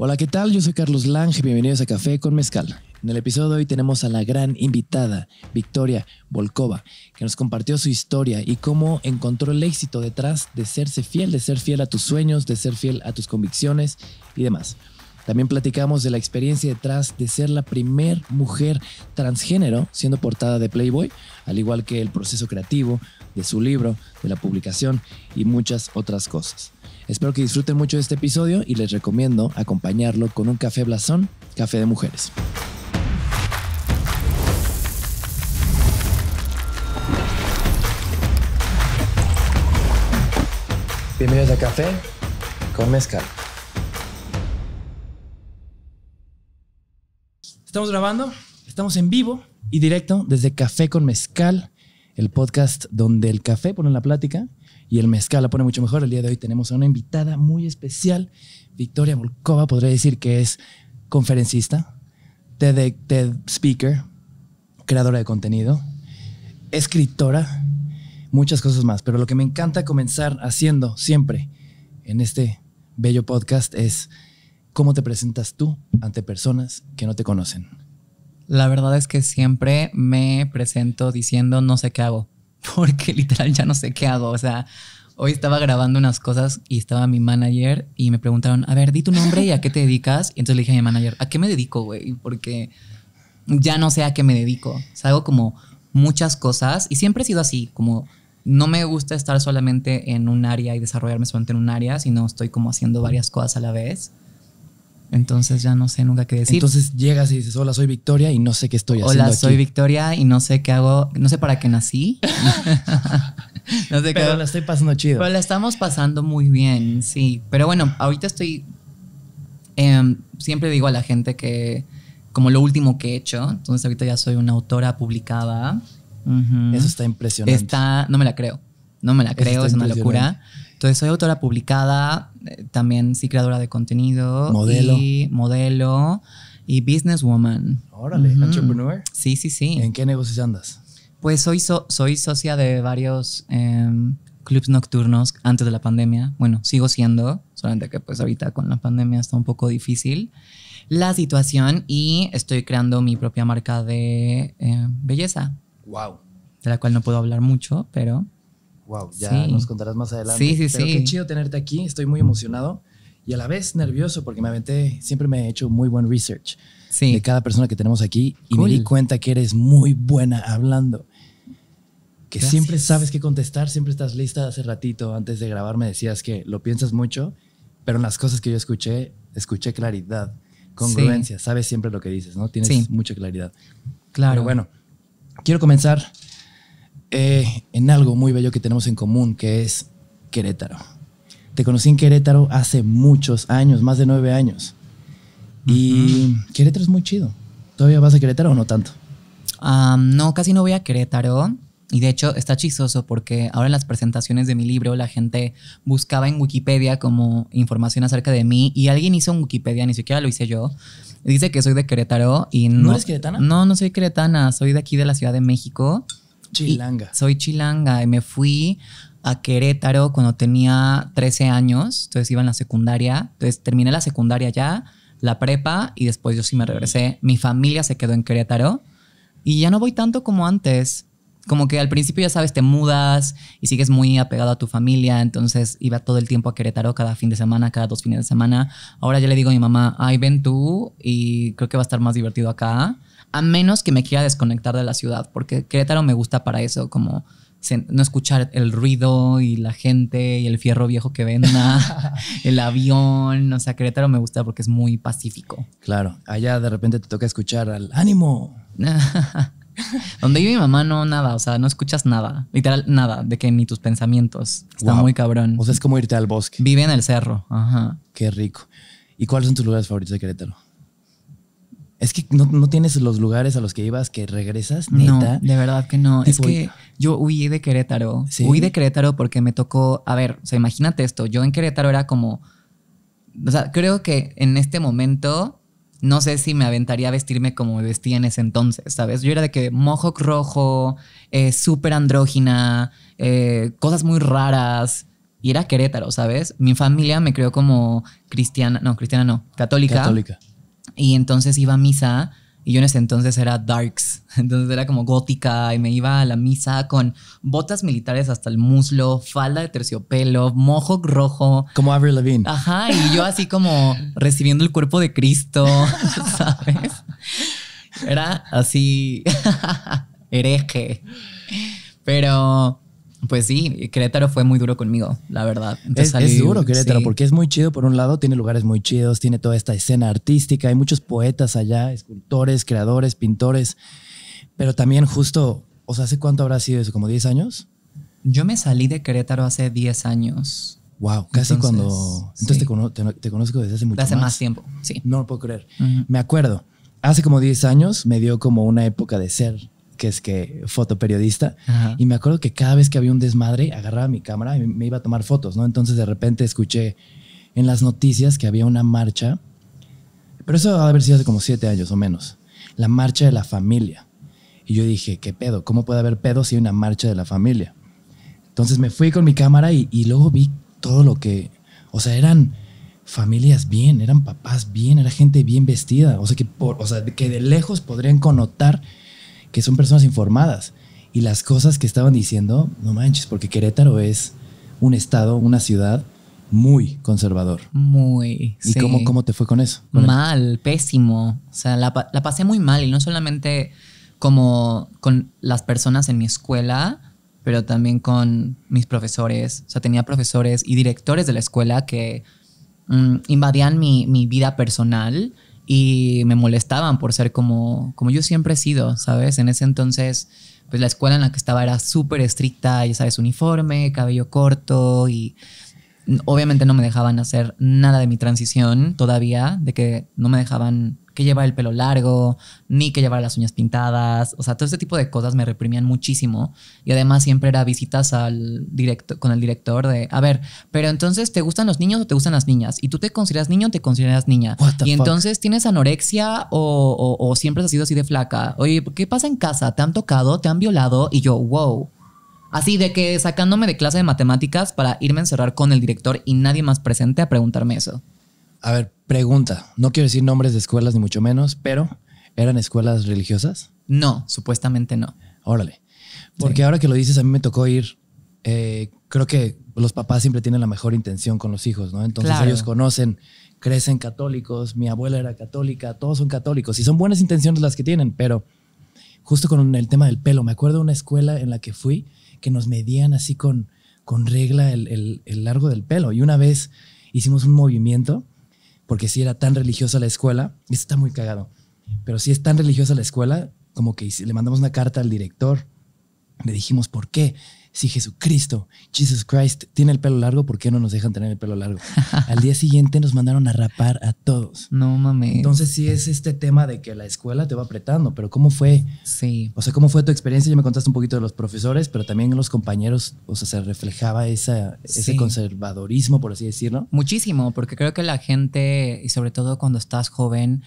Hola, ¿qué tal? Yo soy Carlos Lange, bienvenidos a Café con Mezcal. En el episodio de hoy tenemos a la gran invitada, Victoria Volkova, que nos compartió su historia y cómo encontró el éxito detrás de serse fiel, de ser fiel a tus sueños, de ser fiel a tus convicciones y demás. También platicamos de la experiencia detrás de ser la primer mujer transgénero siendo portada de Playboy, al igual que el proceso creativo de su libro, de la publicación y muchas otras cosas. Espero que disfruten mucho de este episodio y les recomiendo acompañarlo con un café blasón, café de mujeres. Bienvenidos a Café con Mezcal. Estamos grabando, estamos en vivo y directo desde Café con Mezcal, el podcast donde el café pone la plática y el mezcal la pone mucho mejor. El día de hoy tenemos a una invitada muy especial, Victoria Volkova, podría decir que es conferencista, TED, TED speaker, creadora de contenido, escritora, muchas cosas más. Pero lo que me encanta comenzar haciendo siempre en este bello podcast es cómo te presentas tú ante personas que no te conocen. La verdad es que siempre me presento diciendo no sé qué hago. porque literal ya no sé qué hago. O sea, hoy estaba grabando unas cosas y estaba mi manager y me preguntaron, a ver, di tu nombre y a qué te dedicas. Y entonces le dije a mi manager, ¿a qué me dedico, güey? Porque ya no sé a qué me dedico. O sea, hago como muchas cosas y siempre he sido así, como no me gusta estar solamente en un área y desarrollarme solamente en un área, sino estoy como haciendo varias cosas a la vez. Entonces ya no sé nunca qué decir. Entonces llegas y dices, hola, soy Victoria y no sé qué estoy haciendo. Hola, soy Victoria y no sé qué hago, no sé para qué nací. no sé Pero qué la estoy pasando chido. Pero la estamos pasando muy bien, sí. Pero bueno, ahorita estoy, em, siempre digo a la gente que como lo último que he hecho, entonces ahorita ya soy una autora publicada. Eso está impresionante. Está, no me la creo. No me la creo, es una locura. Entonces, soy autora publicada, eh, también sí creadora de contenido. Modelo. Y modelo y businesswoman. Órale, entrepreneur. Sí, sí, sí. ¿En qué negocios andas? Pues soy, soy socia de varios em, clubs nocturnos antes de la pandemia. Bueno, sigo siendo, solamente que pues ahorita con la pandemia está un poco difícil la situación y estoy creando mi propia marca de em, belleza. Wow. De la cual no puedo hablar mucho, pero wow, ya nos contarás más adelante. Sí, sí, Pero sí. Qué chido tenerte aquí, estoy muy emocionado y a la vez nervioso porque me aventé, siempre me he hecho muy buen research de cada persona que tenemos aquí y me di cuenta que eres muy buena hablando. Que siempre sabes qué contestar, siempre estás lista. Hace ratito, antes de grabar, me decías que lo piensas mucho, pero en las cosas que yo escuché, escuché claridad, congruencia. Sabes siempre lo que dices, ¿no? Tienes mucha claridad. Claro. Pero bueno, quiero comenzar eh, en algo muy bello que tenemos en común, que es Querétaro. Te conocí en Querétaro hace muchos años, más de nueve años. Y Querétaro es muy chido. ¿Todavía vas a Querétaro o no tanto? no, casi no voy a Querétaro. Y de hecho está chistoso porque ahora en las presentaciones de mi libro la gente buscaba en Wikipedia como información acerca de mí y alguien hizo en Wikipedia, ni siquiera lo hice yo. Dice que soy de Querétaro y no... ¿No eres queretana? No, no soy queretana, soy de aquí de la Ciudad de México. Chilanga. soy chilanga y me fui a Querétaro cuando tenía 13 años, entonces iba en la secundaria, entonces terminé la secundaria ya, la prepa y después yo sí me regresé. Mi familia se quedó en Querétaro y ya no voy tanto como antes. Como que al principio ya sabes, te mudas y sigues muy apegado a tu familia, entonces iba todo el tiempo a Querétaro cada fin de semana, cada dos fines de semana. Ahora ya le digo a mi mamá, ay, ven tú y creo que va a estar más divertido acá a menos que me quiera desconectar de la ciudad, porque Querétaro me gusta para eso, como no escuchar el ruido y la gente y el fierro viejo que venda, el avión, o sea, Querétaro me gusta porque es muy pacífico. Claro, allá de repente te toca escuchar al ánimo. Donde vive mi mamá no nada, o sea, no escuchas nada, literal nada, de que ni tus pensamientos. Está muy cabrón. O sea, es como irte al bosque. Vive en el cerro, ajá. Qué rico. ¿Y cuáles son tus lugares favoritos de Querétaro? Es que no, tienes los lugares a los que ibas que regresas, neta. No, de verdad que no. es que yo huí de Querétaro. ¿Sí? Huí de Querétaro porque me tocó. A ver, o imagínate esto. Yo en Querétaro era como. O sea, creo que en este momento no sé si me aventaría a vestirme como me vestía en ese entonces, ¿sabes? Yo era de que mohawk rojo, eh, súper andrógina, eh, cosas muy raras. Y era Querétaro, ¿sabes? Mi familia me creó como cristiana, no, cristiana no, católica. Católica. Y entonces iba a misa y yo en ese entonces era darks, entonces era como gótica y me iba a la misa con botas militares hasta el muslo, falda de terciopelo, mojo rojo. Como Avril Lavigne. Ajá, y yo así como recibiendo el cuerpo de Cristo, ¿sabes? Era así hereje. Pero pues sí, Querétaro fue muy duro conmigo, la verdad. es, duro Querétaro porque es muy chido por un lado, tiene lugares muy chidos, tiene toda esta escena artística, hay muchos poetas allá, escultores, creadores, pintores, pero también justo, o sea, ¿hace cuánto habrá sido eso? ¿Como 10 años? Yo me salí de Querétaro hace 10 años. Wow, casi cuando... Entonces te, conozco desde hace mucho Hace más. tiempo, sí. No lo puedo creer. Me acuerdo, hace como 10 años me dio como una época de ser que es que fotoperiodista, y me acuerdo que cada vez que había un desmadre, agarraba mi cámara y me iba a tomar fotos, ¿no? Entonces de repente escuché en las noticias que había una marcha, pero eso va a haber sido hace como siete años o menos, la marcha de la familia. Y yo dije, ¿qué pedo? ¿Cómo puede haber pedo si hay una marcha de la familia? Entonces me fui con mi cámara y, luego vi todo lo que, o sea, eran familias bien, eran papás bien, era gente bien vestida, o sea que por, o sea, que de lejos podrían connotar que son personas informadas. Y las cosas que estaban diciendo, no manches, porque Querétaro es un estado, una ciudad muy conservador. Muy. ¿Y cómo, te fue con eso? mal, pésimo. O sea, la, pasé muy mal y no solamente como con las personas en mi escuela, pero también con mis profesores. O sea, tenía profesores y directores de la escuela que mm, invadían mi, mi vida personal y me molestaban por ser como, como yo siempre he sido, ¿sabes? En ese entonces, pues la escuela en la que estaba era súper estricta, ya sabes, uniforme, cabello corto y obviamente no me dejaban hacer nada de mi transición todavía, de que no me dejaban que llevar el pelo largo, ni que llevar las uñas pintadas. O sea, todo ese tipo de cosas me reprimían muchísimo. Y además siempre era visitas al directo, con el director de, a ver, pero entonces, ¿te gustan los niños o te gustan las niñas? ¿Y tú te consideras niño o te consideras niña? Y entonces, ¿tienes anorexia o, o siempre has sido así de flaca? Oye, ¿qué pasa en casa? ¿Te han tocado? ¿Te han violado? Y yo, wow. Así de que sacándome de clase de matemáticas para irme a encerrar con el director y nadie más presente a preguntarme eso. A ver, pregunta. No quiero decir nombres de escuelas ni mucho menos, pero ¿eran escuelas religiosas? No, supuestamente no. Órale. Porque ahora que lo dices, a mí me tocó ir. Eh, creo que los papás siempre tienen la mejor intención con los hijos, ¿no? Entonces ellos conocen, crecen católicos, mi abuela era católica, todos son católicos y son buenas intenciones las que tienen, pero justo con el tema del pelo, me acuerdo de una escuela en la que fui que nos medían así con, con regla el, el, el largo del pelo y una vez hicimos un movimiento porque si era tan religiosa la escuela, y esto está muy cagado, pero si es tan religiosa la escuela como que le mandamos una carta al director, le dijimos por qué, si Jesucristo, Jesus Christ, tiene el pelo largo, ¿por qué no nos dejan tener el pelo largo? Al día siguiente nos mandaron a rapar a todos. No mames. Entonces sí es este tema de que la escuela te va apretando, pero ¿cómo fue? Sí. O sea, ¿cómo fue tu experiencia? Ya me contaste un poquito de los profesores, pero también los compañeros, o sea, se reflejaba ese conservadorismo, por así decirlo. Muchísimo, porque creo que la gente, y sobre todo cuando estás joven,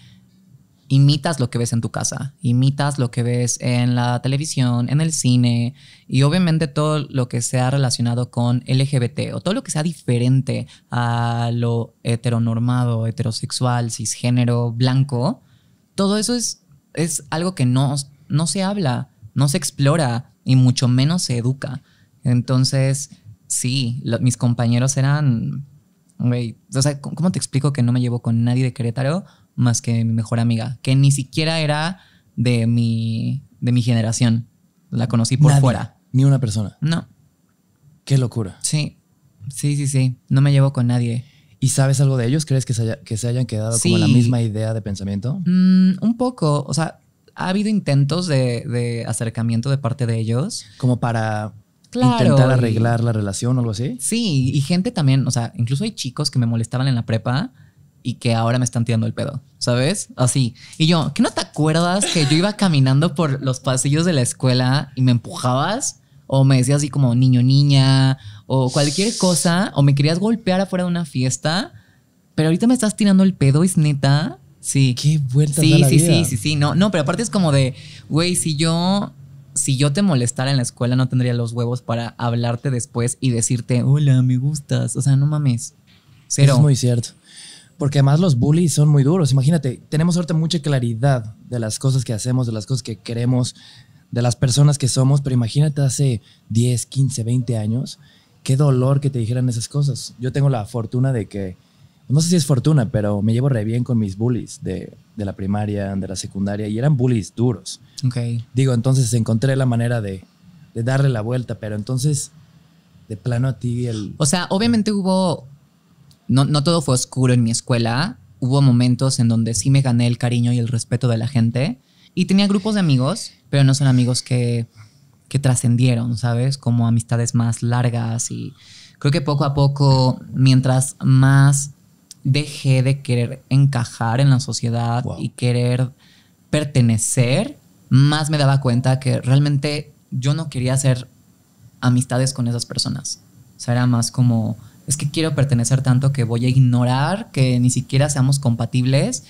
imitas lo que ves en tu casa, imitas lo que ves en la televisión, en el cine y obviamente todo lo que sea relacionado con LGBT o todo lo que sea diferente a lo heteronormado, heterosexual, cisgénero, blanco, todo eso es, es algo que no, no se habla, no se explora y mucho menos se educa. Entonces, sí, mis compañeros eran... ¿cómo te explico que no me llevo con nadie de Querétaro? más que mi mejor amiga, que ni siquiera era de mi, de mi generación. La conocí por fuera. Ni una persona. No. Qué locura. Sí, sí, sí, sí. No me llevo con nadie. ¿Y sabes algo de ellos? ¿Crees que se, que se hayan quedado con como la misma idea de pensamiento? Mm, un poco. O sea, ha habido intentos de, acercamiento de parte de ellos. Como para intentar arreglar la relación o algo así. Sí, y gente también, o sea, incluso hay chicos que me molestaban en la prepa y que ahora me están tirando el pedo, ¿sabes? Así. Y yo, ¿qué no te acuerdas que yo iba caminando por los pasillos de la escuela y me empujabas? O me decías así como niño, niña, o cualquier cosa, o me querías golpear afuera de una fiesta, pero ahorita me estás tirando el pedo, es neta. Sí. Qué vuelta. Sí, sí, sí, sí, sí. No, no, pero aparte es como de, güey, si yo si yo te molestara en la escuela, no tendría los huevos para hablarte después y decirte, hola, me gustas. O sea, no mames. Cero. es muy cierto. Porque además los bullies son muy duros. Imagínate, tenemos ahorita mucha claridad de las cosas que hacemos, de las cosas que queremos, de las personas que somos, pero imagínate hace 10, 15, 20 años, qué dolor que te dijeran esas cosas. Yo tengo la fortuna de que, no sé si es fortuna, pero me llevo re bien con mis bullies de, la primaria, de la secundaria, y eran bullies duros. Okay. Digo, entonces encontré la manera de, de darle la vuelta, pero entonces de plano a ti el... O sea, obviamente hubo no, todo fue oscuro en mi escuela. Hubo momentos en donde sí me gané el cariño y el respeto de la gente. Y tenía grupos de amigos, pero no son amigos que, que trascendieron, ¿sabes? Como amistades más largas. Y creo que poco a poco, mientras más dejé de querer encajar en la sociedad y querer pertenecer, más me daba cuenta que realmente yo no quería hacer amistades con esas personas. O sea, era más como es que quiero pertenecer tanto que voy a ignorar que ni siquiera seamos compatibles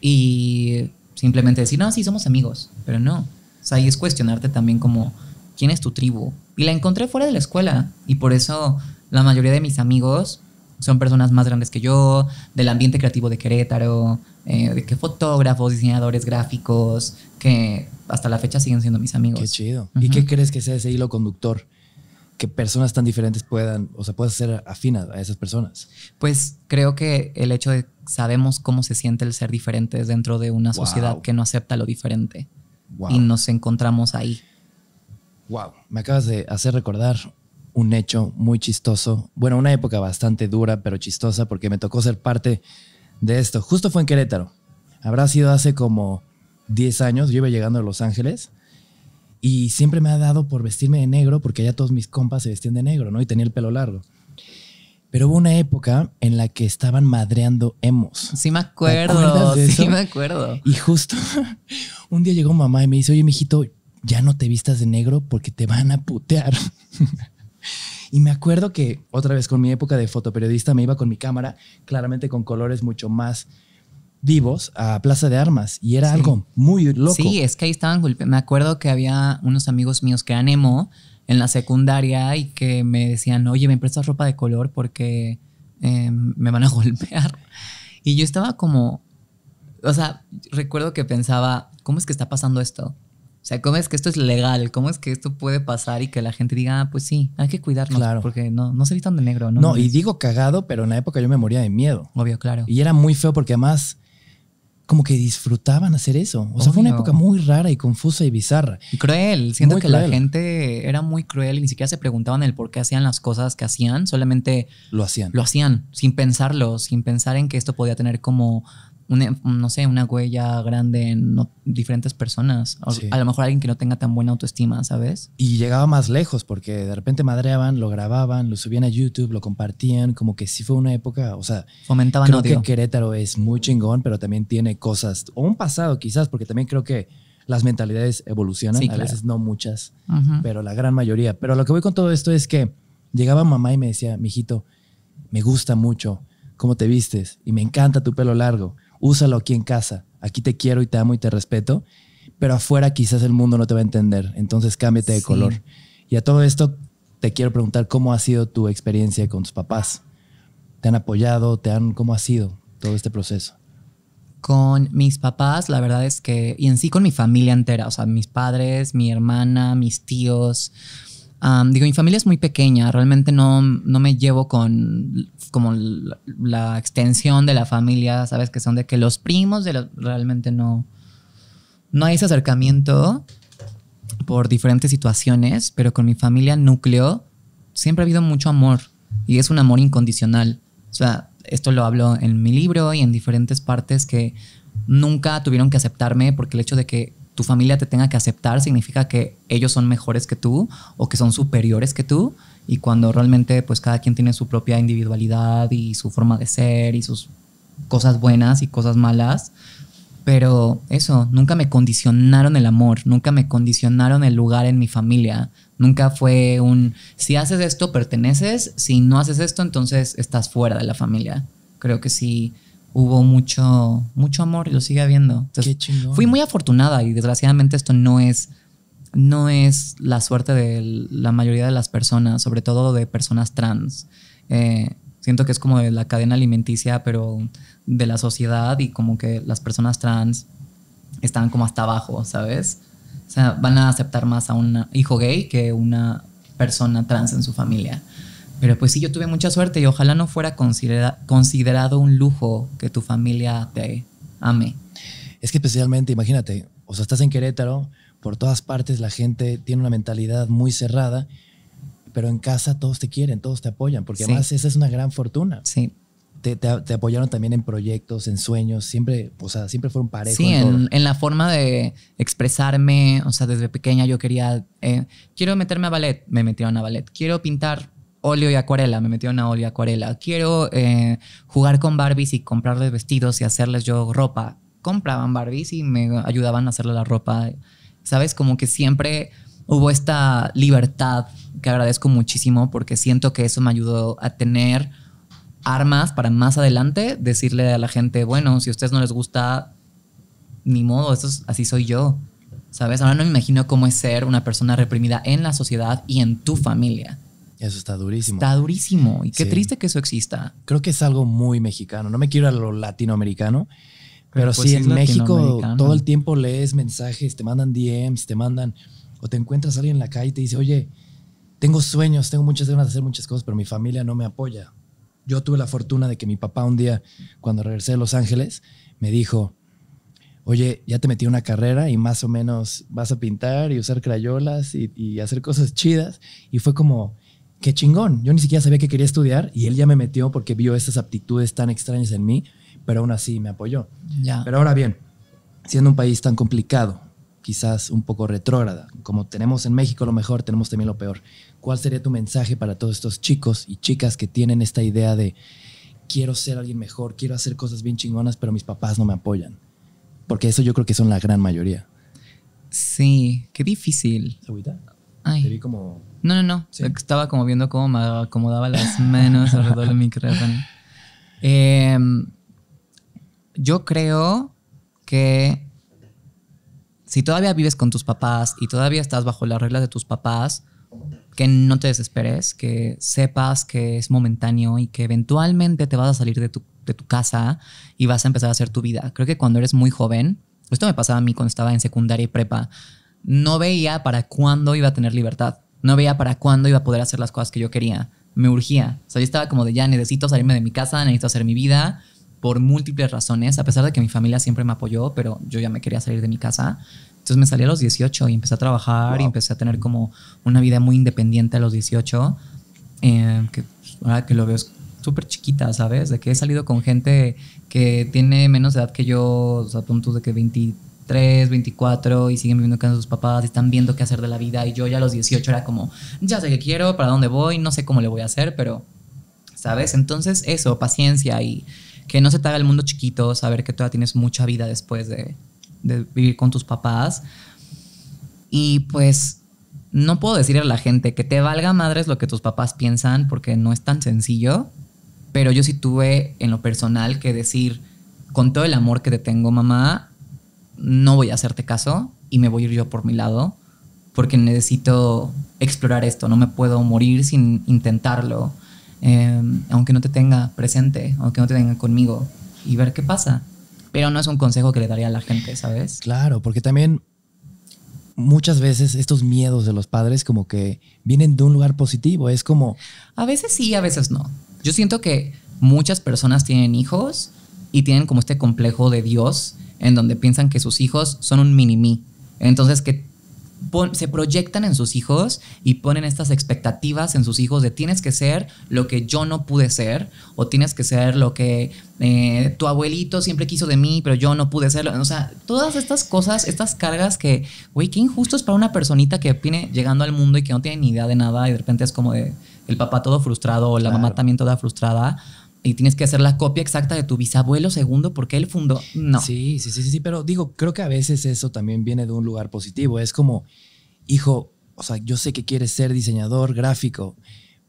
y simplemente decir, no, sí, somos amigos, pero no. O sea, y es cuestionarte también como, ¿quién es tu tribu? Y la encontré fuera de la escuela y por eso la mayoría de mis amigos son personas más grandes que yo, del ambiente creativo de Querétaro, eh, de que fotógrafos, diseñadores gráficos, que hasta la fecha siguen siendo mis amigos. Qué chido. ¿Y qué crees que sea ese hilo conductor? que personas tan diferentes puedan, o sea, puedas ser afina a, esas personas? Pues creo que el hecho de sabemos cómo se siente el ser diferente dentro de una sociedad que no acepta lo diferente. Y nos encontramos ahí. Wow, me acabas de hacer recordar un hecho muy chistoso. Bueno, una época bastante dura, pero chistosa, porque me tocó ser parte de esto. Justo fue en Querétaro. Habrá sido hace como 10 años, yo iba llegando a Los Ángeles y siempre me ha dado por vestirme de negro porque allá todos mis compas se vestían de negro, ¿no? Y tenía el pelo largo. Pero hubo una época en la que estaban madreando emos. Sí me acuerdo, sí me acuerdo. Y justo un día llegó mamá y me dice, oye, mijito, ya no te vistas de negro porque te van a putear. y me acuerdo que otra vez con mi época de fotoperiodista me iba con mi cámara, claramente con colores mucho más vivos a Plaza de Armas y era algo muy loco. Sí, es que ahí estaban golpeando. Me acuerdo que había unos amigos míos que eran emo en la secundaria y que me decían, oye, me prestas ropa de color porque em, me van a golpear. Y yo estaba como, o sea, recuerdo que pensaba, ¿cómo es que está pasando esto? O sea, ¿cómo es que esto es legal? ¿Cómo es que esto puede pasar y que la gente diga, ah, pues sí, hay que cuidarnos? Claro. Porque no, no se vistan de negro, ¿no? No, y digo cagado, pero en la época yo me moría de miedo. Obvio, claro. Y era muy feo porque además como que disfrutaban hacer eso. O sea, fue una época muy rara y confusa y bizarra. Y cruel. Siento que la gente era muy cruel y ni siquiera se preguntaban el por qué hacían las cosas que hacían, solamente lo hacían. Lo hacían, sin pensarlo, sin pensar en que esto podía tener como no sé, una huella grande en diferentes personas. A lo mejor alguien que no tenga tan buena autoestima, ¿sabes? Y llegaba más lejos porque de repente madreaban, lo grababan, lo subían a YouTube, lo compartían, como que sí fue una época, o sea, creo que Querétaro es muy chingón, pero también tiene cosas, o un pasado quizás, porque también creo que las mentalidades evolucionan, a veces no muchas, pero la gran mayoría. Pero lo que voy con todo esto es que llegaba mamá y me decía, mijito, me gusta mucho cómo te vistes y me encanta tu pelo largo úsalo aquí en casa, aquí te quiero y te amo y te respeto, pero afuera quizás el mundo no te va a entender, entonces cámbiate de color. Y a todo esto te quiero preguntar cómo ha sido tu experiencia con tus papás. ¿Te han apoyado? ¿Te han cómo ha sido todo este proceso? Con mis papás, la verdad es que, y en sí con mi familia entera, o sea, mis padres, mi hermana, mis tíos, digo, mi familia es muy pequeña, realmente no, no me llevo con como la, extensión de la familia, ¿sabes? Que son de que los primos de los... realmente no, no hay ese acercamiento por diferentes situaciones, pero con mi familia núcleo siempre ha habido mucho amor y es un amor incondicional. O sea, esto lo hablo en mi libro y en diferentes partes que nunca tuvieron que aceptarme porque el hecho de que tu familia te tenga que aceptar significa que ellos son mejores que tú o que son superiores que tú y cuando realmente pues cada quien tiene su propia individualidad y su forma de ser y sus cosas buenas y cosas malas. Pero eso, nunca me condicionaron el amor, nunca me condicionaron el lugar en mi familia, nunca fue un, si haces esto perteneces, si no haces esto entonces estás fuera de la familia. Creo que sí. Si, hubo mucho, mucho amor y lo sigue habiendo. Fui muy afortunada y desgraciadamente esto no es, no es la suerte de la mayoría de las personas, sobre todo de personas trans. Eh, siento que es como de la cadena alimenticia, pero de la sociedad y como que las personas trans están como hasta abajo, ¿sabes? O sea, van a aceptar más a un hijo gay que una persona trans en su familia. Pero pues sí, yo tuve mucha suerte y ojalá no fuera considerado un lujo que tu familia te ame. Es que especialmente, imagínate, o sea, estás en Querétaro, por todas partes la gente tiene una mentalidad muy cerrada, pero en casa todos te quieren, todos te apoyan, porque además esa es una gran fortuna. Sí. Te, apoyaron también en proyectos, en sueños, siempre, o sea, siempre fueron parejas. Sí, en, la forma de expresarme, o sea, desde pequeña yo quería, eh, quiero meterme a ballet, me metieron a ballet, quiero pintar, óleo y acuarela, me metieron a óleo y acuarela. Quiero eh, jugar con Barbies y comprarles vestidos y hacerles yo ropa. Compraban Barbies y me ayudaban a hacerle la ropa. ¿Sabes? Como que siempre hubo esta libertad que agradezco muchísimo porque siento que eso me ayudó a tener armas para más adelante decirle a la gente, bueno, si a ustedes no les gusta, ni modo, eso así soy yo. ¿Sabes? Ahora no me imagino cómo es ser una persona reprimida en la sociedad y en tu familia. Eso está durísimo. Está durísimo. Y qué triste que eso exista. Creo que es algo muy mexicano. No me quiero a lo latinoamericano, pero, pues sí, en México todo el tiempo lees mensajes, te mandan DMs, te mandan, o te encuentras a alguien en la calle y te dice, oye, tengo sueños, tengo muchas ganas de hacer muchas cosas, pero mi familia no me apoya. Yo tuve la fortuna de que mi papá un día, cuando regresé de Los Ángeles, me dijo, oye, ya te metí una carrera y más o menos vas a pintar y usar crayolas y hacer cosas chidas. Y fue como, qué chingón. Yo ni siquiera sabía que quería estudiar y él ya me metió porque vio esas aptitudes tan extrañas en mí, pero aún así me apoyó. Ya. Pero ahora bien, siendo un país tan complicado, quizás un poco retrógrada, como tenemos en México lo mejor, tenemos también lo peor. ¿Cuál sería tu mensaje para todos estos chicos y chicas que tienen esta idea de quiero ser alguien mejor, quiero hacer cosas bien chingonas, pero mis papás no me apoyan? Porque eso yo creo que son la gran mayoría. Sí, qué difícil. Te como no, no, no. Estaba como viendo cómo me acomodaba las manos alrededor del micrófono. Em, yo creo que si todavía vives con tus papás y todavía estás bajo las reglas de tus papás, que no te desesperes, que sepas que es momentáneo y que eventualmente te vas a salir de tu casa y vas a empezar a hacer tu vida. Creo que cuando eres muy joven, esto me pasaba a mí cuando estaba en secundaria y prepa, no veía para cuándo iba a tener libertad no veía para cuándo iba a poder hacer las cosas que yo quería. Me urgía. O sea, yo estaba como de ya, necesito salirme de mi casa, necesito hacer mi vida, por múltiples razones, a pesar de que mi familia siempre me apoyó, pero yo ya me quería salir de mi casa. Entonces me salí a los 18 y empecé a trabajar y empecé a tener como una vida muy independiente a los 18, eh, que pues, ahora que lo veo es súper chiquita, ¿sabes? De que he salido con gente que tiene menos edad que yo, o sea, puntos de que 23 23, 24 y siguen viviendo con sus papás, y están viendo qué hacer de la vida y yo ya a los 18 era como, ya sé qué quiero, para dónde voy, no sé cómo le voy a hacer, pero, ¿sabes? Entonces eso, paciencia y que no se te haga el mundo chiquito, saber que todavía tienes mucha vida después de, de vivir con tus papás. Y pues no puedo decirle a la gente que te valga madres lo que tus papás piensan porque no es tan sencillo, pero yo sí tuve en lo personal que decir, con todo el amor que te tengo mamá, no voy a hacerte caso y me voy a ir yo por mi lado porque necesito explorar esto, no me puedo morir sin intentarlo, eh, aunque no te tenga presente, aunque no te tenga conmigo y ver qué pasa. Pero no es un consejo que le daría a la gente, ¿sabes? Claro, porque también muchas veces estos miedos de los padres como que vienen de un lugar positivo, es como... A veces sí, a veces no. Yo siento que muchas personas tienen hijos y tienen como este complejo de Dios en donde piensan que sus hijos son un mini-mí. Entonces que se proyectan en sus hijos y ponen estas expectativas en sus hijos de tienes que ser lo que yo no pude ser o tienes que ser lo que eh, tu abuelito siempre quiso de mí pero yo no pude serlo. O sea, todas estas cosas, estas cargas que, güey, qué injusto es para una personita que viene llegando al mundo y que no tiene ni idea de nada y de repente es como el papá todo frustrado o la mamá también toda frustrada y tienes que hacer la copia exacta de tu bisabuelo segundo porque él fundó. No. Sí, sí, sí, sí, pero digo, creo que a veces eso también viene de un lugar positivo. Es como, hijo, o sea, yo sé que quieres ser diseñador gráfico,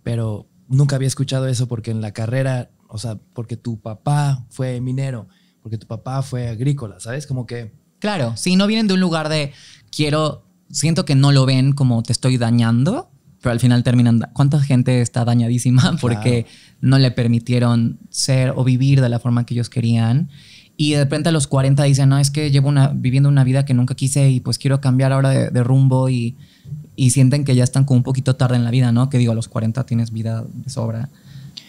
pero nunca había escuchado eso porque en la carrera, o sea, porque tu papá fue minero, porque tu papá fue agrícola, ¿sabes? Como que... Claro, sí, no vienen de un lugar de quiero, siento que no lo ven como te estoy dañando, pero al final terminan... ¿Cuánta gente está dañadísima porque no le permitieron ser o vivir de la forma que ellos querían? Y de repente a los 40 dicen, no, es que llevo una, viviendo una vida que nunca quise y pues quiero cambiar ahora de, de rumbo y, y, sienten que ya están como un poquito tarde en la vida, ¿no? Que digo, a los 40 tienes vida de sobra.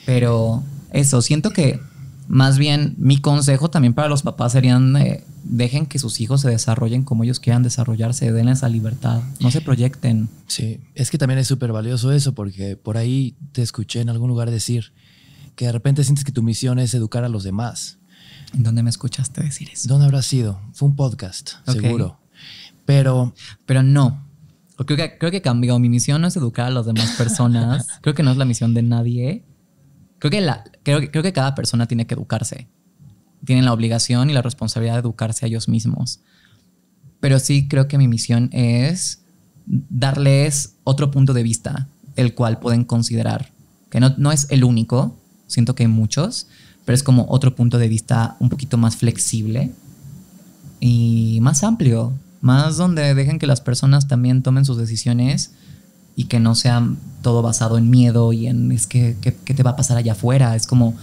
Pero eso, siento que más bien, mi consejo también para los papás serían, eh, dejen que sus hijos se desarrollen como ellos quieran desarrollarse, den esa libertad, no se proyecten. Sí, es que también es súper valioso eso, porque por ahí te escuché en algún lugar decir que de repente sientes que tu misión es educar a los demás. dónde me escuchaste decir eso? ¿Dónde habrá sido? Fue un podcast, seguro. Pero... Pero no. Creo que, creo que cambió. Mi misión no es educar a las demás personas. creo que no es la misión de nadie. Creo que, creo, que cada persona tiene que educarse. Tienen la obligación y la responsabilidad de educarse a ellos mismos. Pero sí creo que mi misión es darles otro punto de vista, el cual pueden considerar. Que no, no es el único, siento que hay muchos, pero es como otro punto de vista un poquito más flexible y más amplio, más donde dejen que las personas también tomen sus decisiones y que no sean todo basado en miedo y en es que, te va a pasar allá afuera. Es como,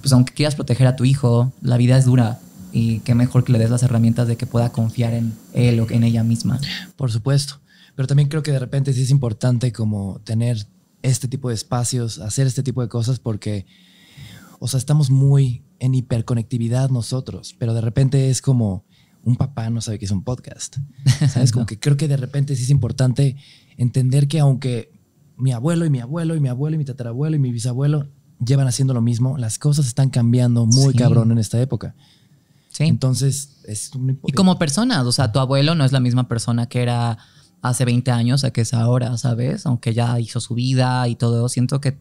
pues aunque quieras proteger a tu hijo, la vida es dura y qué mejor que le des las herramientas de que pueda confiar en él o en ella misma. Por supuesto, pero también creo que de repente sí es importante como tener este tipo de espacios, hacer este tipo de cosas porque, o sea, estamos muy en hiperconectividad nosotros, pero de repente es como un papá no sabe que es un podcast. ¿Sabes? Como que creo que de repente sí es importante entender que aunque mi abuelo y mi abuelo y mi abuelo y mi tatarabuelo y mi bisabuelo llevan haciendo lo mismo. Las cosas están cambiando muy cabrón en esta época. Sí. Entonces, es un Y como personas, o sea, tu abuelo no es la misma persona que era hace 20 años a que es ahora, ¿sabes? Aunque ya hizo su vida y todo, siento que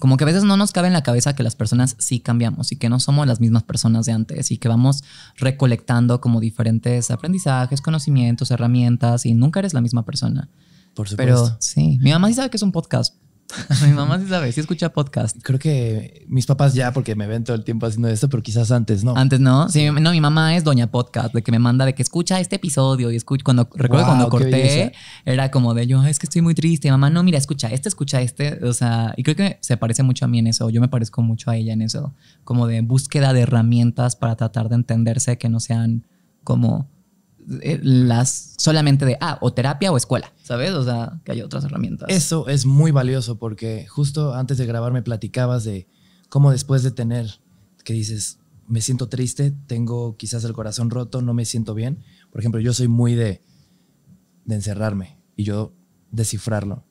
como que a veces no nos cabe en la cabeza que las personas sí cambiamos y que no somos las mismas personas de antes y que vamos recolectando como diferentes aprendizajes, conocimientos, herramientas y nunca eres la misma persona. Por supuesto. Pero sí, mi mamá sí sabe que es un podcast. mi mamá sí sabe, sí escucha podcast. Creo que mis papás ya, porque me ven todo el tiempo haciendo esto, pero quizás antes no. Antes no. Sí, no, mi mamá es doña podcast, de que me manda de que escucha este episodio y escucha. Cuando recuerdo cuando corté, era como de yo, es que estoy muy triste. Y mamá, no, mira, escucha este, escucha este. O sea, y creo que se parece mucho a mí en eso. Yo me parezco mucho a ella en eso, como de búsqueda de herramientas para tratar de entenderse que no sean como eh, las solamente de, ah, o terapia o escuela, ¿sabes? O sea, que hay otras herramientas. Eso es muy valioso porque justo antes de grabar me platicabas de cómo después de tener, que dices, me siento triste, tengo quizás el corazón roto, no me siento bien. Por ejemplo, yo soy muy de, de encerrarme y yo descifrarlo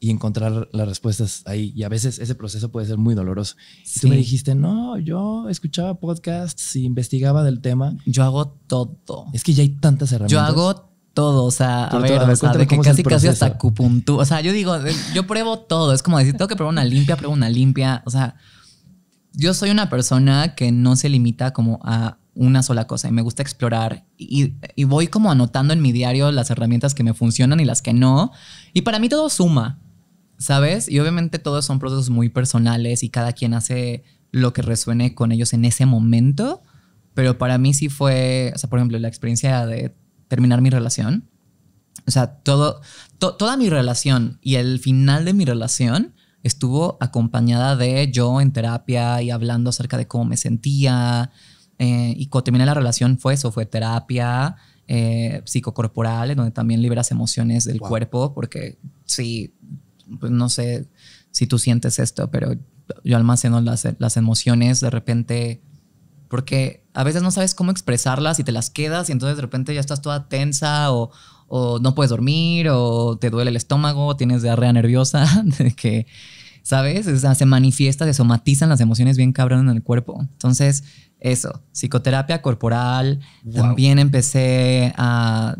y encontrar las respuestas ahí. Y a veces ese proceso puede ser muy doloroso. Y tú me dijiste, no, yo escuchaba podcasts y investigaba del tema. Yo hago todo. Es que ya hay tantas herramientas. Yo hago todo, o sea, a ver, que casi casi hasta acupuntura, o sea, yo digo, eh, yo pruebo todo, es como decir, tengo que probar una limpia, pruebo una limpia, o sea, yo soy una persona que no se limita como a una sola cosa y me gusta explorar y, y voy como anotando en mi diario las herramientas que me funcionan y las que no, y para mí todo suma, ¿sabes? Y obviamente todos son procesos muy personales y cada quien hace lo que resuene con ellos en ese momento, pero para mí sí fue, o sea, por ejemplo, la experiencia de terminar mi relación, o sea, todo, toda mi relación y el final de mi relación estuvo acompañada de yo en terapia y hablando acerca de cómo me sentía. Eh, y cuando terminé la relación fue eso, fue terapia eh, psicocorporal, donde también liberas emociones del cuerpo, porque sí, pues no sé si tú sientes esto, pero yo almaceno las, las emociones de repente porque a veces no sabes cómo expresarlas y te las quedas y entonces de repente ya estás toda tensa o, no puedes dormir o te duele el estómago, tienes diarrea nerviosa, que, ¿sabes? O se manifiesta, se somatizan las emociones bien cabrón en el cuerpo. Entonces, eso, psicoterapia corporal, también empecé a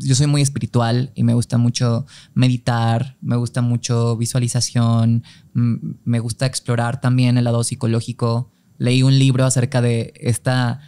yo soy muy espiritual y me gusta mucho meditar, me gusta mucho visualización, me gusta explorar también el lado psicológico. Leí un libro acerca de esta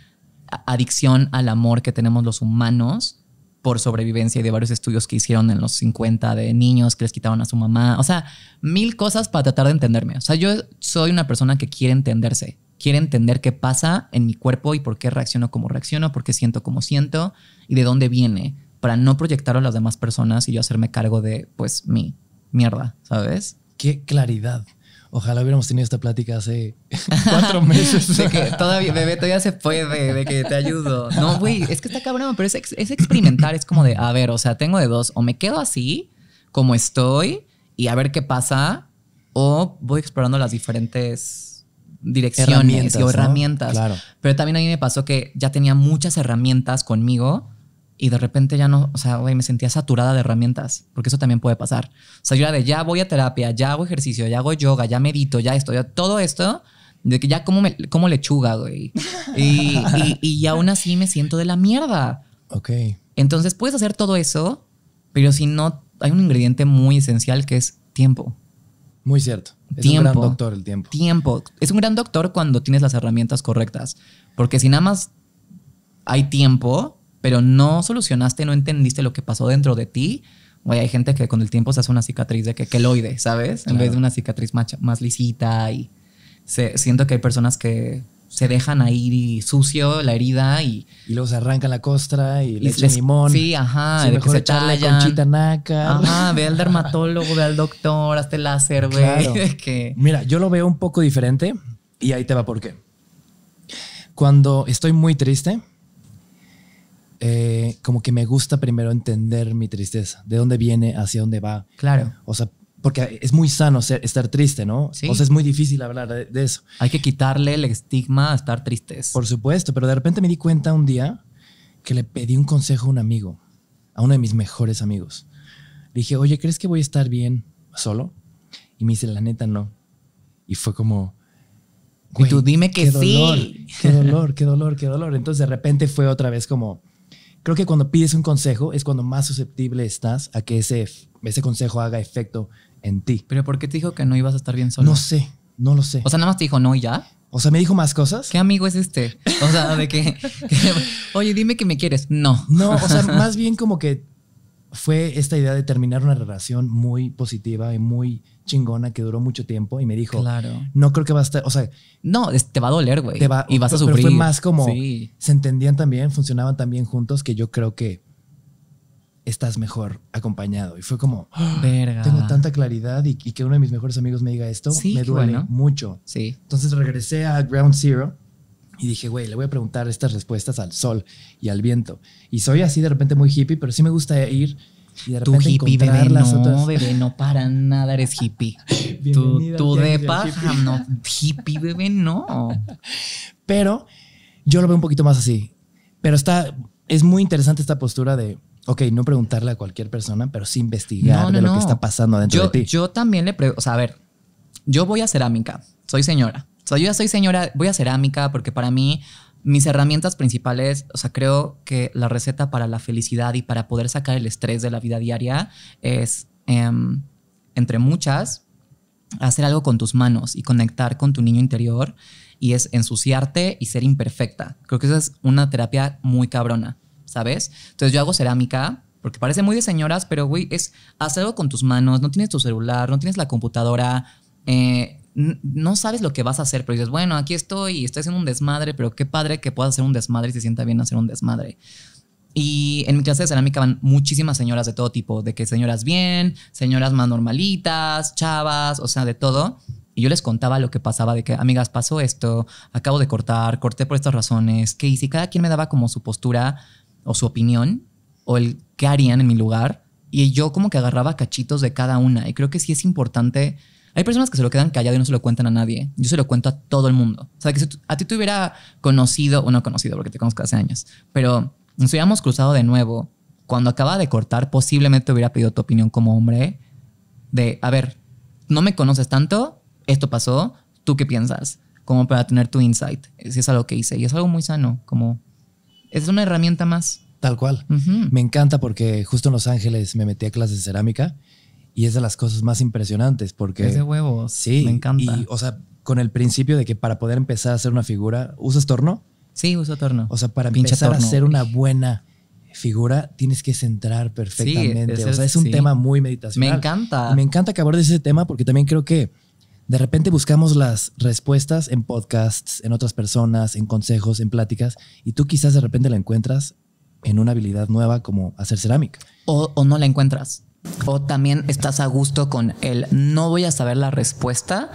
adicción al amor que tenemos los humanos por sobrevivencia y de varios estudios que hicieron en los 50 de niños que les quitaban a su mamá. O sea, mil cosas para tratar de entenderme. O sea, yo soy una persona que quiere entenderse, quiere entender qué pasa en mi cuerpo y por qué reacciono como reacciono, por qué siento como siento y de dónde viene para no proyectar a las demás personas y yo hacerme cargo de, pues, mi mierda, ¿sabes? Qué claridad. Ojalá hubiéramos tenido esta plática hace cuatro meses. de que todavía, bebé, todavía se puede, de que te ayudo. No, güey, es que está cabrón, pero es, experimentar. Es como de, a ver, o sea, tengo de dos. O me quedo así, como estoy, y a ver qué pasa. O voy explorando las diferentes direcciones herramientas, herramientas. Claro. Pero también a mí me pasó que ya tenía muchas herramientas conmigo y de repente ya no, o sea, güey, me sentía saturada de herramientas, porque eso también puede pasar. O sea, yo era de ya voy a terapia, ya hago ejercicio, ya hago yoga, ya medito, ya esto, ya todo esto, de que ya como, me, lechuga, güey. Y, y, aún así me siento de la mierda. Ok. Entonces puedes hacer todo eso, pero si no, hay un ingrediente muy esencial que es tiempo. Muy cierto. Es un gran doctor el tiempo. Tiempo. Es un gran doctor cuando tienes las herramientas correctas. Porque si nada más hay tiempo, pero no solucionaste, no entendiste lo que pasó dentro de ti. Oye, hay gente que con el tiempo se hace una cicatriz de que queloide, ¿sabes? En vez de una cicatriz más, lisita y se, siento que hay personas que se dejan ahí sucio la herida y... Y luego se arranca la costra y le echan limón. Sí, ajá. de que se echarle conchita naca. Ajá, ve al dermatólogo, ve al doctor, hazte láser, ve. que... Mira, yo lo veo un poco diferente y ahí te va por qué. Cuando estoy muy triste, eh, como que me gusta primero entender mi tristeza, de dónde viene, hacia dónde va. Claro. O sea, porque es muy sano ser, estar triste, ¿no? O sea, es muy difícil hablar de, eso. Hay que quitarle el estigma a estar triste. Por supuesto, pero de repente me di cuenta un día que le pedí un consejo a un amigo, a uno de mis mejores amigos. Le dije, oye, ¿crees que voy a estar bien solo? Y me dice, la neta, no. Y fue como... y tú dime que qué sí. Dolor, qué dolor, qué dolor, qué dolor. Entonces de repente fue otra vez como creo que cuando pides un consejo es cuando más susceptible estás a que ese, ese consejo haga efecto en ti. Pero ¿por qué te dijo que no ibas a estar bien solo? No sé, no lo sé. O sea, nada más te dijo no y ya. O sea, me dijo más cosas. ¿Qué amigo es este? O sea, de que, que oye, dime que me quieres. No. No, o sea, más bien como que fue esta idea de terminar una relación muy positiva y muy chingona que duró mucho tiempo y me dijo, claro. no creo que va a estar, o sea, no, te va a doler, güey. y vas a sufrir. Pero fue más como, se entendían también, funcionaban también juntos que yo creo que estás mejor acompañado. Y fue como, ah, tengo tanta claridad y, que uno de mis mejores amigos me diga esto, me duele mucho. Sí. Entonces regresé a Ground Zero y dije, güey, le voy a preguntar estas respuestas al sol y al viento. Y soy así de repente muy hippie, pero sí me gusta ir y de repente tú hippie, bebé, no, bebé, no para nada eres hippie. tú, tú de paz, no, hippie, bebé, no. Pero yo lo veo un poquito más así. Pero está, es muy interesante esta postura de, ok, no preguntarle a cualquier persona, pero sí investigar de lo que está pasando dentro de ti. Yo también le pregunto, o sea, a ver, yo voy a cerámica, soy señora yo ya soy señora, voy a cerámica porque para mí mis herramientas principales, o sea, creo que la receta para la felicidad y para poder sacar el estrés de la vida diaria es, em, entre muchas, hacer algo con tus manos y conectar con tu niño interior y es ensuciarte y ser imperfecta. Creo que esa es una terapia muy cabrona, ¿sabes? Entonces yo hago cerámica, porque parece muy de señoras, pero güey, es hacer algo con tus manos, no tienes tu celular, no tienes la computadora, eh, no sabes lo que vas a hacer, pero dices, bueno, aquí estoy y estoy haciendo un desmadre, pero qué padre que pueda hacer un desmadre y se sienta bien hacer un desmadre. Y en mi clase de cerámica van muchísimas señoras de todo tipo, de que señoras bien, señoras más normalitas, chavas, o sea, de todo. Y yo les contaba lo que pasaba, de que, amigas, pasó esto, acabo de cortar, corté por estas razones, que hice, cada quien me daba como su postura o su opinión, o el qué harían en mi lugar. Y yo como que agarraba cachitos de cada una. Y creo que sí es importante hay personas que se lo quedan callado y no se lo cuentan a nadie. Yo se lo cuento a todo el mundo. O sea, que si a ti te hubiera conocido o no conocido, porque te conozco hace años, pero nos hubiéramos cruzado de nuevo, cuando acaba de cortar, posiblemente te hubiera pedido tu opinión como hombre de, a ver, no me conoces tanto, esto pasó, ¿tú qué piensas? Como para tener tu insight. Si es algo que hice y es algo muy sano, como es una herramienta más. Tal cual. Me encanta porque justo en Los Ángeles me metí a clases de cerámica y es de las cosas más impresionantes porque... Es de huevo Sí. Me encanta. o sea, con el principio de que para poder empezar a hacer una figura, ¿usas torno? Sí, uso torno. O sea, para empezar a hacer una buena figura, tienes que centrar perfectamente. es, o sea, es un tema muy meditacional. Me encanta. Me encanta que de ese tema porque también creo que de repente buscamos las respuestas en podcasts, en otras personas, en consejos, en pláticas, y tú quizás de repente la encuentras en una habilidad nueva como hacer cerámica. O, o no la encuentras. O también estás a gusto con el no voy a saber la respuesta,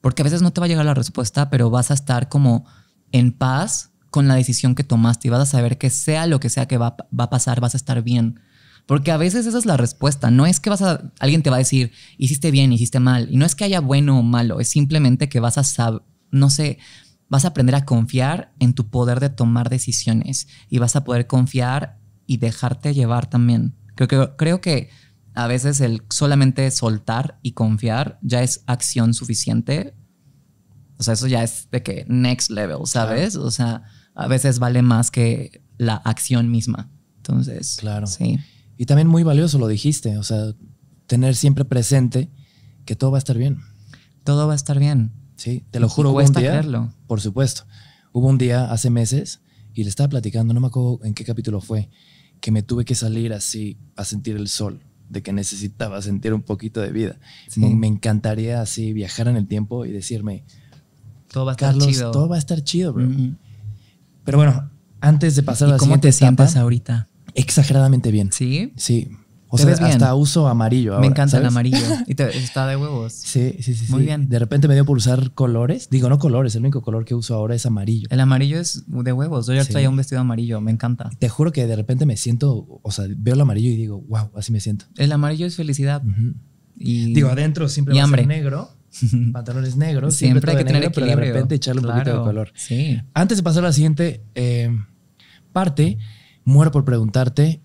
porque a veces no te va a llegar la respuesta, pero vas a estar como en paz con la decisión que tomaste y vas a saber que sea lo que sea que va, a pasar, vas a estar bien. Porque a veces esa es la respuesta. No es que vas a, alguien te va a decir, hiciste bien, hiciste mal. Y no es que haya bueno o malo, es simplemente que vas a saber, no sé, vas a aprender a confiar en tu poder de tomar decisiones y vas a poder confiar y dejarte llevar también. Creo que, creo que a veces el solamente soltar y confiar ya es acción suficiente. O sea, eso ya es de que next level, ¿sabes? O sea, a veces vale más que la acción misma. Entonces, claro. Sí. Y también muy valioso lo dijiste, o sea, tener siempre presente que todo va a estar bien. Todo va a estar bien. Sí, te lo juro, voy un día, creerlo. por supuesto. Hubo un día hace meses y le estaba platicando, no me acuerdo en qué capítulo fue, que me tuve que salir así a sentir el sol, de que necesitaba sentir un poquito de vida. Me, encantaría así viajar en el tiempo y decirme, todo va Carlos, Todo va a estar chido, bro. Mm-hmm. Pero bueno, antes de pasar ¿Y ¿Cómo te sientes ahorita? Exageradamente bien. ¿Sí? Sí, o sea, hasta uso amarillo. me encanta el amarillo. Y está de huevos. Sí, sí, sí. Muy bien. De repente me dio por usar colores. Digo, no colores, el único color que uso ahora es amarillo. El amarillo es de huevos. Yo ya traía un vestido amarillo, me encanta. Te juro que de repente me siento, o sea, veo el amarillo y digo, wow, así me siento. El amarillo es felicidad. y, digo, adentro siempre va A ser negro. Pantalones negros. Siempre, hay que tener de repente echarle un poquito de color. Sí. Antes de pasar a la siguiente eh, parte, muero por preguntarte.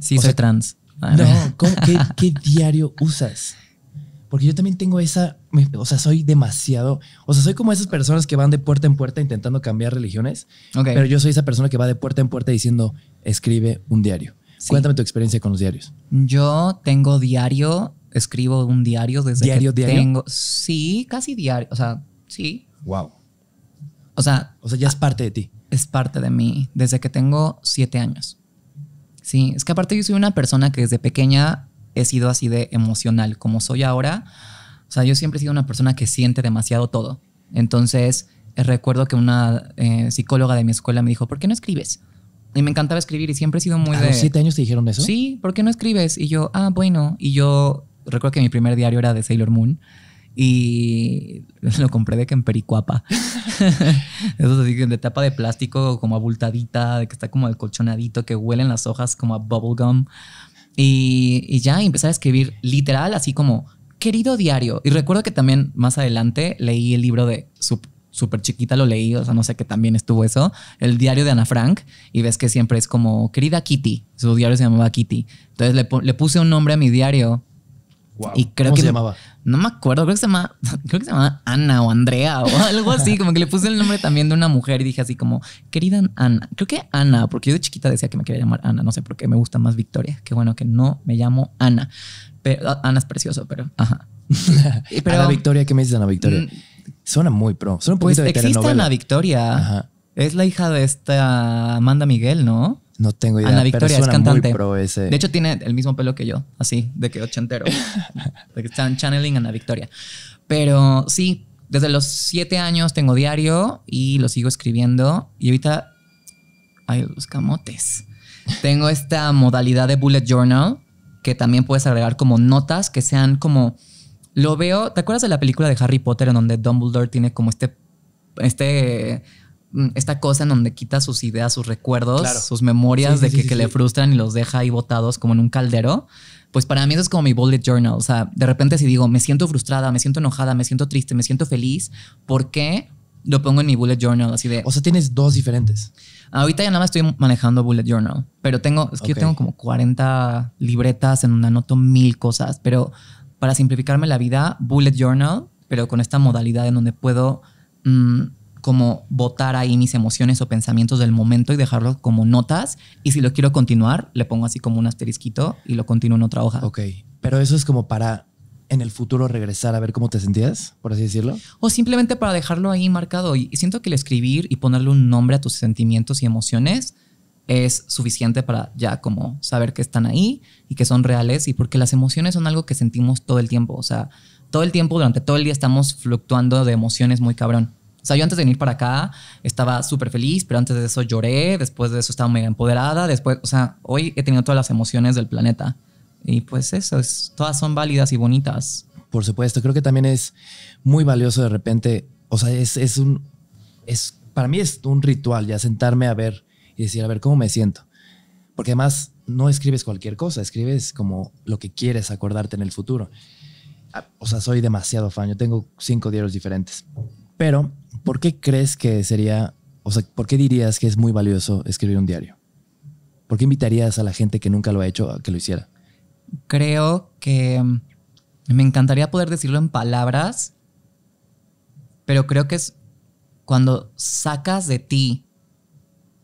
si soy trans. No, qué, diario usas? Porque yo también tengo esa, o sea, soy demasiado, o sea, soy como esas personas que van de puerta en puerta intentando cambiar religiones, pero yo soy esa persona que va de puerta en puerta diciendo, escribe un diario. Cuéntame tu experiencia con los diarios. Yo tengo diario, escribo un diario desde diario, que diario? tengo, sí, casi diario, o sea, sí. Wow. O sea, o sea, ya es parte de ti. Es parte de mí desde que tengo siete años. Sí, es que aparte yo soy una persona que desde pequeña he sido así de emocional como soy ahora. O sea, yo siempre he sido una persona que siente demasiado todo. Entonces, eh, recuerdo que una eh, psicóloga de mi escuela me dijo, ¿por qué no escribes? Y me encantaba escribir y siempre he sido muy ¿A de... los siete años te dijeron eso? Sí, ¿por qué no escribes? Y yo, ah, bueno. Y yo recuerdo que mi primer diario era de Sailor Moon. Y lo compré de que en Pericuapa. Eso así de tapa de plástico como abultadita, de que está como el colchonadito, que huelen las hojas como a bubblegum. Y, y ya empecé a escribir literal, así como querido diario. Y recuerdo que también más adelante leí el libro de súper chiquita lo leí, o sea, no sé qué también estuvo eso, el diario de Ana Frank, y ves que siempre es como, querida Kitty, su diario se llamaba Kitty. Entonces le, le, puse un nombre a mi diario y creo que, llamaba? No me acuerdo, creo que se llama creo que se Ana o Andrea o algo así, como que le puse el nombre también de una mujer y dije así como, querida Ana, creo que Ana, porque yo de chiquita decía que me quería llamar Ana, no sé por qué me gusta más Victoria, qué bueno que no me llamo Ana. Pero, ah, Ana es precioso, pero ajá. pero, Ana Victoria, ¿qué me dices Ana Victoria? Mm, suena muy pro, suena un poquito pues de existe Ana Victoria. Es la hija de esta Amanda Miguel, ¿no? No tengo idea. Victoria es cantante. Pro ese. De hecho, tiene el mismo pelo que yo, así, de que ochentero. de que están channeling a la Victoria. Pero sí, desde los siete años tengo diario y lo sigo escribiendo. Y ahorita hay los camotes. tengo esta modalidad de bullet journal que también puedes agregar como notas que sean como. Lo veo. ¿Te acuerdas de la película de Harry Potter en donde Dumbledore tiene como este. Este Mm, esta cosa en donde quita sus ideas, sus recuerdos, sus memorias de que, que le frustran y los deja ahí botados como en un caldero, pues para mí eso es como mi bullet journal. O sea, de repente si digo, me siento frustrada, me siento enojada, me siento triste, me siento feliz, ¿por qué? Lo pongo en mi bullet journal, así de... O sea, tienes dos diferentes. Ahorita ya nada más estoy manejando bullet journal, pero tengo, es que yo tengo como 40 libretas en donde anoto mil cosas, pero para simplificarme la vida, bullet journal, pero con esta modalidad en donde puedo... Mm, como botar ahí mis emociones o pensamientos del momento y dejarlo como notas. Y si lo quiero continuar, le pongo así como un asterisquito y lo continúo en otra hoja. Ok, pero eso es como para en el futuro regresar a ver cómo te sentías, por así decirlo. O simplemente para dejarlo ahí marcado. Y siento que el escribir y ponerle un nombre a tus sentimientos y emociones es suficiente para ya como saber que están ahí y que son reales y porque las emociones son algo que sentimos todo el tiempo. O sea, todo el tiempo, durante todo el día estamos fluctuando de emociones muy cabrón. O sea, yo antes de venir para acá estaba súper feliz, pero antes de eso lloré, después de eso estaba mega empoderada, después, o sea, hoy he tenido todas las emociones del planeta. Y pues eso, es, todas son válidas y bonitas. Por supuesto, creo que también es muy valioso de repente, o sea, es, es un, es, para mí es un ritual ya sentarme a ver y decir, a ver, ¿cómo me siento? Porque además no escribes cualquier cosa, escribes como lo que quieres acordarte en el futuro. Ah, o sea, soy demasiado fan, yo tengo cinco diarios diferentes. Pero ¿por qué crees que sería, o sea, por qué dirías que es muy valioso escribir un diario? ¿Por qué invitarías a la gente que nunca lo ha hecho a que lo hiciera? Creo que mm, me encantaría poder decirlo en palabras, pero creo que es cuando sacas de ti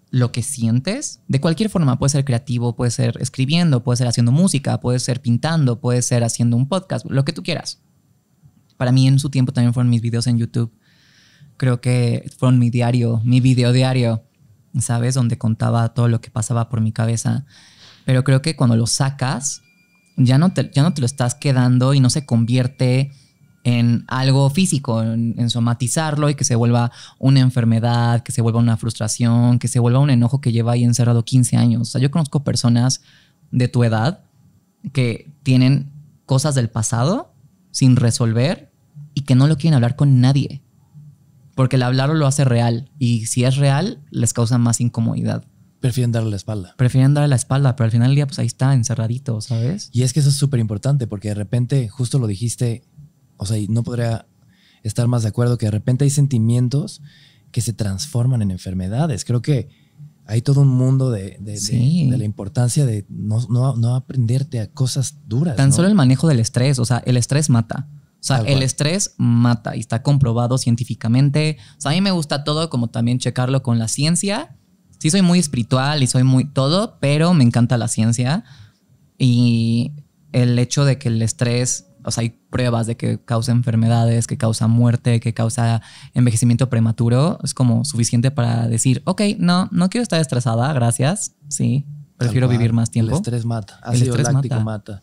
lo que sientes, de cualquier forma, puede ser creativo, puede ser escribiendo, puede ser haciendo música, puede ser pintando, puede ser haciendo un podcast, lo que tú quieras. Para mí en su tiempo también fueron mis videos en YouTube creo que fueron mi diario, mi video diario, ¿sabes? Donde contaba todo lo que pasaba por mi cabeza. Pero creo que cuando lo sacas, ya no te, ya no te lo estás quedando y no se convierte en algo físico, en, en, somatizarlo y que se vuelva una enfermedad, que se vuelva una frustración, que se vuelva un enojo que lleva ahí encerrado 15 años. O sea, yo conozco personas de tu edad que tienen cosas del pasado sin resolver y que no lo quieren hablar con nadie. Porque el hablarlo lo hace real. Y si es real, les causa más incomodidad. Prefieren darle la espalda. Prefieren darle la espalda, pero al final del día, pues ahí está, encerradito, ¿sabes? Y es que eso es súper importante, porque de repente, justo lo dijiste, o sea, y no podría estar más de acuerdo que de repente hay sentimientos que se transforman en enfermedades. Creo que hay todo un mundo de, de, la importancia de no, aprenderte a cosas duras. Tan solo el manejo del estrés, o sea, el estrés mata. O sea, el estrés mata y está comprobado científicamente. O sea, a mí me gusta todo como también checarlo con la ciencia. Sí soy muy espiritual y soy muy todo, pero me encanta la ciencia. Y el hecho de que el estrés, o sea, hay pruebas de que causa enfermedades, que causa muerte, que causa envejecimiento prematuro, es como suficiente para decir, ok, no, no quiero estar estresada, gracias. Sí, prefiero vivir más tiempo. El estrés mata, el estrés mata.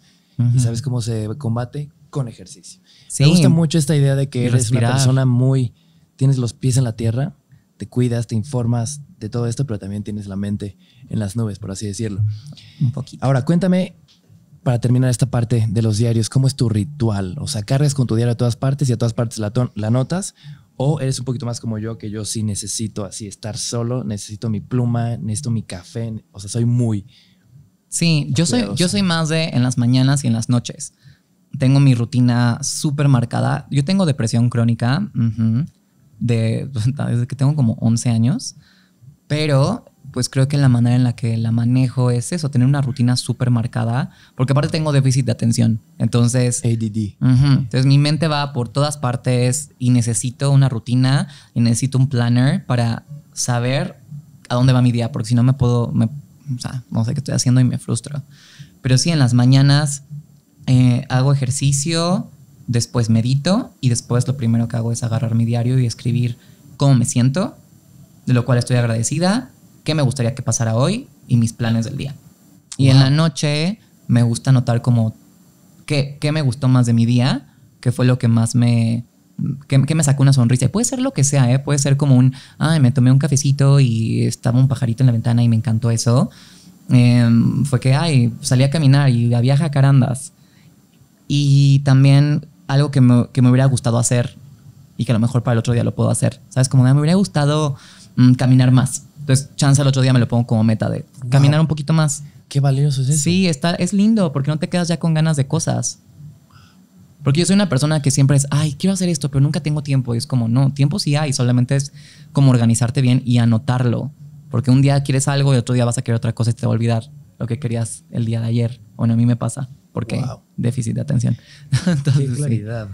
¿Y sabes cómo se combate? Con ejercicio. Me gusta mucho esta idea de que eres una persona muy. Tienes los pies en la tierra, te cuidas, te informas de todo esto, pero también tienes la mente en las nubes, por así decirlo. Un poquito. Ahora, cuéntame, para terminar esta parte de los diarios, ¿cómo es tu ritual? O sea, ¿cargas con tu diario a todas partes y a todas partes la, la notas? ¿O eres un poquito más como yo, que yo sí necesito así estar solo, necesito mi pluma, necesito mi café? O sea, soy muy... Sí, yo soy, yo soy más de en las mañanas y en las noches tengo mi rutina súper marcada. Yo tengo depresión crónica, de, desde que tengo como 11 años, pero pues creo que la manera en la que la manejo es eso, tener una rutina súper marcada, porque aparte tengo déficit de atención. Entonces... ADD. entonces mi mente va por todas partes y necesito una rutina y necesito un planner para saber a dónde va mi día, porque si no me puedo, me, o sea, no sé qué estoy haciendo y me frustro. Pero sí, en las mañanas eh, hago ejercicio, después medito y después lo primero que hago es agarrar mi diario y escribir cómo me siento, de lo cual estoy agradecida, qué me gustaría que pasara hoy y mis planes del día. Y en la noche me gusta notar como qué, qué, me gustó más de mi día, qué fue lo que más me... qué me sacó una sonrisa. puede ser lo que sea, ¿eh? puede ser como un, ay, me tomé un cafecito y estaba un pajarito en la ventana y me encantó eso. Em, fue que, ay, salí a caminar y había jacarandas. Y también algo que me, hubiera gustado hacer y que a lo mejor para el otro día lo puedo hacer. ¿Sabes? Como me hubiera gustado mm, caminar más. Entonces, chance el otro día me lo pongo como meta de caminar un poquito más. Qué valioso es eso. Sí, está, es lindo porque no te quedas ya con ganas de cosas. Porque yo soy una persona que siempre es, ay, quiero hacer esto, pero nunca tengo tiempo. Y es como, no, tiempo sí hay, solamente es como organizarte bien y anotarlo. Porque un día quieres algo y otro día vas a querer otra cosa y te va a olvidar lo que querías el día de ayer. Bueno, a mí me pasa porque déficit de atención. Qué claridad.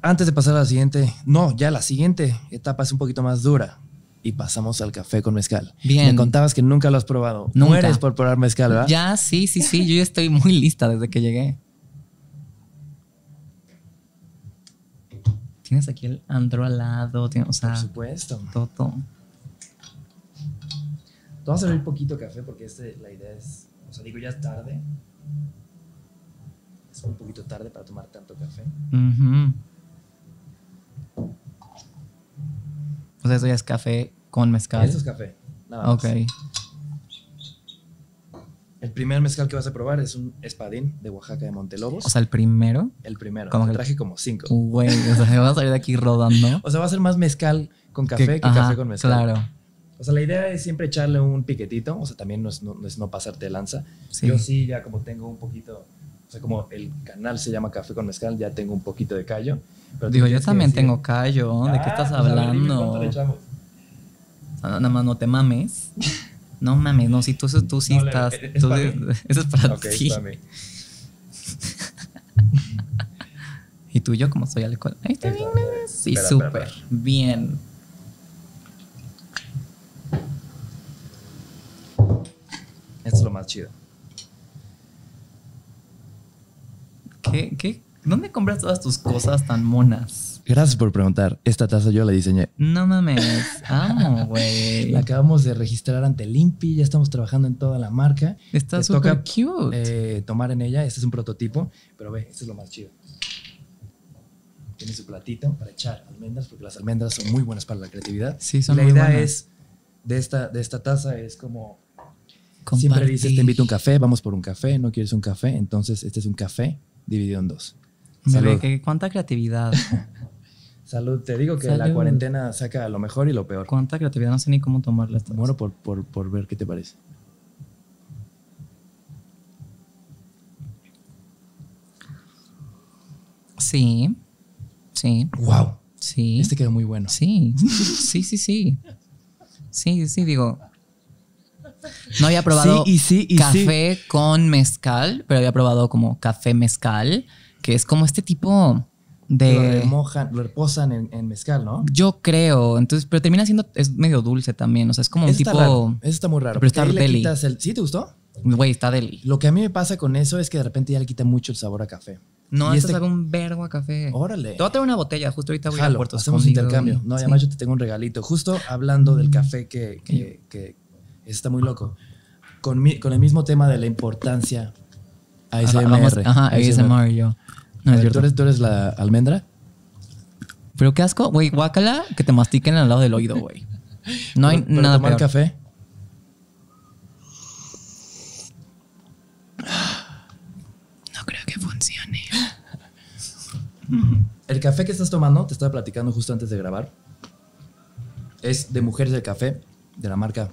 Antes de pasar a la siguiente, no, ya la siguiente etapa es un poquito más dura y pasamos al café con mezcal. Bien. Me contabas que nunca lo has probado. No eres por probar mezcal, ¿verdad? Ya, sí, sí, sí. Yo ya estoy muy lista desde que llegué. Tienes aquí el andro al lado, o sea, por supuesto. Toto. Vamos a un poquito café porque este, la idea es, o sea, digo, ya es tarde, es un poquito tarde para tomar tanto café. O sea, eso ya es café con mezcal. Eso es café. Nada más. Ok. El primer mezcal que vas a probar es un espadín de Oaxaca de Montelobos. O sea, el primero. El primero. Como que traje como cinco. Güey, o sea, me a salir de aquí rodando. o sea, va a ser más mezcal con café que, café con mezcal. Claro. O sea, la idea es siempre echarle un piquetito, o sea, también no es no, pasarte lanza. Yo sí, ya como tengo un poquito, o sea, como el canal se llama Café con Mezcal, ya tengo un poquito de callo. Pero Digo, yo también tengo callo, ¿de qué estás ah, pues hablando? Nada más no te mames. No mames, no, si tú, tú sí estás. eso es para ti. y tú yo, como soy alcohol. Ahí está bien, Sí súper bien. Esto es lo más chido. ¿Qué? ¿Qué? ¿Dónde compras todas tus cosas tan monas? Gracias por preguntar. Esta taza yo la diseñé. No mames. Amo, güey. La acabamos de registrar ante Limpi. Ya estamos trabajando en toda la marca. Está súper cute. Eh, tomar en ella. Este es un prototipo. Pero ve, este es lo más chido. Tiene su platito para echar almendras, porque las almendras son muy buenas para la creatividad. Sí, son La idea es de esta, de esta taza es como Siempre dices, te invito a un café, vamos por un café, no quieres un café, entonces este es un café dividido en dos. Que, eh, cuánta creatividad. Salud, te digo que la cuarentena saca lo mejor y lo peor. Cuánta creatividad, no sé ni cómo tomarla. Esta Bueno, por, por ver qué te parece. Sí, sí. Wow. Sí. Este quedó muy bueno. Sí, sí, sí, sí. Sí, sí, digo, no había probado café con mezcal, pero había probado como café mezcal, que es como este tipo de... Lo mojan, lo reposan en, mezcal, ¿no? Yo creo, entonces, pero termina siendo, es medio dulce también, o sea, es como un tipo... Raro, eso está muy raro. Pero está deli. ¿Sí te gustó? Güey, está deli. Lo que a mí me pasa con eso es que de repente ya le quita mucho el sabor a café. No, esto sabe este un vergo a café. Órale. Te voy a traer una botella, justo ahorita voy a Puerto Hacemos intercambio. No, además yo te tengo un regalito. Justo hablando del mm. café que, está muy loco. Con, el mismo tema de la importancia ASMR. ajá, ASMR, ASMR, yo. No, ¿tú, eres, la almendra? Pero qué asco, güey, guácala que te mastiquen al lado del oído, güey. No hay nada nada pero tomar café? No creo que funcione. El café que estás tomando, te estaba platicando justo antes de grabar, es de Mujeres del Café, de la marca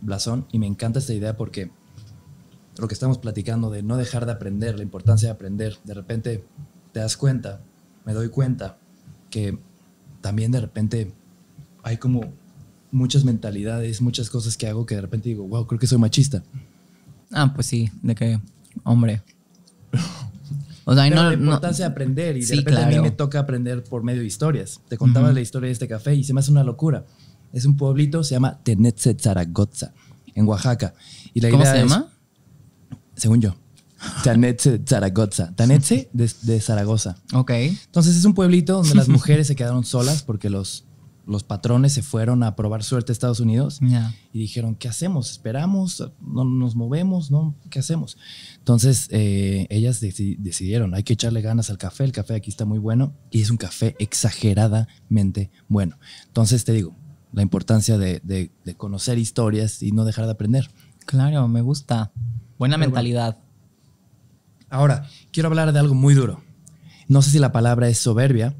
blasón y me encanta esta idea porque lo que estamos platicando de no dejar de aprender, la importancia de aprender, de repente te das cuenta, me doy cuenta que también de repente hay como muchas mentalidades, muchas cosas que hago que de repente digo, wow, creo que soy machista. Ah, pues sí, de que, hombre. no, la importancia de aprender y de repente a mí me toca aprender por medio de historias. Te contaba la historia de este café y se me hace una locura es un pueblito, se llama Tenetze Zaragoza, en Oaxaca. Y la ¿Cómo se llama? Según yo. Tenetze Zaragoza. Tenetze de, Zaragoza. Ok. Entonces es un pueblito donde las mujeres se quedaron solas porque los, los patrones se fueron a probar suerte a Estados Unidos y dijeron, ¿qué hacemos? ¿Esperamos? ¿No nos movemos? ¿No? ¿Qué hacemos? Entonces eh, ellas decidieron, hay que echarle ganas al café, el café aquí está muy bueno y es un café exageradamente bueno. Entonces te digo, la importancia de, conocer historias y no dejar de aprender. Claro, me gusta. Buena mentalidad. Ahora, quiero hablar de algo muy duro. No sé si la palabra es soberbia,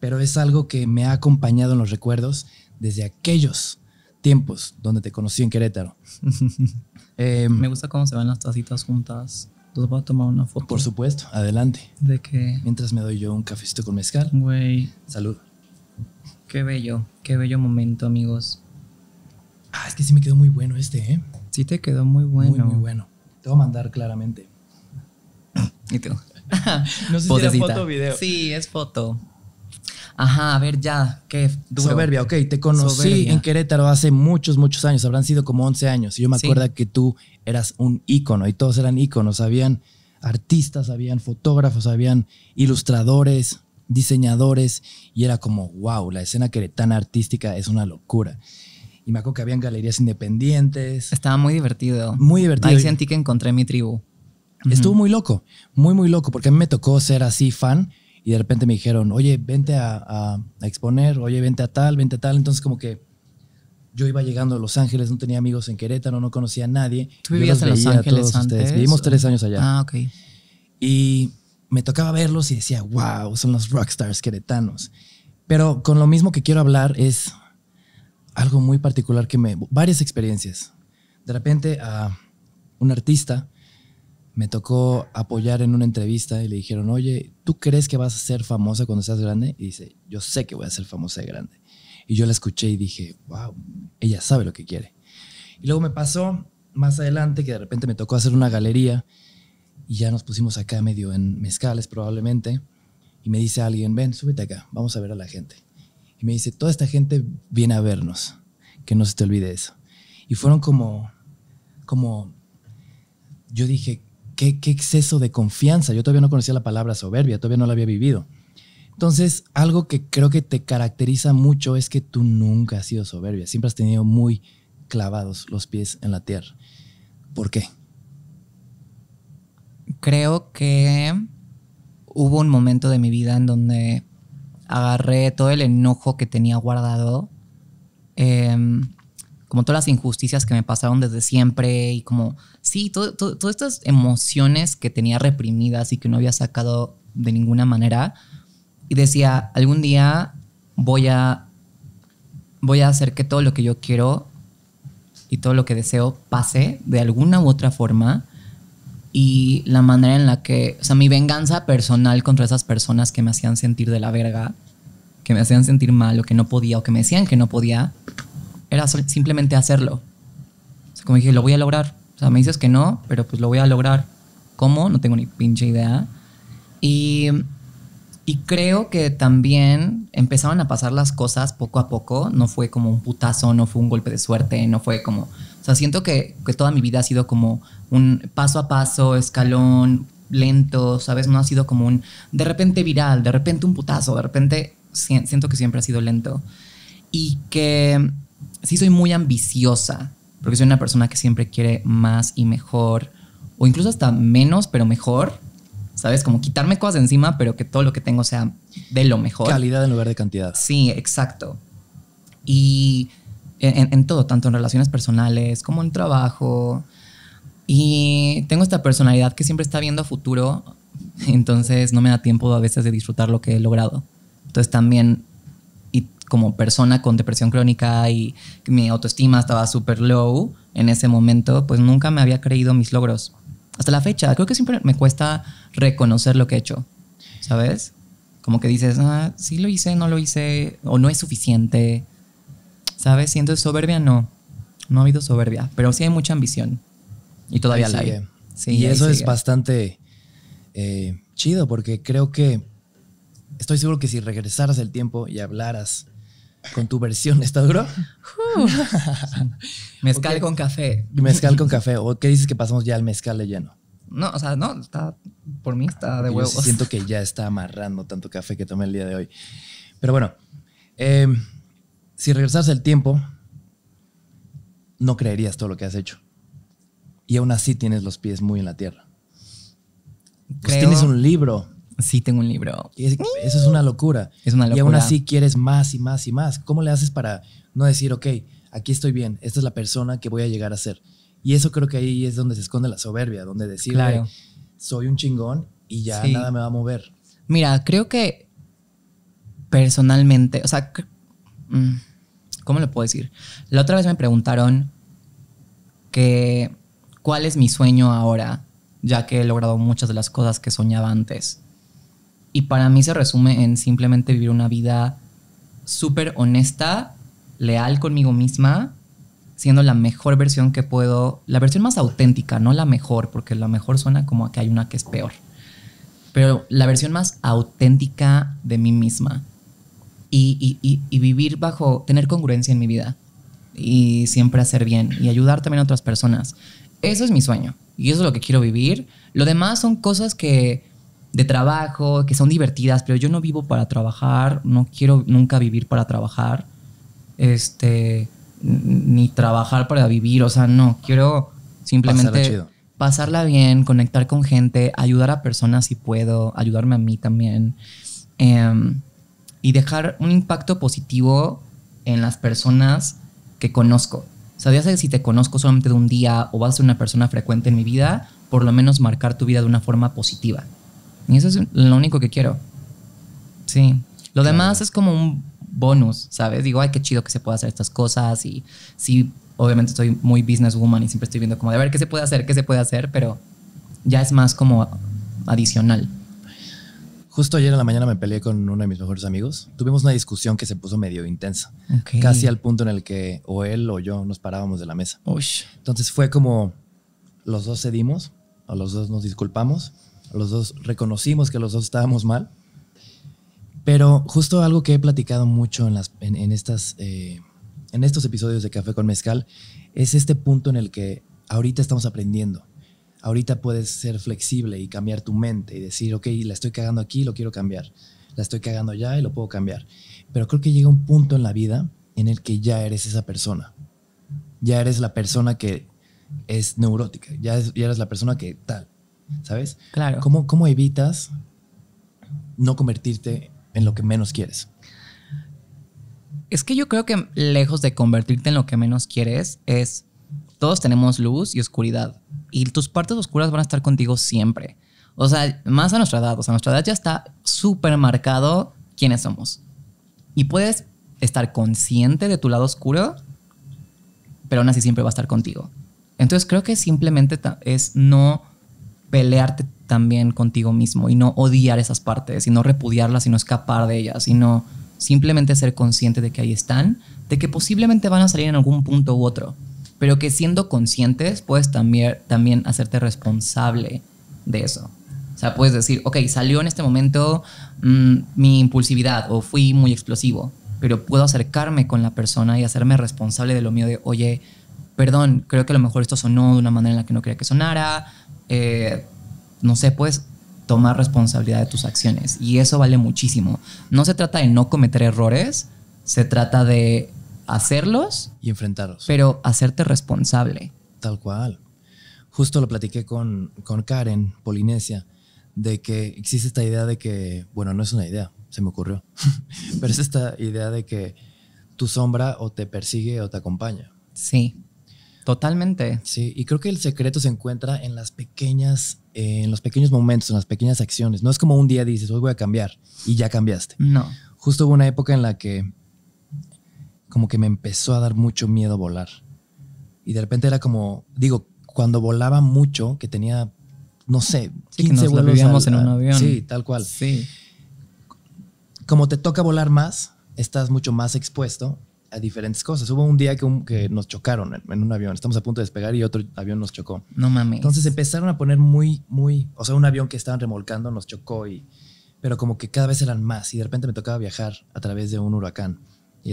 pero es algo que me ha acompañado en los recuerdos desde aquellos tiempos donde te conocí en Querétaro. Em, me gusta cómo se van las tacitas juntas. Los vas a tomar una foto. Por supuesto, adelante. De que. Mientras me doy yo un cafecito con mezcal. Güey. Salud. Qué bello, qué bello momento, amigos. Ah, es que sí me quedó muy bueno este, ¿eh? Sí te quedó muy bueno. Muy, muy bueno. Te voy a mandar claramente. ¿Y tú? no sé si era foto o video. Sí, es foto. Ajá, a ver ya, qué duro. Soberbia, ok, te conocí en Querétaro hace muchos, muchos años, habrán sido como 11 años. Y yo me acuerdo que tú eras un ícono y todos eran íconos, habían artistas, habían fotógrafos, habían ilustradores, diseñadores y era como, wow, la escena tan artística es una locura. Y me acuerdo que habían galerías independientes. Estaba muy divertido. Muy divertido. Ahí sentí que encontré mi tribu. Estuvo muy loco, muy, muy loco, porque a mí me tocó ser así fan y de repente me dijeron, oye, vente a, exponer, oye, vente a tal, vente a tal. Entonces como que yo iba llegando a Los Ángeles, no tenía amigos en Querétaro, no conocía a nadie. ¿Tú vivías en Los Ángeles antes? Vivimos tres años allá. Ah, ok. Y me tocaba verlos y decía, wow, son los rockstars queretanos. Pero con lo mismo que quiero hablar es algo muy particular que me... varias experiencias. De repente a un artista me tocó apoyar en una entrevista y le dijeron, oye, ¿tú crees que vas a ser famosa cuando seas grande? Y dice, yo sé que voy a ser famosa de grande. Y yo la escuché y dije, wow, ella sabe lo que quiere. Y luego me pasó más adelante que de repente me tocó hacer una galería y ya nos pusimos acá medio en mezcales probablemente. Y me dice alguien, ven, súbete acá, vamos a ver a la gente. Y me dice, toda esta gente viene a vernos, que no se te olvide eso. Y fueron como, como, yo dije, qué, qué exceso de confianza. Yo todavía no conocía la palabra soberbia, todavía no la había vivido. Entonces, algo que creo que te caracteriza mucho es que tú nunca has sido soberbia, siempre has tenido muy clavados los pies en la tierra. ¿Por qué? creo que hubo un momento de mi vida en donde agarré todo el enojo que tenía guardado, em, como todas las injusticias que me pasaron desde siempre y como, sí, todas estas emociones que tenía reprimidas y que no había sacado de ninguna manera. Y decía, algún día voy a, voy a hacer que todo lo que yo quiero y todo lo que deseo pase de alguna u otra forma y la manera en la que, o sea, mi venganza personal contra esas personas que me hacían sentir de la verga, que me hacían sentir mal o que no podía o que me decían que no podía, era simplemente hacerlo. O sea, como dije, lo voy a lograr. O sea, me dices que no, pero pues lo voy a lograr. ¿Cómo? No tengo ni pinche idea. Y, creo que también empezaban a pasar las cosas poco a poco. No fue como un putazo, no fue un golpe de suerte, no fue como sea, siento que, toda mi vida ha sido como un paso a paso, escalón, lento, ¿sabes? No ha sido como un de repente viral, de repente un putazo, de repente siento que siempre ha sido lento. Y que sí soy muy ambiciosa, porque soy una persona que siempre quiere más y mejor, o incluso hasta menos, pero mejor. ¿Sabes? Como quitarme cosas de encima, pero que todo lo que tengo sea de lo mejor. Calidad en lugar de cantidad. Sí, exacto. Y en, todo, tanto en relaciones personales como en trabajo. Y tengo esta personalidad que siempre está viendo a futuro, entonces no me da tiempo a veces de disfrutar lo que he logrado. Entonces también, y como persona con depresión crónica y mi autoestima estaba súper low en ese momento, pues nunca me había creído mis logros. Hasta la fecha, creo que siempre me cuesta reconocer lo que he hecho, ¿sabes? Como que dices, ah, sí lo hice, no lo hice, o no es suficiente ¿sabes? Siento soberbia, no. No ha habido soberbia, pero sí hay mucha ambición. Y todavía la hay. Sí, y eso es bastante eh, chido porque creo que estoy seguro que si regresaras el tiempo y hablaras con tu versión, ¿está duro? mezcal con café. Mezcal con café. ¿O qué dices que pasamos ya al mezcal de lleno? No, o sea, no, está, por mí está de Yo siento que ya está amarrando tanto café que tomé el día de hoy. Pero bueno, eh, si regresas el tiempo, no creerías todo lo que has hecho. Y aún así tienes los pies muy en la tierra. Pues tienes un libro. Sí, tengo un libro. eso es una locura. Es una locura. Y aún así quieres más y más y más. ¿Cómo le haces para no decir, ok, aquí estoy bien, esta es la persona que voy a llegar a ser? Y eso creo que ahí es donde se esconde la soberbia, donde decir, soy un chingón y ya nada me va a mover. Mira, creo que personalmente, o sea, mm, ¿Cómo lo puedo decir? La otra vez me preguntaron que cuál es mi sueño ahora, ya que he logrado muchas de las cosas que soñaba antes. Y para mí se resume en simplemente vivir una vida súper honesta, leal conmigo misma, siendo la mejor versión que puedo, la versión más auténtica, no la mejor, porque la mejor suena como que hay una que es peor, pero la versión más auténtica de mí misma y, vivir bajo, tener congruencia en mi vida y siempre hacer bien y ayudar también a otras personas. Eso es mi sueño y eso es lo que quiero vivir. Lo demás son cosas que de trabajo, que son divertidas, pero yo no vivo para trabajar, no quiero nunca vivir para trabajar, este, ni trabajar para vivir, o sea, no, quiero simplemente pasarla, bien, conectar con gente, ayudar a personas si puedo, ayudarme a mí también. eh y dejar un impacto positivo en las personas que conozco. O sea, que si te conozco solamente de un día o vas a ser una persona frecuente en mi vida, por lo menos marcar tu vida de una forma positiva. Y eso es lo único que quiero. Sí. Lo demás es como un bonus, ¿sabes? Digo, ay, qué chido que se pueda hacer estas cosas y sí, obviamente soy muy businesswoman y siempre estoy viendo como de ver qué se puede hacer, qué se puede hacer, pero ya es más como adicional. Justo ayer en la mañana me peleé con uno de mis mejores amigos. Tuvimos una discusión que se puso medio intensa. Casi al punto en el que o él o yo nos parábamos de la mesa. Entonces fue como los dos cedimos, o los dos nos disculpamos, los dos reconocimos que los dos estábamos mal. Pero justo algo que he platicado mucho en, estas, eh, en estos episodios de Café con Mezcal es este punto en el que ahorita estamos aprendiendo ahorita puedes ser flexible y cambiar tu mente y decir, ok, la estoy cagando aquí, lo quiero cambiar. La estoy cagando ya y lo puedo cambiar. Pero creo que llega un punto en la vida en el que ya eres esa persona. Ya eres la persona que es neurótica. Ya, eres la persona que tal. ¿Sabes? Claro. ¿Cómo, ¿Cómo evitas no convertirte en lo que menos quieres? Es que yo creo que lejos de convertirte en lo que menos quieres es todos tenemos luz y oscuridad y tus partes oscuras van a estar contigo siempre. O sea, más a nuestra edad. O sea, a nuestra edad ya está súper marcado quiénes somos. Y puedes estar consciente de tu lado oscuro, pero aún así siempre va a estar contigo. Entonces creo que simplemente es no pelearte también contigo mismo y no odiar esas partes y no repudiarlas sino escapar de ellas, sino simplemente ser consciente de que ahí están, de que posiblemente van a salir en algún punto u otro pero que siendo conscientes puedes también, también hacerte responsable de eso. O sea, puedes decir, ok, salió en este momento mm, mi impulsividad o fui muy explosivo, pero puedo acercarme con la persona y hacerme responsable de lo mío de, oye, perdón, creo que a lo mejor esto sonó de una manera en la que no quería que sonara. Eh, no sé, puedes tomar responsabilidad de tus acciones y eso vale muchísimo. No se trata de no cometer errores, se trata de hacerlos. Y enfrentarlos. Pero hacerte responsable. Tal cual. Justo lo platiqué con, Karen, Polinesia, de que existe esta idea de que, bueno, no es una idea, se me ocurrió, pero es esta idea de que tu sombra o te persigue o te acompaña. Sí, totalmente. Sí, y creo que el secreto se encuentra en las pequeñas, en los pequeños momentos, en las pequeñas acciones. No es como un día dices, hoy voy a cambiar y ya cambiaste. No. Justo hubo una época en la que como que me empezó a dar mucho miedo volar. Y de repente era como, digo, cuando volaba mucho, que tenía, no sé, 15 vuelos. en un avión. Sí, tal cual. Sí. Como te toca volar más, estás mucho más expuesto a diferentes cosas. Hubo un día que, nos chocaron en, en, un avión. Estamos a punto de despegar y otro avión nos chocó. No mames. Entonces empezaron a poner muy, muy. O sea, un avión que estaban remolcando nos chocó y. Pero como que cada vez eran más y de repente me tocaba viajar a través de un huracán.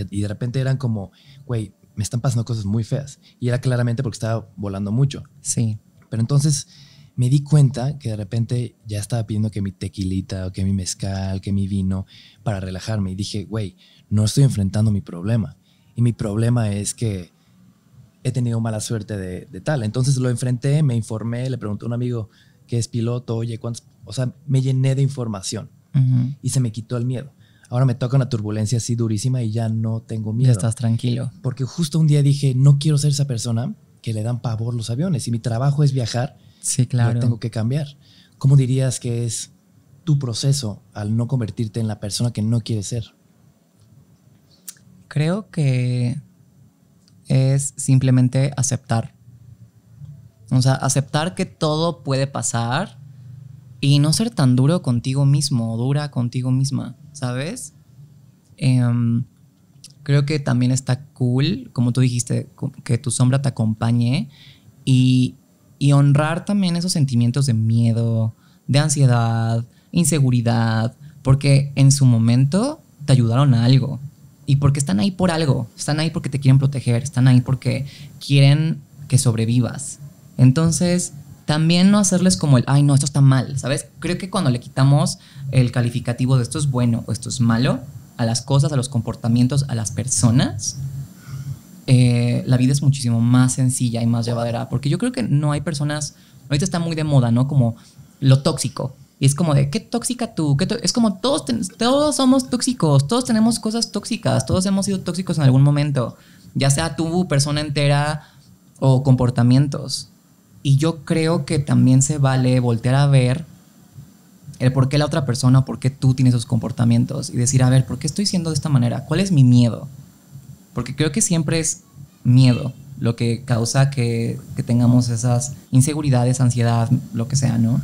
Y, de repente eran como, güey, me están pasando cosas muy feas. Y era claramente porque estaba volando mucho. Sí. Pero entonces me di cuenta que de repente ya estaba pidiendo que mi tequilita o que mi mezcal, que mi vino para relajarme. Y dije, güey, no estoy enfrentando mi problema. Y mi problema es que he tenido mala suerte de, tal. Entonces lo enfrenté, me informé, le pregunté a un amigo que es piloto, oye, ¿cuántos? O sea, me llené de información y se me quitó el miedo. Ahora me toca una turbulencia así durísima y ya no tengo miedo. Ya estás tranquilo. Porque justo un día dije, no quiero ser esa persona que le dan pavor los aviones. Y mi trabajo es viajar. Sí, claro. tengo que cambiar. ¿Cómo dirías que es tu proceso al no convertirte en la persona que no quieres ser? Creo que es simplemente aceptar. O sea, aceptar que todo puede pasar y no ser tan duro contigo mismo o dura contigo misma. ¿sabes? Em, creo que también está cool, como tú dijiste, que tu sombra te acompañe y, y honrar también esos sentimientos de miedo, de ansiedad, inseguridad, porque en su momento te ayudaron a algo y porque están ahí por algo, están ahí porque te quieren proteger, están ahí porque quieren que sobrevivas. Entonces, también no hacerles como el, ay, no, esto está mal, ¿sabes? Creo que cuando le quitamos el calificativo de esto es bueno o esto es malo a las cosas, a los comportamientos, a las personas, eh, la vida es muchísimo más sencilla y más llevadera. Porque yo creo que no hay personas, ahorita está muy de moda, ¿no? Como lo tóxico. Y es como de, ¿qué tóxica tú? ¿Qué es como todos, todos somos tóxicos, todos tenemos cosas tóxicas, todos hemos sido tóxicos en algún momento, ya sea tú, persona entera o comportamientos. Y yo creo que también se vale voltear a ver el por qué la otra persona, por qué tú tienes esos comportamientos y decir, a ver, ¿por qué estoy siendo de esta manera? ¿Cuál es mi miedo? Porque creo que siempre es miedo lo que causa que, tengamos esas inseguridades, ansiedad, lo que sea, ¿no?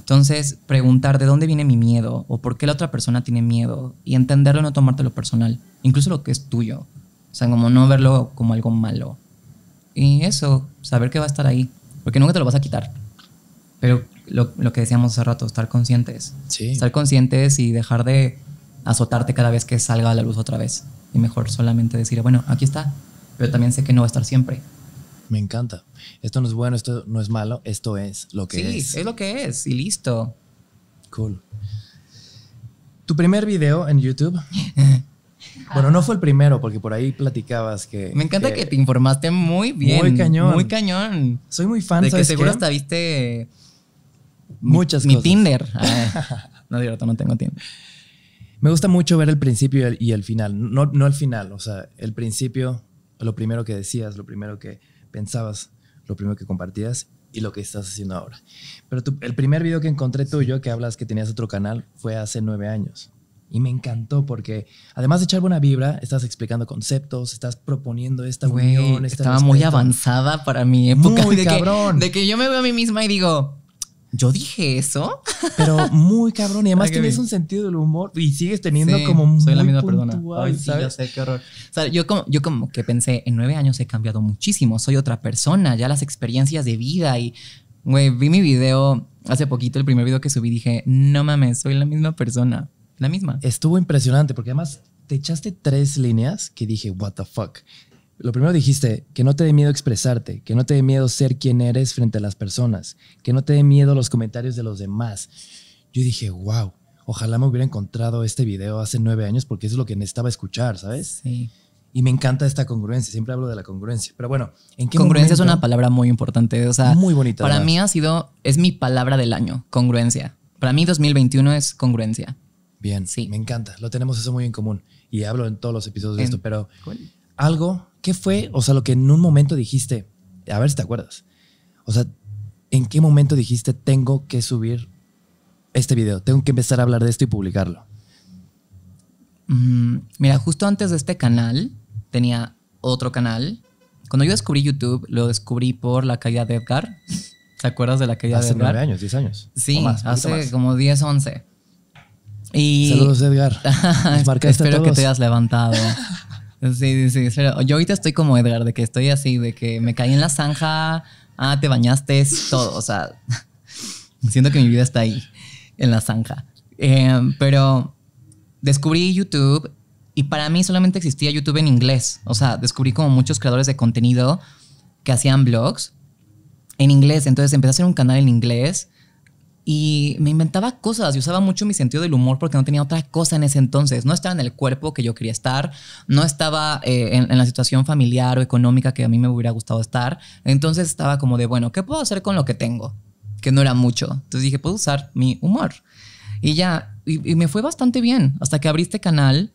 Entonces, preguntar de dónde viene mi miedo o por qué la otra persona tiene miedo y entenderlo, no tomártelo personal, incluso lo que es tuyo. O sea, como no verlo como algo malo. Y eso, saber que va a estar ahí porque nunca te lo vas a quitar. Pero lo, que decíamos hace rato, estar conscientes. Sí. Estar conscientes y dejar de azotarte cada vez que salga a la luz otra vez. Y mejor solamente decir, bueno, aquí está, pero también sé que no va a estar siempre. Me encanta. Esto no es bueno, esto no es malo, esto es lo que es. Sí, es lo que es y listo. Cool. Tu primer video en YouTube Ah. Bueno, no fue el primero, porque por ahí platicabas que. Me encanta que, te informaste muy bien. Muy cañón. Muy cañón. Soy muy fan de que seguro hasta viste. Muchas cosas. Mi Tinder. Ah. no, de no tengo Tinder. Me gusta mucho ver el principio y el, final. No, no el final, o sea, el principio, lo primero que decías, lo primero que pensabas, lo primero que compartías y lo que estás haciendo ahora. Pero el primer video que encontré tuyo, que hablas que tenías otro canal, fue hace nueve años. Y me encantó porque además de echar buena vibra, estás explicando conceptos, estás proponiendo esta unión. estaba muy avanzada para mi época. Muy de cabrón. de que yo me veo a mí misma y digo, yo dije eso. Pero muy cabrón. Y además tienes un sentido del humor y sigues teniendo como Soy la misma persona. sí, ya sé, qué horror. O sea, yo como, yo como que pensé, en nueve años he cambiado muchísimo. Soy otra persona. Ya las experiencias de vida y, güey, vi mi video hace poquito, el primer video que subí, dije, no mames, soy la misma persona. La misma. Estuvo impresionante porque además te echaste tres líneas que dije, what the fuck. Lo primero dijiste, que no te dé miedo expresarte, que no te dé miedo ser quien eres frente a las personas, que no te dé miedo los comentarios de los demás. Yo dije, wow, ojalá me hubiera encontrado este video hace nueve años porque eso es lo que necesitaba escuchar, ¿sabes? Sí. Y me encanta esta congruencia, siempre hablo de la congruencia. Pero bueno, ¿en qué Congruencia es una palabra muy importante, o sea... Muy bonita. Para mí ha sido, es mi palabra del año, congruencia. Para mí 2021 es congruencia. Bien, sí. me encanta. Lo tenemos eso muy en común. Y hablo en todos los episodios de esto, pero algo, ¿qué fue? O sea, lo que en un momento dijiste, a ver si te acuerdas. O sea, ¿en qué momento dijiste, tengo que subir este video? Tengo que empezar a hablar de esto y publicarlo. Mm, mira, justo antes de este canal, tenía otro canal. Cuando yo descubrí YouTube, lo descubrí por la caída de Edgar. ¿Te acuerdas de la caída de Edgar? Hace nueve años, diez años. Sí, más, hace como 10, 11. Saludos, Edgar. espero que te hayas levantado. sí, sí, sí. Yo ahorita estoy como Edgar, de que estoy así, de que me caí en la zanja, ah, te bañaste, todo. O sea, siento que mi vida está ahí, en la zanja. Eh, pero descubrí YouTube y para mí solamente existía YouTube en inglés. O sea, descubrí como muchos creadores de contenido que hacían blogs en inglés. Entonces empecé a hacer un canal en inglés y me inventaba cosas y usaba mucho mi sentido del humor porque no tenía otra cosa en ese entonces. No estaba en el cuerpo que yo quería estar, no estaba eh, en, la situación familiar o económica que a mí me hubiera gustado estar. Entonces estaba como de, bueno, ¿qué puedo hacer con lo que tengo? Que no era mucho. Entonces dije, puedo usar mi humor. Y ya, y, y me fue bastante bien hasta que abrí este canal.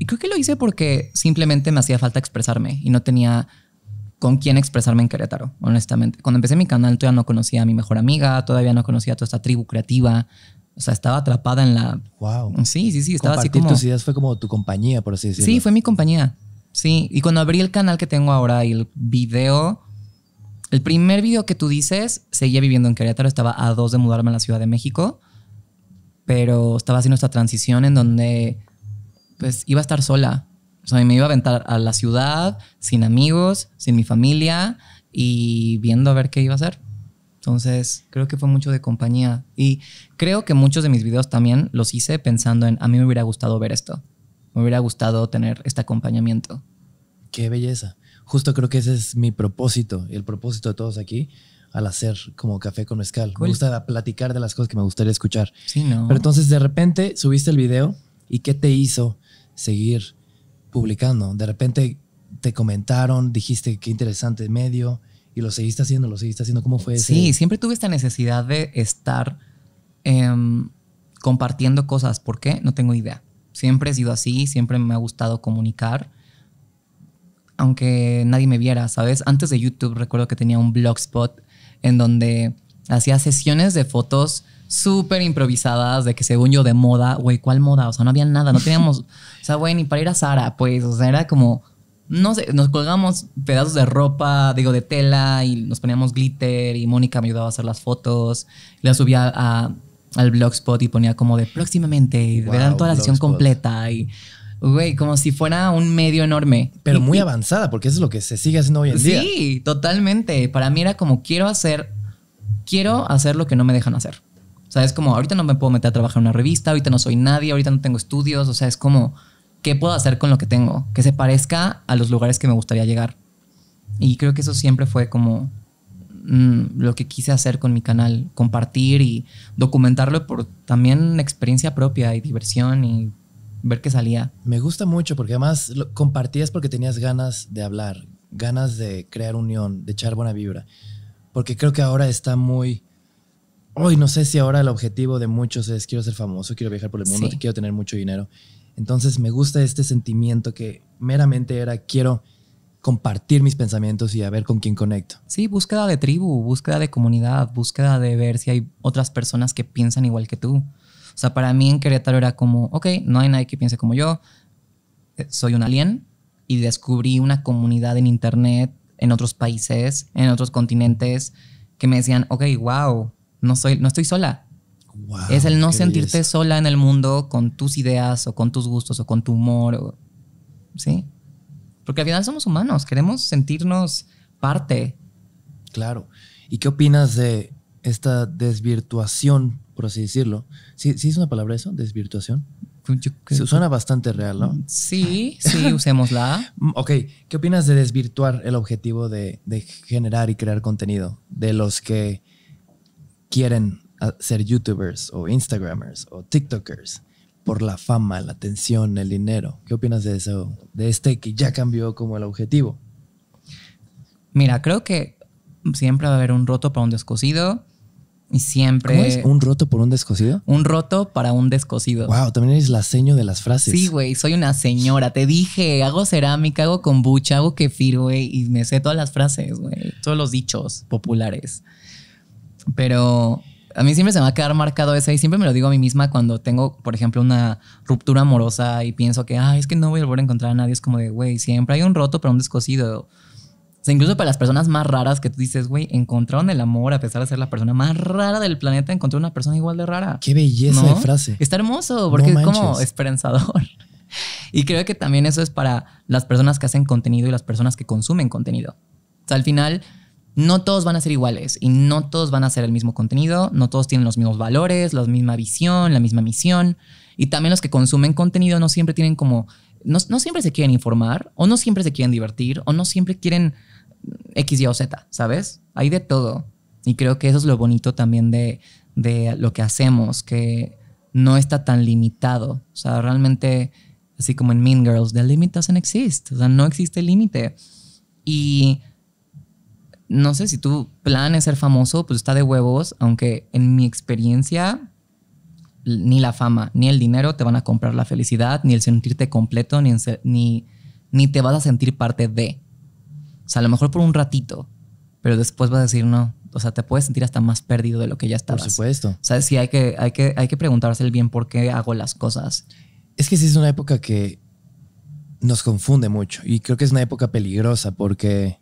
Y creo que lo hice porque simplemente me hacía falta expresarme y no tenía con quién expresarme en Querétaro, honestamente. Cuando empecé mi canal todavía no conocía a mi mejor amiga, todavía no conocía a toda esta tribu creativa. O sea, estaba atrapada en la... ¡Wow! Sí, sí, sí, estaba así como... tus ideas fue como tu compañía, por así decirlo. Sí, fue mi compañía. Sí, y cuando abrí el canal que tengo ahora y el video... El primer video que tú dices, seguía viviendo en Querétaro, estaba a dos de mudarme a la Ciudad de México, pero estaba haciendo esta transición en donde pues iba a estar sola. O sea, me iba a aventar a la ciudad, sin amigos, sin mi familia y viendo a ver qué iba a hacer. Entonces, creo que fue mucho de compañía. Y creo que muchos de mis videos también los hice pensando en, a mí me hubiera gustado ver esto. Me hubiera gustado tener este acompañamiento. Qué belleza. Justo creo que ese es mi propósito el propósito de todos aquí al hacer como café con mezcal. Me gusta platicar de las cosas que me gustaría escuchar. Sí, no. Pero entonces de repente subiste el video y ¿qué te hizo seguir publicando. De repente te comentaron, dijiste qué interesante medio y lo seguiste haciendo, lo seguiste haciendo. ¿Cómo fue eso? Sí, siempre tuve esta necesidad de estar em, compartiendo cosas. ¿Por qué? No tengo idea. Siempre he sido así, siempre me ha gustado comunicar. Aunque nadie me viera, ¿sabes? Antes de YouTube recuerdo que tenía un blogspot en donde hacía sesiones de fotos súper improvisadas, de que según yo de moda, güey, ¿cuál moda? O sea, no había nada, no teníamos, o sea, güey, ni para ir a Sara, pues, o sea, era como, no sé, nos colgamos pedazos de ropa, digo, de tela y nos poníamos glitter y Mónica me ayudaba a hacer las fotos, la subía a, al blogspot y ponía como de próximamente y wow, verán toda la sesión completa y... Güey, como si fuera un medio enorme. Pero muy avanzada, porque eso es lo que se sigue haciendo hoy en día. Sí, totalmente. Para mí era como, quiero hacer, quiero hacer lo que no me dejan hacer. O sea, es como, ahorita no me puedo meter a trabajar en una revista, ahorita no soy nadie, ahorita no tengo estudios, o sea, es como, ¿qué puedo hacer con lo que tengo? Que se parezca a los lugares que me gustaría llegar. Y creo que eso siempre fue como mm, lo que quise hacer con mi canal, compartir y documentarlo por también experiencia propia y diversión y ver qué salía. Me gusta mucho porque además lo compartías porque tenías ganas de hablar, ganas de crear unión, de echar buena vibra, porque creo que ahora está muy hoy no sé si ahora el objetivo de muchos es quiero ser famoso, quiero viajar por el mundo, quiero tener mucho dinero. Entonces me gusta este sentimiento que meramente era quiero compartir mis pensamientos y a ver con quién conecto. Sí, búsqueda de tribu, búsqueda de comunidad, búsqueda de ver si hay otras personas que piensan igual que tú. O sea, para mí en Querétaro era como, ok, no hay nadie que piense como yo, eh, soy un alien y descubrí una comunidad en internet, en otros países, en otros continentes, que me decían, ok, wow, no, no estoy sola. es el no sentirte sola en el mundo con tus ideas o con tus gustos o con tu humor. ¿Sí? Porque al final somos humanos, queremos sentirnos parte. Claro. ¿Y qué opinas de esta desvirtuación, por así decirlo? ¿Sí, es una palabra eso? ¿Desvirtuación? Pues suena bastante real, ¿no? Sí, sí, usémosla. ok, ¿qué opinas de desvirtuar el objetivo de, de generar y crear contenido? De los que quieren ser youtubers o instagramers o tiktokers por la fama, la atención, el dinero. ¿Qué opinas de eso? De este que ya cambió como el objetivo. Mira, creo que siempre va a haber un roto para un descosido. Y siempre. ¿Cómo es? ¿Un roto por un descosido? Un roto para un descosido. Wow, también eres la seño de las frases. Sí, güey, soy una señora. Te dije, hago cerámica, hago kombucha, hago kefir, güey. Y me sé todas las frases, güey. Todos los dichos populares. Pero a mí siempre se me va a quedar marcado eso y siempre me lo digo a mí misma cuando tengo, por ejemplo, una ruptura amorosa y pienso que, ah, es que no voy a volver a encontrar a nadie. Es como de, güey, siempre hay un roto pero un descosido. O sea, incluso para las personas más raras que tú dices, güey, encontraron el amor a pesar de ser la persona más rara del planeta, Encontré una persona igual de rara. Qué belleza de frase. Está hermoso porque es como esperanzador. y creo que también eso es para las personas que hacen contenido y las personas que consumen contenido. O sea, al final no todos van a ser iguales y no todos van a hacer el mismo contenido, no todos tienen los mismos valores, la misma visión, la misma misión. Y también los que consumen contenido no siempre tienen como, no, siempre se quieren informar o no siempre se quieren divertir o no siempre quieren X, Y o Z, ¿sabes? Hay de todo. Y creo que eso es lo bonito también de, de lo que hacemos, que no está tan limitado. O sea, realmente, así como en Mean Girls, the limit doesn't exist. O sea, no existe límite. Y no sé, si tu plan es ser famoso, pues está de huevos, aunque en mi experiencia ni la fama, ni el dinero te van a comprar la felicidad, ni el sentirte completo, ni, ni, ni te vas a sentir parte de. O sea, a lo mejor por un ratito, pero después vas a decir no. O sea, te puedes sentir hasta más perdido de lo que ya estabas. Por supuesto. O sea, sí hay que, hay que, hay que preguntarse el bien por qué hago las cosas. Es que sí es una época que nos confunde mucho y creo que es una época peligrosa porque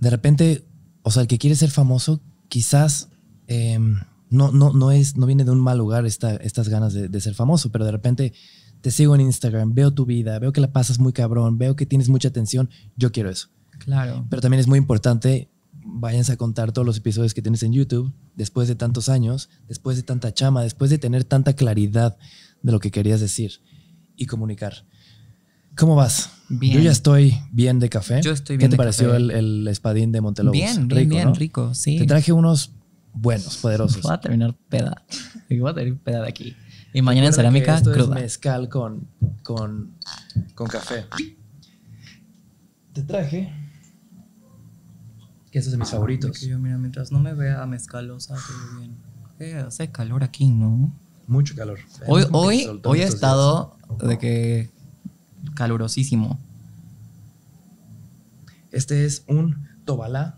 de repente, o sea, el que quiere ser famoso, quizás em, no, no, no, es, no viene de un mal lugar estas ganas de, ser famoso, pero de repente te sigo en Instagram, veo tu vida, veo que la pasas muy cabrón, veo que tienes mucha atención, yo quiero eso. Claro. Pero también es muy importante, váyanse a contar todos los episodios que tienes en YouTube, después de tantos años, después de tanta chama, después de tener tanta claridad de lo que querías decir y comunicar. ¿Cómo vas? Yo ya estoy bien de café. Yo estoy bien. ¿Qué te pareció El, espadín de Montelobos? Bien, bien, rico, bien, rico, sí. Te traje unos buenos, poderosos. Voy a terminar peda. Voy a terminar peda de aquí. Y mañana en cerámica esto Es mezcal con, con, café. Te traje. Que esos de mis ah, favoritos. mientras no me vea mezcalosa, estoy bien. Eh, hace calor aquí, ¿no? Mucho calor. Hoy, hoy, hoy he estado de que calurosísimo. Este es un tobalá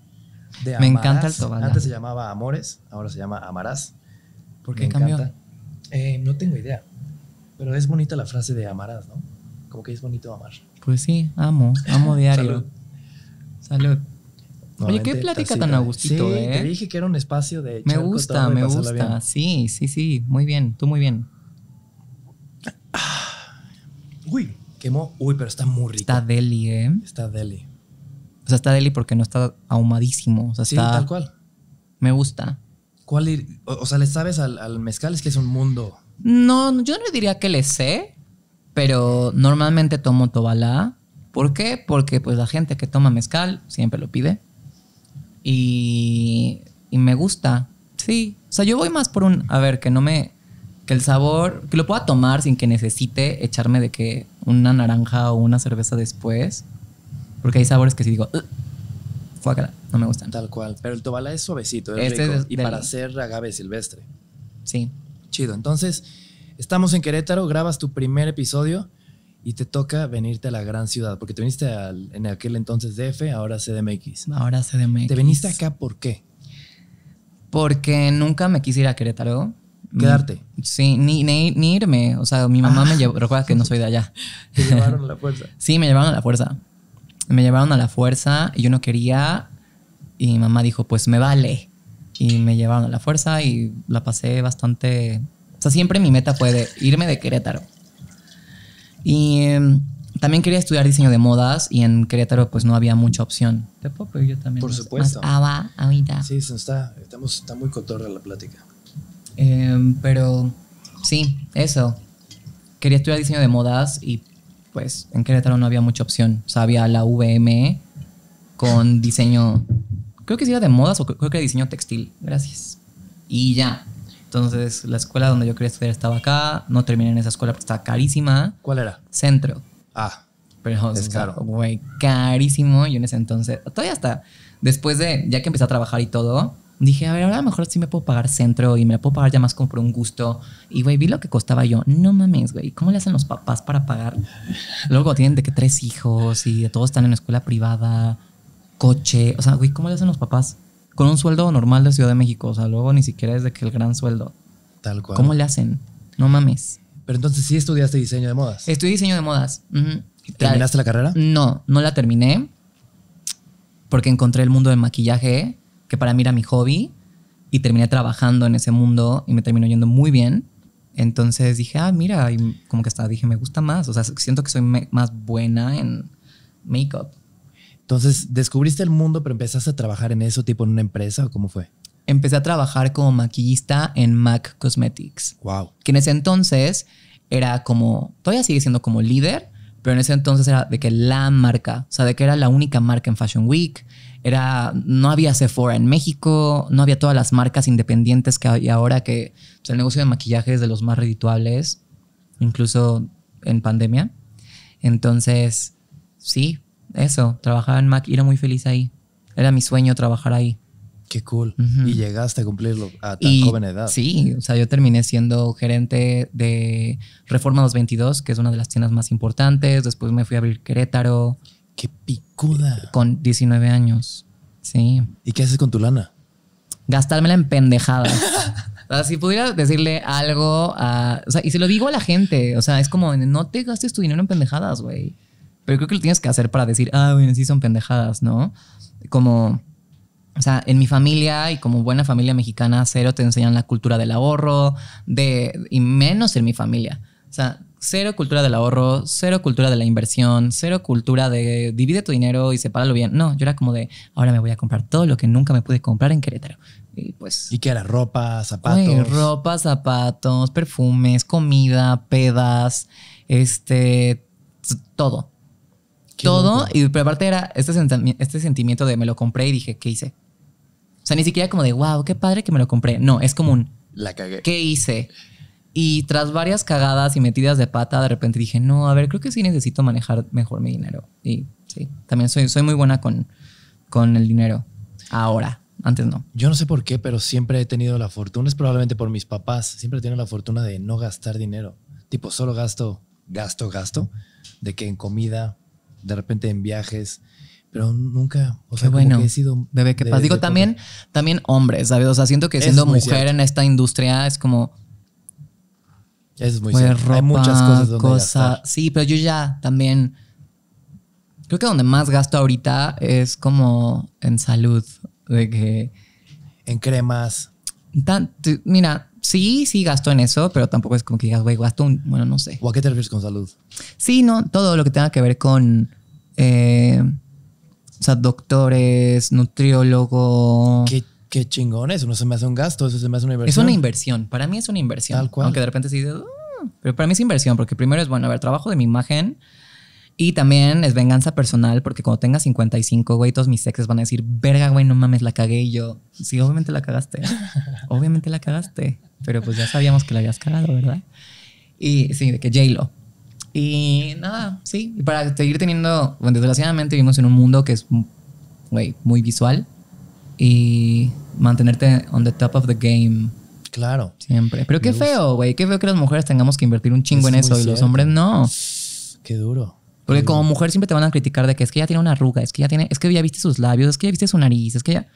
de amores. Me encanta el tobalá. Antes se llamaba Amores, ahora se llama Amarás. ¿Por qué cambió? Eh, no tengo idea, pero es bonita la frase de Amarás, ¿no? Como que es bonito amar. Pues sí, amo, amo diario. Salud. Oye, qué plática tan a Te ¿eh? dije que era un espacio de. Me gusta, me gusta. Sí, sí, sí. Muy bien, tú muy bien. Uy quemó. Uy, pero está muy rico. Está deli, ¿eh? Está deli. O sea, está deli porque no está ahumadísimo. O sea, sí, tal cual. Me gusta. ¿Cuál o, sea, ¿le sabes al, al, mezcal? Es que es un mundo. No, yo no diría que le sé, pero normalmente tomo tobalá. ¿Por qué? Porque pues la gente que toma mezcal siempre lo pide. Y, y me gusta. Sí. O sea, yo voy más por un... A ver, que no me... Que el sabor... Que lo pueda tomar sin que necesite echarme de que una naranja o una cerveza después, porque hay sabores que si digo, no me gustan. Tal cual, pero el tobala es suavecito, es este rico, y para hacer agave silvestre. Sí. Chido, entonces estamos en Querétaro, grabas tu primer episodio y te toca venirte a la gran ciudad, porque te viniste en aquel entonces DF, ahora CDMX. Ahora CDMX. ¿Te viniste acá por qué? Porque nunca me quise ir a Querétaro quedarte. Mm, sí, ni, ni, irme. O sea, mi mamá me llevó, recuerda que no soy de allá. Me llevaron a la fuerza. sí, me llevaron a la fuerza. Me llevaron a la fuerza y yo no quería. Y mi mamá dijo, pues me vale. Y me llevaron a la fuerza y la pasé bastante. O sea, siempre mi meta fue irme de Querétaro. Y em, también quería estudiar diseño de modas y en Querétaro pues no había mucha opción. Te puedo yo también. Por supuesto. ahorita. Sí, está, estamos, está muy cotorra la plática. Em, pero sí, eso. Quería estudiar diseño de modas y pues en Querétaro no había mucha opción. O sea, había la vm con diseño, creo que sí era de modas o creo que era diseño textil. Gracias. Y ya. Entonces, la escuela donde yo quería estudiar estaba acá. No terminé en esa escuela porque estaba carísima. ¿Cuál era? Centro. Ah. Pero es caro. Güey, carísimo. Y en ese entonces, todavía hasta después de, ya que empecé a trabajar y todo, dije, a ver, ahora mejor sí me puedo pagar centro y me puedo pagar ya más como un gusto. Y, güey, vi lo que costaba yo. No mames, güey, ¿cómo le hacen los papás para pagar? Luego tienen de que tres hijos y todos están en escuela privada, coche. O sea, güey, ¿cómo le hacen los papás? Con un sueldo normal de Ciudad de México. O sea, luego ni siquiera es de que el gran sueldo. Tal cual. ¿Cómo le hacen? No mames. Pero entonces sí estudiaste diseño de modas. Estudié diseño de modas. ¿Terminaste la carrera? No, no la terminé. Porque encontré el mundo del maquillaje que para mí era mi hobby y terminé trabajando en ese mundo y me terminó yendo muy bien. Entonces dije, ah, mira, como que estaba dije, me gusta más, o sea, siento que soy más buena en makeup. Entonces, descubriste el mundo, pero empezaste a trabajar en eso, tipo en una empresa, o cómo fue? Empecé a trabajar como maquillista en MAC Cosmetics. Wow. Que en ese entonces era como, todavía sigue siendo como líder, pero en ese entonces era de que la marca, o sea, de que era la única marca en Fashion Week, no había Sephora en México, no había todas las marcas independientes que hay ahora, que pues, el negocio de maquillaje es de los más redituables, incluso en pandemia. Entonces, sí, eso, trabajaba en Mac y era muy feliz ahí. Era mi sueño trabajar ahí. Qué cool. Y llegaste a cumplirlo a tan joven edad. Sí, o sea, yo terminé siendo gerente de Reforma 222, que es una de las tiendas más importantes. Después me fui a abrir Querétaro. Qué picuda. Con 19 años. Sí. ¿Y qué haces con tu lana? Gastármela en pendejadas. o si pudiera decirle algo a. O sea, y se lo digo a la gente. O sea, es como, no te gastes tu dinero en pendejadas, güey. Pero creo que lo tienes que hacer para decir, ah, bueno, sí son pendejadas, ¿no? Como. O sea, en mi familia y como buena familia mexicana, cero te enseñan la cultura del ahorro, de, y menos en mi familia. O sea, cero cultura del ahorro, cero cultura de la inversión, cero cultura de divide tu dinero y sepáralo bien. No, yo era como de, ahora me voy a comprar todo lo que nunca me pude comprar en Querétaro. Y pues... ¿Y qué era? ¿Ropa, zapatos? ropa, zapatos, perfumes, comida, pedas, este, todo. Todo. Y pero aparte era este, este sentimiento de me lo compré y dije, ¿qué hice? O sea, ni siquiera como de, wow, qué padre que me lo compré. No, es como un... La cagué. ¿Qué hice? Y tras varias cagadas y metidas de pata, de repente dije, no, a ver, creo que sí necesito manejar mejor mi dinero. Y sí, también soy, soy muy buena con, con el dinero. Ahora, antes no. Yo no sé por qué, pero siempre he tenido la fortuna, es probablemente por mis papás, siempre he tenido la fortuna de no gastar dinero. Tipo, solo gasto, gasto, gasto, de que en comida, de repente en viajes, pero nunca, o sea, he sido bebé que Digo, también, también hombres, ¿sabes? O sea, siento que siendo mujer en esta industria es como es muy cierto. Hay muchas cosas donde Sí, pero yo ya también... Creo que donde más gasto ahorita es como en salud. De que... En cremas. mira, sí, sí gasto en eso, pero tampoco es como que digas, gasto un... Bueno, no sé. ¿O a qué te refieres con salud? Sí, no, todo lo que tenga que ver con... Eh, o sea, doctores, nutriólogo qué chingón eso no se me hace un gasto, eso se me hace una inversión. Es una inversión, para mí es una inversión. Tal cual. Aunque de repente sí mm", pero para mí es inversión, porque primero es, bueno, a ver, trabajo de mi imagen y también es venganza personal, porque cuando tenga 55, güey, todos mis exes van a decir, verga, güey, no mames, la cagué. Y yo, sí, obviamente la cagaste, obviamente la cagaste, pero pues ya sabíamos que la habías cagado, ¿verdad? Y sí, de que J-Lo. Y nada, sí, y para seguir teniendo, bueno, desgraciadamente vivimos en un mundo que es, güey, muy visual. Y mantenerte on the top of the game. Claro. Siempre. Pero qué feo, güey. Qué feo que las mujeres tengamos que invertir un chingo en eso y los hombres no. Qué duro. Porque como mujer siempre te van a criticar de que es que ella tiene una arruga, es que ya tiene, es que ya viste sus labios, es que ya viste su nariz, es que ya.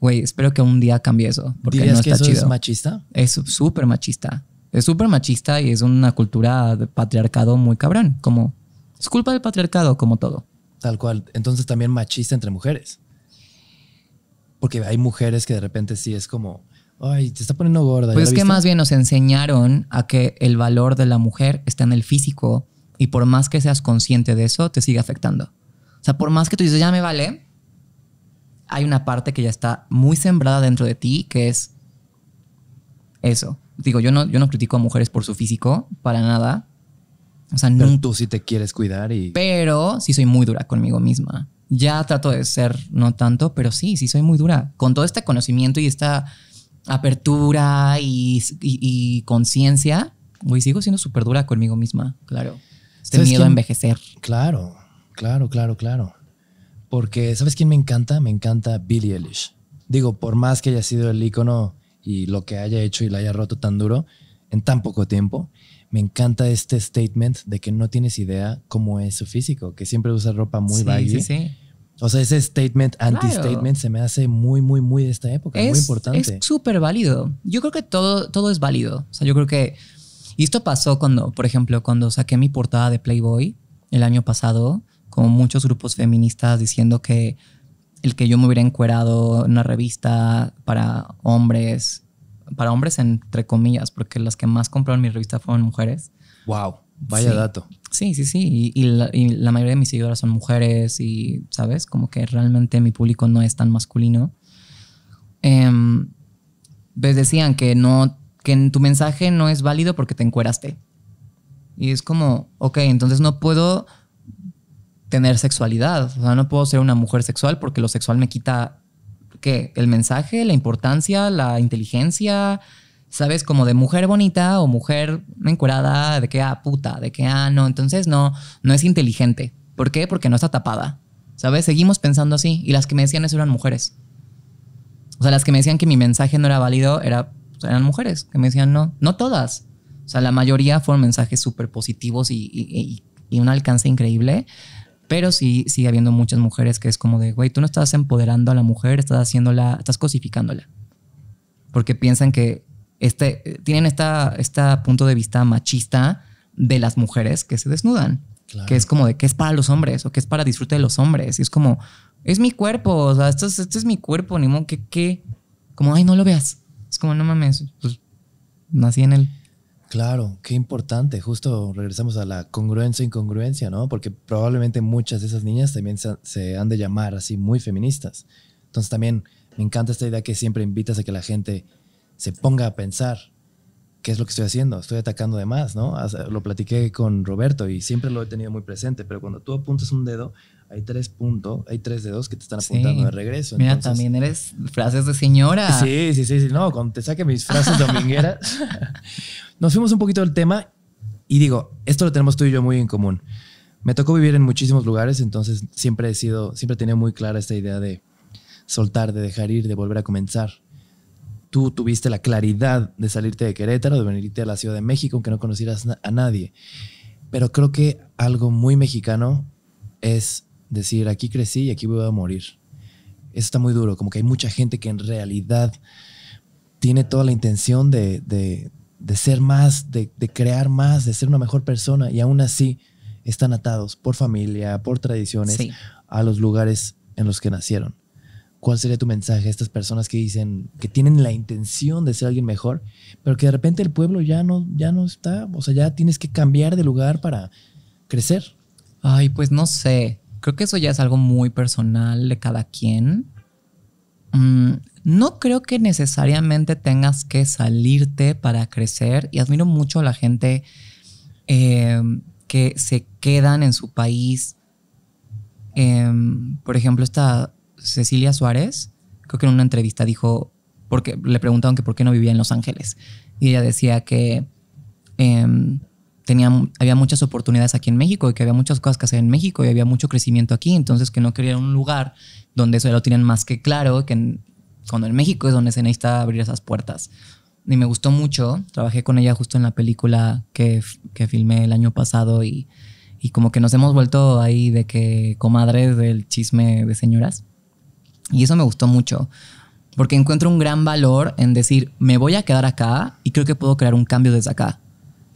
Güey, espero que un día cambie eso. Porque no está es machista? Es súper machista. Es súper machista y es una cultura de patriarcado muy cabrón. Como es culpa del patriarcado, como todo. Tal cual. Entonces también machista entre mujeres. Porque hay mujeres que de repente sí es como, ay, te está poniendo gorda. Pues es que más bien nos enseñaron a que el valor de la mujer está en el físico y por más que seas consciente de eso, te sigue afectando. O sea, por más que tú dices, ya me vale, hay una parte que ya está muy sembrada dentro de ti que es eso. Digo, yo no, yo no critico a mujeres por su físico, para nada. O sea, no Tú sí te quieres cuidar y. Pero sí soy muy dura conmigo misma. Ya trato de ser, no tanto, pero sí, sí soy muy dura. Con todo este conocimiento y esta apertura y, conciencia, güey, sigo siendo súper dura conmigo misma, claro. Este miedo a envejecer. Claro, claro, claro, claro. Porque, ¿sabes quién me encanta? Me encanta Billie Eilish. Digo, por más que haya sido el icono y lo que haya hecho y la haya roto tan duro en tan poco tiempo, me encanta este statement de que no tienes idea cómo es su físico, que siempre usa ropa muy sí, Sí, sí. O sea, ese statement, anti-statement, se me hace muy, muy, muy de esta época, es, muy importante. Es súper válido. Yo creo que todo, todo es válido. O sea, yo creo que. esto pasó cuando, por ejemplo, cuando saqué mi portada de Playboy el año pasado, con muchos grupos feministas diciendo que el que yo me hubiera encuerado en una revista para hombres para hombres, entre comillas, porque las que más compraron mi revista fueron mujeres. ¡Wow! Vaya dato. Sí, sí, sí. Y, la, mayoría de mis seguidoras son mujeres y, ¿sabes? Como que realmente mi público no es tan masculino. Em, pues decían que no, que tu mensaje no es válido porque te encueraste. Y es como, ok, entonces no puedo tener sexualidad. O sea, no puedo ser una mujer sexual porque lo sexual me quita que El mensaje, la importancia, la inteligencia, ¿sabes? Como de mujer bonita o mujer encurada de que, ah, puta, de que, ah, no, entonces no, no es inteligente. ¿Por qué? Porque no está tapada. ¿Sabes? Seguimos pensando así. Y las que me decían eso eran mujeres. O sea, las que me decían que mi mensaje no era válido era, pues, eran mujeres, que me decían no. No todas. O sea, la mayoría fueron mensajes súper positivos y un alcance increíble. Pero sí sigue habiendo muchas mujeres que es como de, güey, tú no estás empoderando a la mujer, estás haciéndola, estás cosificándola. Porque piensan que este, tienen esta, esta punto de vista machista de las mujeres que se desnudan. Que es como de que es para los hombres o que es para disfrute de los hombres. Y es como, es mi cuerpo, o sea, esto es, esto es mi cuerpo, ni modo que, que, como, ay, no lo veas. Es como, no mames, pues nací en el... Claro, qué importante. Justo regresamos a la congruencia e incongruencia, ¿no? Porque probablemente muchas de esas niñas también se, han de llamar así muy feministas. Entonces también me encanta esta idea que siempre invitas a que la gente se ponga a pensar qué es lo que estoy haciendo. Estoy atacando de más, ¿no? lo platiqué con Roberto y siempre lo he tenido muy presente, pero cuando tú apuntas un dedo, hay tres puntos, hay tres dedos que te están apuntando de regreso. Mira, también eres frases de señora. Sí, sí, sí, sí. No, cuando te saque mis frases domingueras. Nos fuimos un poquito del tema y digo, esto lo tenemos tú y yo muy en común. Me tocó vivir en muchísimos lugares, entonces siempre he sido, siempre he tenido muy clara esta idea de soltar, de dejar ir, de volver a comenzar. Tú tuviste la claridad de salirte de Querétaro, de venirte a la Ciudad de México, aunque no conocieras a nadie. Pero creo que algo muy mexicano es decir, aquí crecí y aquí voy a morir. Eso está muy duro, como que hay mucha gente que en realidad tiene toda la intención de, de, ser más, de, crear más, de ser una mejor persona y aún así están atados por familia, por tradiciones, a los lugares en los que nacieron. ¿Cuál sería tu mensaje a estas personas que dicen que tienen la intención de ser alguien mejor, pero que de repente el pueblo ya no, ya no está, o sea, ya tienes que cambiar de lugar para crecer? Ay, pues no sé. Creo que eso ya es algo muy personal de cada quien. Mm, no creo que necesariamente tengas que salirte para crecer y admiro mucho a la gente em, que se quedan en su país. Em, por ejemplo, esta Cecilia Suárez, creo que en una entrevista dijo, porque le preguntaron que por qué no vivía en Los Ángeles. Y ella decía que em, tenía, había muchas oportunidades aquí en México y que había muchas cosas que hacer en México y había mucho crecimiento aquí, entonces que no quería un lugar donde eso ya lo tienen más que claro, que cuando en México es donde se necesita abrir esas puertas. Y me gustó mucho, trabajé con ella justo en la película que, que filmé el año pasado y, y como que nos hemos vuelto ahí de que comadres del chisme de señoras. Y eso me gustó mucho, porque encuentro un gran valor en decir, me voy a quedar acá y creo que puedo crear un cambio desde acá.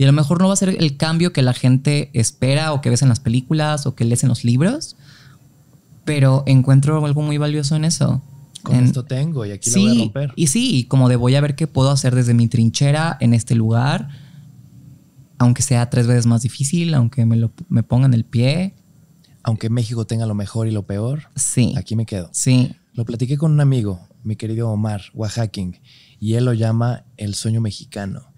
Y a lo mejor no va a ser el cambio que la gente espera o que ves en las películas o que lees en los libros, pero encuentro algo muy valioso en eso. Con esto tengo y aquí lo voy a romper. Y sí, como de voy a ver qué puedo hacer desde mi trinchera en este lugar, aunque sea tres veces más difícil, aunque me, lo, me pongan el pie. Aunque México tenga lo mejor y lo peor, sí. aquí me quedo. Sí. Lo platiqué con un amigo, mi querido Omar Oaxaquín, y él lo llama el sueño mexicano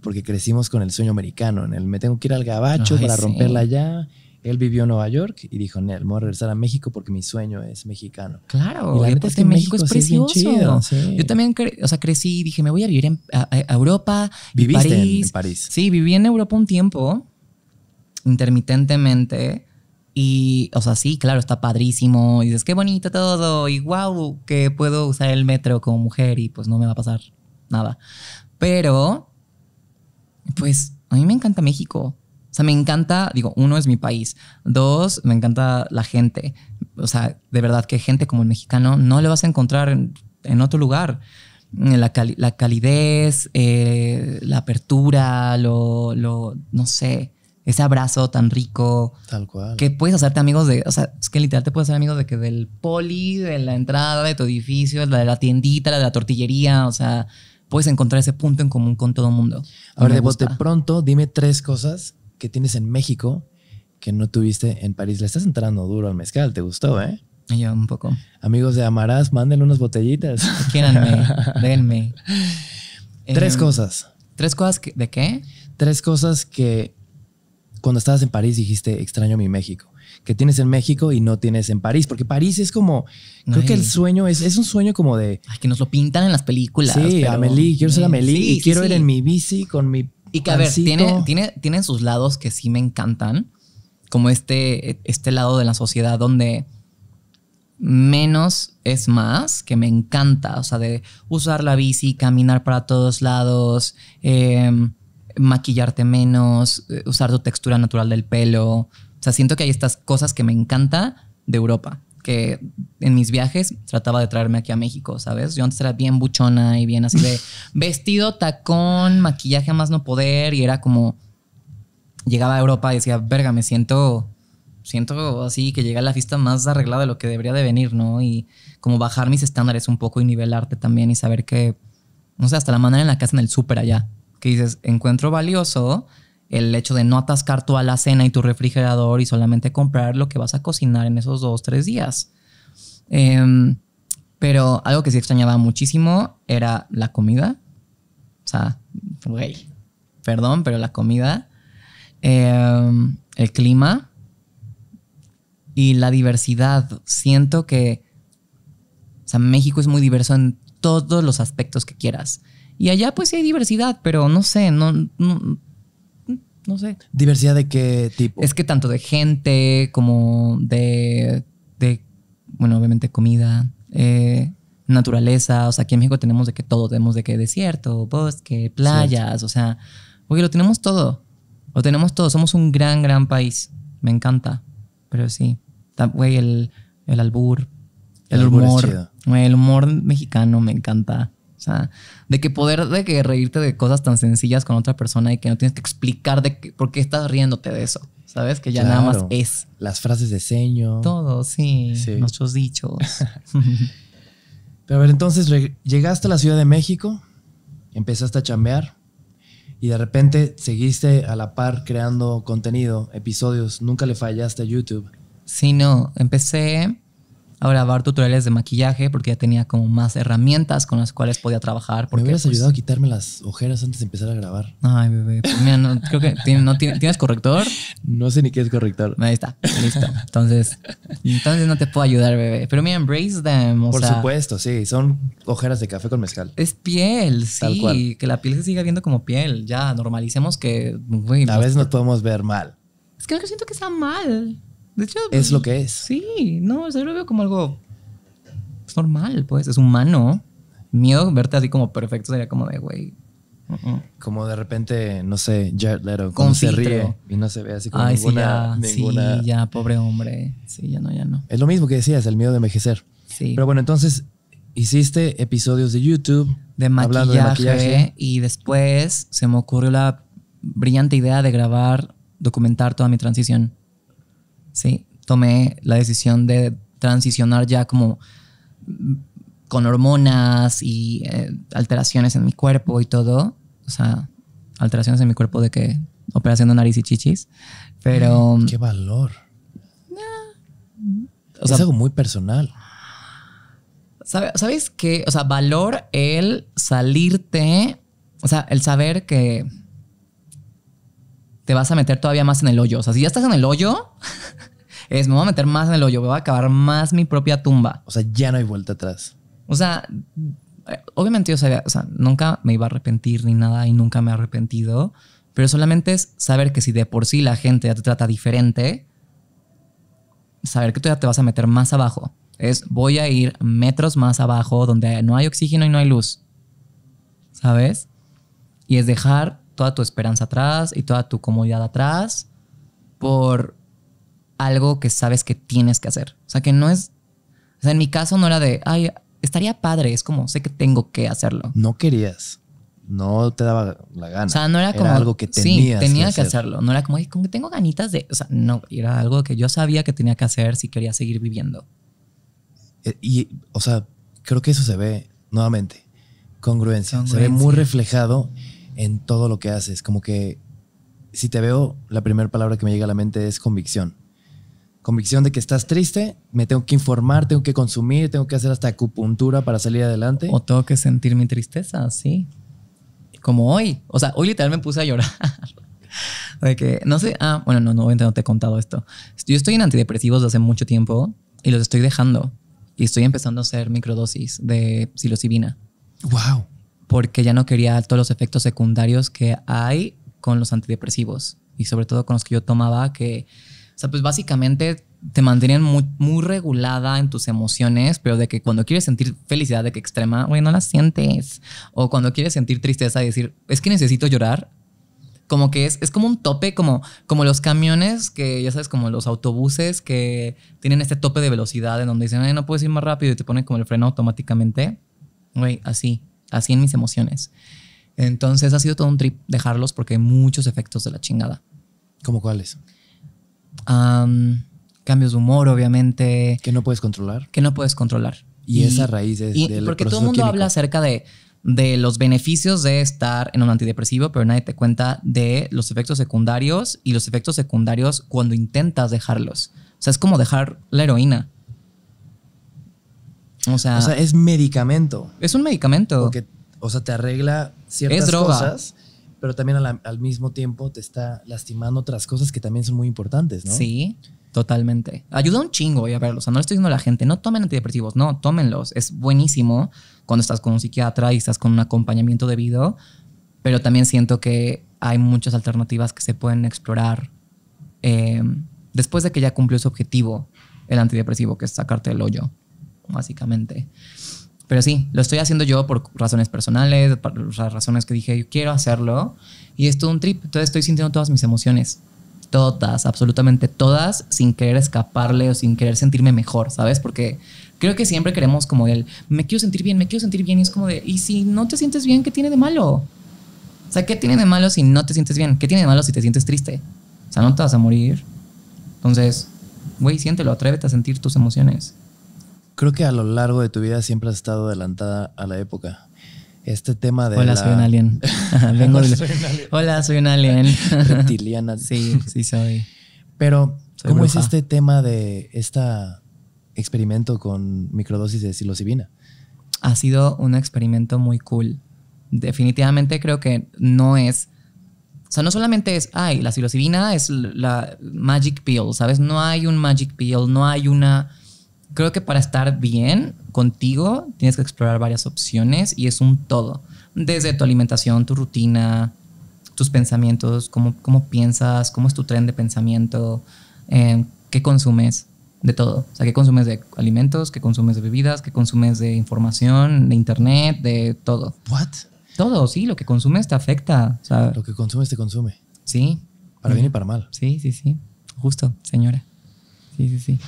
porque crecimos con el sueño americano, en el me tengo que ir al gabacho para romperla allá. Él vivió en Nueva York y dijo, Nel, me voy a regresar a México porque mi sueño es mexicano. Claro, y la verdad es México, es precioso. Yo también, o sea, crecí y dije, me voy a vivir en, a, Europa. ¿Viviste En, París? Sí, viví en Europa un tiempo, intermitentemente. Y, o sea, sí, claro, está padrísimo. Y dices, qué bonito todo. Y wow, que puedo usar el metro como mujer y pues no me va a pasar nada. Pero pues a mí me encanta México. O sea, me encanta, digo, uno es mi país, dos, me encanta la gente. O sea, de verdad que gente como el mexicano no le vas a encontrar en, otro lugar. Eh, la, la calidez, eh, la apertura, lo, lo, no sé, ese abrazo tan rico. Tal cual. Que puedes hacerte amigos de, o sea, es que literal te puedes hacer amigos de que del poli, de la entrada de tu edificio, la de la tiendita, de la tortillería, o sea, puedes encontrar ese punto en común con todo el mundo. ver, de bote pronto, dime tres cosas que tienes en México que no tuviste en París. Le estás entrando duro al mezcal, te gustó, ¿eh? Yo un poco. Amigos de Amarás, mándenle unas botellitas. Quédanme, denme. Tres em, cosas. ¿Tres cosas de qué? Tres cosas que cuando estabas en París dijiste extraño mi México que tienes en México y no tienes en París, porque París es como, creo que el sueño es, es un sueño como de... Ay, que nos lo pintan en las películas. Sí, Amelie, quiero ser Amelie y quiero ir en mi bici con mi... Y que a ver, tiene, tiene, tiene sus lados que sí me encantan, como este, este lado de la sociedad donde menos es más, que me encanta, o sea, de usar la bici, caminar para todos lados, eh, maquillarte menos, eh, usar tu textura natural del pelo, o sea, siento que hay estas cosas que me encanta de Europa, que en mis viajes trataba de traerme aquí a México, ¿sabes? Yo antes era bien buchona y bien así de vestido, tacón, maquillaje a más no poder y era como llegaba a Europa y decía, "Verga, me siento siento así que llega a la fiesta más arreglada de lo que debería de venir, ¿no? Y como bajar mis estándares un poco y nivelarte también y saber que no sé, hasta la manera en la casa hacen el súper allá, que dices, "Encuentro valioso el hecho de no atascar tu alacena y tu refrigerador y solamente comprar lo que vas a cocinar en esos dos, tres días. Em, pero algo que sí extrañaba muchísimo era la comida. O sea, güey, perdón, pero la comida, em, el clima y la diversidad. Siento que, o sea, México es muy diverso en todos los aspectos que quieras. Y allá pues sí hay diversidad, pero no sé, no no sé. ¿Diversidad de qué tipo? Es que tanto de gente como de, bueno, obviamente comida, eh, naturaleza. O sea, aquí en México tenemos de que todo. Tenemos de que desierto, bosque, playas. O sea, güey, lo tenemos todo. Lo tenemos todo. Somos un gran, gran país. Me encanta. Pero sí. Güey, el, albur. El, humor. El humor mexicano me encanta. O sea, de que poder de que reírte de cosas tan sencillas con otra persona y que no tienes que explicar de por qué estás riéndote de eso. ¿Sabes? Que ya nada más es. Las frases de seño. Todo, sí. muchos dichos. Pero a ver, entonces llegaste a la Ciudad de México, empezaste a chambear y de repente seguiste a la par creando contenido, episodios, nunca le fallaste a YouTube. Sí, no, empecé a grabar tutoriales de maquillaje porque ya tenía como más herramientas con las cuales podía trabajar. Porque, Me hubieras pues, ayudado a quitarme las ojeras antes de empezar a grabar. Ay, bebé. Pues, mira, no, creo que tienes corrector. No sé ni qué es corrector. Ahí está, listo. Entonces, entonces no te puedo ayudar, bebé. Pero mira, embrace them. Por supuesto, sí. Son ojeras de café con mezcal. Es piel, sí. Que la piel se siga viendo como piel. Ya, normalicemos que. a veces nos podemos ver mal. Es que yo siento que está mal. De hecho, es lo pues, que es. Sí, no, yo lo veo como algo pues, normal, pues, es humano. Miedo verte así como perfecto sería como de, güey. Uh-uh. Como de repente, no sé, ya, como se ríe y no se ve así como ninguna, sí, ya, pobre hombre. Sí, ya no, ya no. Es lo mismo que decías, el miedo de envejecer. Sí. Pero bueno, entonces hiciste episodios de YouTube. De de maquillaje, Y después se me ocurrió la brillante idea de grabar, documentar toda mi transición. ¿sí? Tomé la decisión de transicionar ya como con hormonas y eh, alteraciones en mi cuerpo y todo. O sea, alteraciones en mi cuerpo de que operación de nariz y chichis. Pero... Mm, ¡Qué valor! O sea, es algo muy personal. ¿Sabes qué? O sea, valor el salirte, o sea, el saber que te vas a meter todavía más en el hoyo. O sea, si ya estás en el hoyo, es me voy a meter más en el hoyo, me voy a acabar más mi propia tumba. O sea, ya no hay vuelta atrás. O sea, eh, obviamente yo sabía, o sea, nunca me iba a arrepentir ni nada y nunca me he arrepentido, pero solamente es saber que si de por sí la gente ya te trata diferente, saber que tú ya te vas a meter más abajo. Es voy a ir metros más abajo donde no hay oxígeno y no hay luz. ¿Sabes? Y es dejar toda tu esperanza atrás y toda tu comodidad atrás por algo que sabes que tienes que hacer. O sea, que no es... O sea, en mi caso no era de, ay, estaría padre, es como, sé que tengo que hacerlo. No querías, no te daba la gana. O sea, no era como... algo que tenías. Sí, tenía que, hacerlo. No era como, como tengo ganitas de... O sea, no, era algo que yo sabía que tenía que hacer si quería seguir viviendo. Eh, y, o sea, creo que eso se ve nuevamente. congruencia. Se ve muy reflejado en todo lo que haces. Como que si te veo, la primera palabra que me llega a la mente es convicción. Convicción de que estás triste, me tengo que informar, tengo que consumir, tengo que hacer hasta acupuntura para salir adelante. O tengo que sentir mi tristeza, sí. Como hoy. O sea, hoy literal me puse a llorar. de que, no sé, ah, bueno, no, no, no te he contado esto. Yo estoy en antidepresivos desde hace mucho tiempo y los estoy dejando. Y estoy empezando a hacer microdosis de psilocibina. ¡Wow! porque ya no quería todos los efectos secundarios que hay con los antidepresivos y sobre todo con los que yo tomaba, que, o sea, pues básicamente te mantenían muy, muy regulada en tus emociones, pero de que cuando quieres sentir felicidad de que extrema, güey, no la sientes. O cuando quieres sentir tristeza y decir, es que necesito llorar, como que es, es como un tope, como, como los camiones, que ya sabes, como los autobuses que tienen este tope de velocidad en donde dicen, Ay, no puedes ir más rápido y te ponen como el freno automáticamente. Güey, así así en mis emociones. Entonces ha sido todo un trip dejarlos porque hay muchos efectos de la chingada. ¿Cómo cuáles? cambios de humor, obviamente. Que no puedes controlar. Que no puedes controlar. Y, esa raíz es Porque todo el mundo habla acerca de, de los beneficios de estar en un antidepresivo, pero nadie te cuenta de los efectos secundarios y los efectos secundarios cuando intentas dejarlos. O sea, es como dejar la heroína. O sea, es medicamento. Es un medicamento. Porque, o sea, te arregla ciertas cosas, pero también al, mismo tiempo te está lastimando otras cosas que también son muy importantes, ¿no? Sí. Totalmente. Ayuda un chingo, y a verlo. O sea, no le estoy diciendo a la gente, no tomen antidepresivos, no, tómenlos. Es buenísimo cuando estás con un psiquiatra y estás con un acompañamiento debido, pero también siento que hay muchas alternativas que se pueden explorar eh, después de que ya cumplió su objetivo el antidepresivo, que es sacarte el hoyo básicamente. Pero sí, lo estoy haciendo yo por razones personales, por las razones que dije, yo quiero hacerlo. Y es todo un trip. Entonces estoy sintiendo todas mis emociones. Todas, absolutamente todas, sin querer escaparle o sin querer sentirme mejor, ¿sabes? Porque creo que siempre queremos como el, me quiero sentir bien, me quiero sentir bien. Y es como de, ¿y si no te sientes bien, qué tiene de malo? O sea, ¿qué tiene de malo si no te sientes bien? ¿Qué tiene de malo si te sientes triste? O sea, no te vas a morir. Entonces, güey, siéntelo, atrévete a sentir tus emociones creo que a lo largo de tu vida siempre has estado adelantada a la época. Este tema de. Hola, soy un alien. Vengo de... Hola, soy un alien. Reptiliana. sí, sí soy. Pero, ¿cómo es este tema de este experimento con microdosis de psilocibina? Ha sido un experimento muy cool. Definitivamente creo que no es. O sea, no solamente es, ay, la psilocibina es la magic pill, ¿sabes? No hay un magic pill, no hay una creo que para estar bien contigo tienes que explorar varias opciones y es un todo. Desde tu alimentación, tu rutina, tus pensamientos, cómo, cómo piensas, cómo es tu tren de pensamiento, eh, qué consumes de todo. O sea, qué consumes de alimentos, qué consumes de bebidas, qué consumes de información, de internet, de todo. ¿What? Todo, sí, lo que consumes te afecta. lo que consumes te consume. Sí. Para bien y para mal. Sí, sí, sí. Justo, señora. Sí, sí, sí.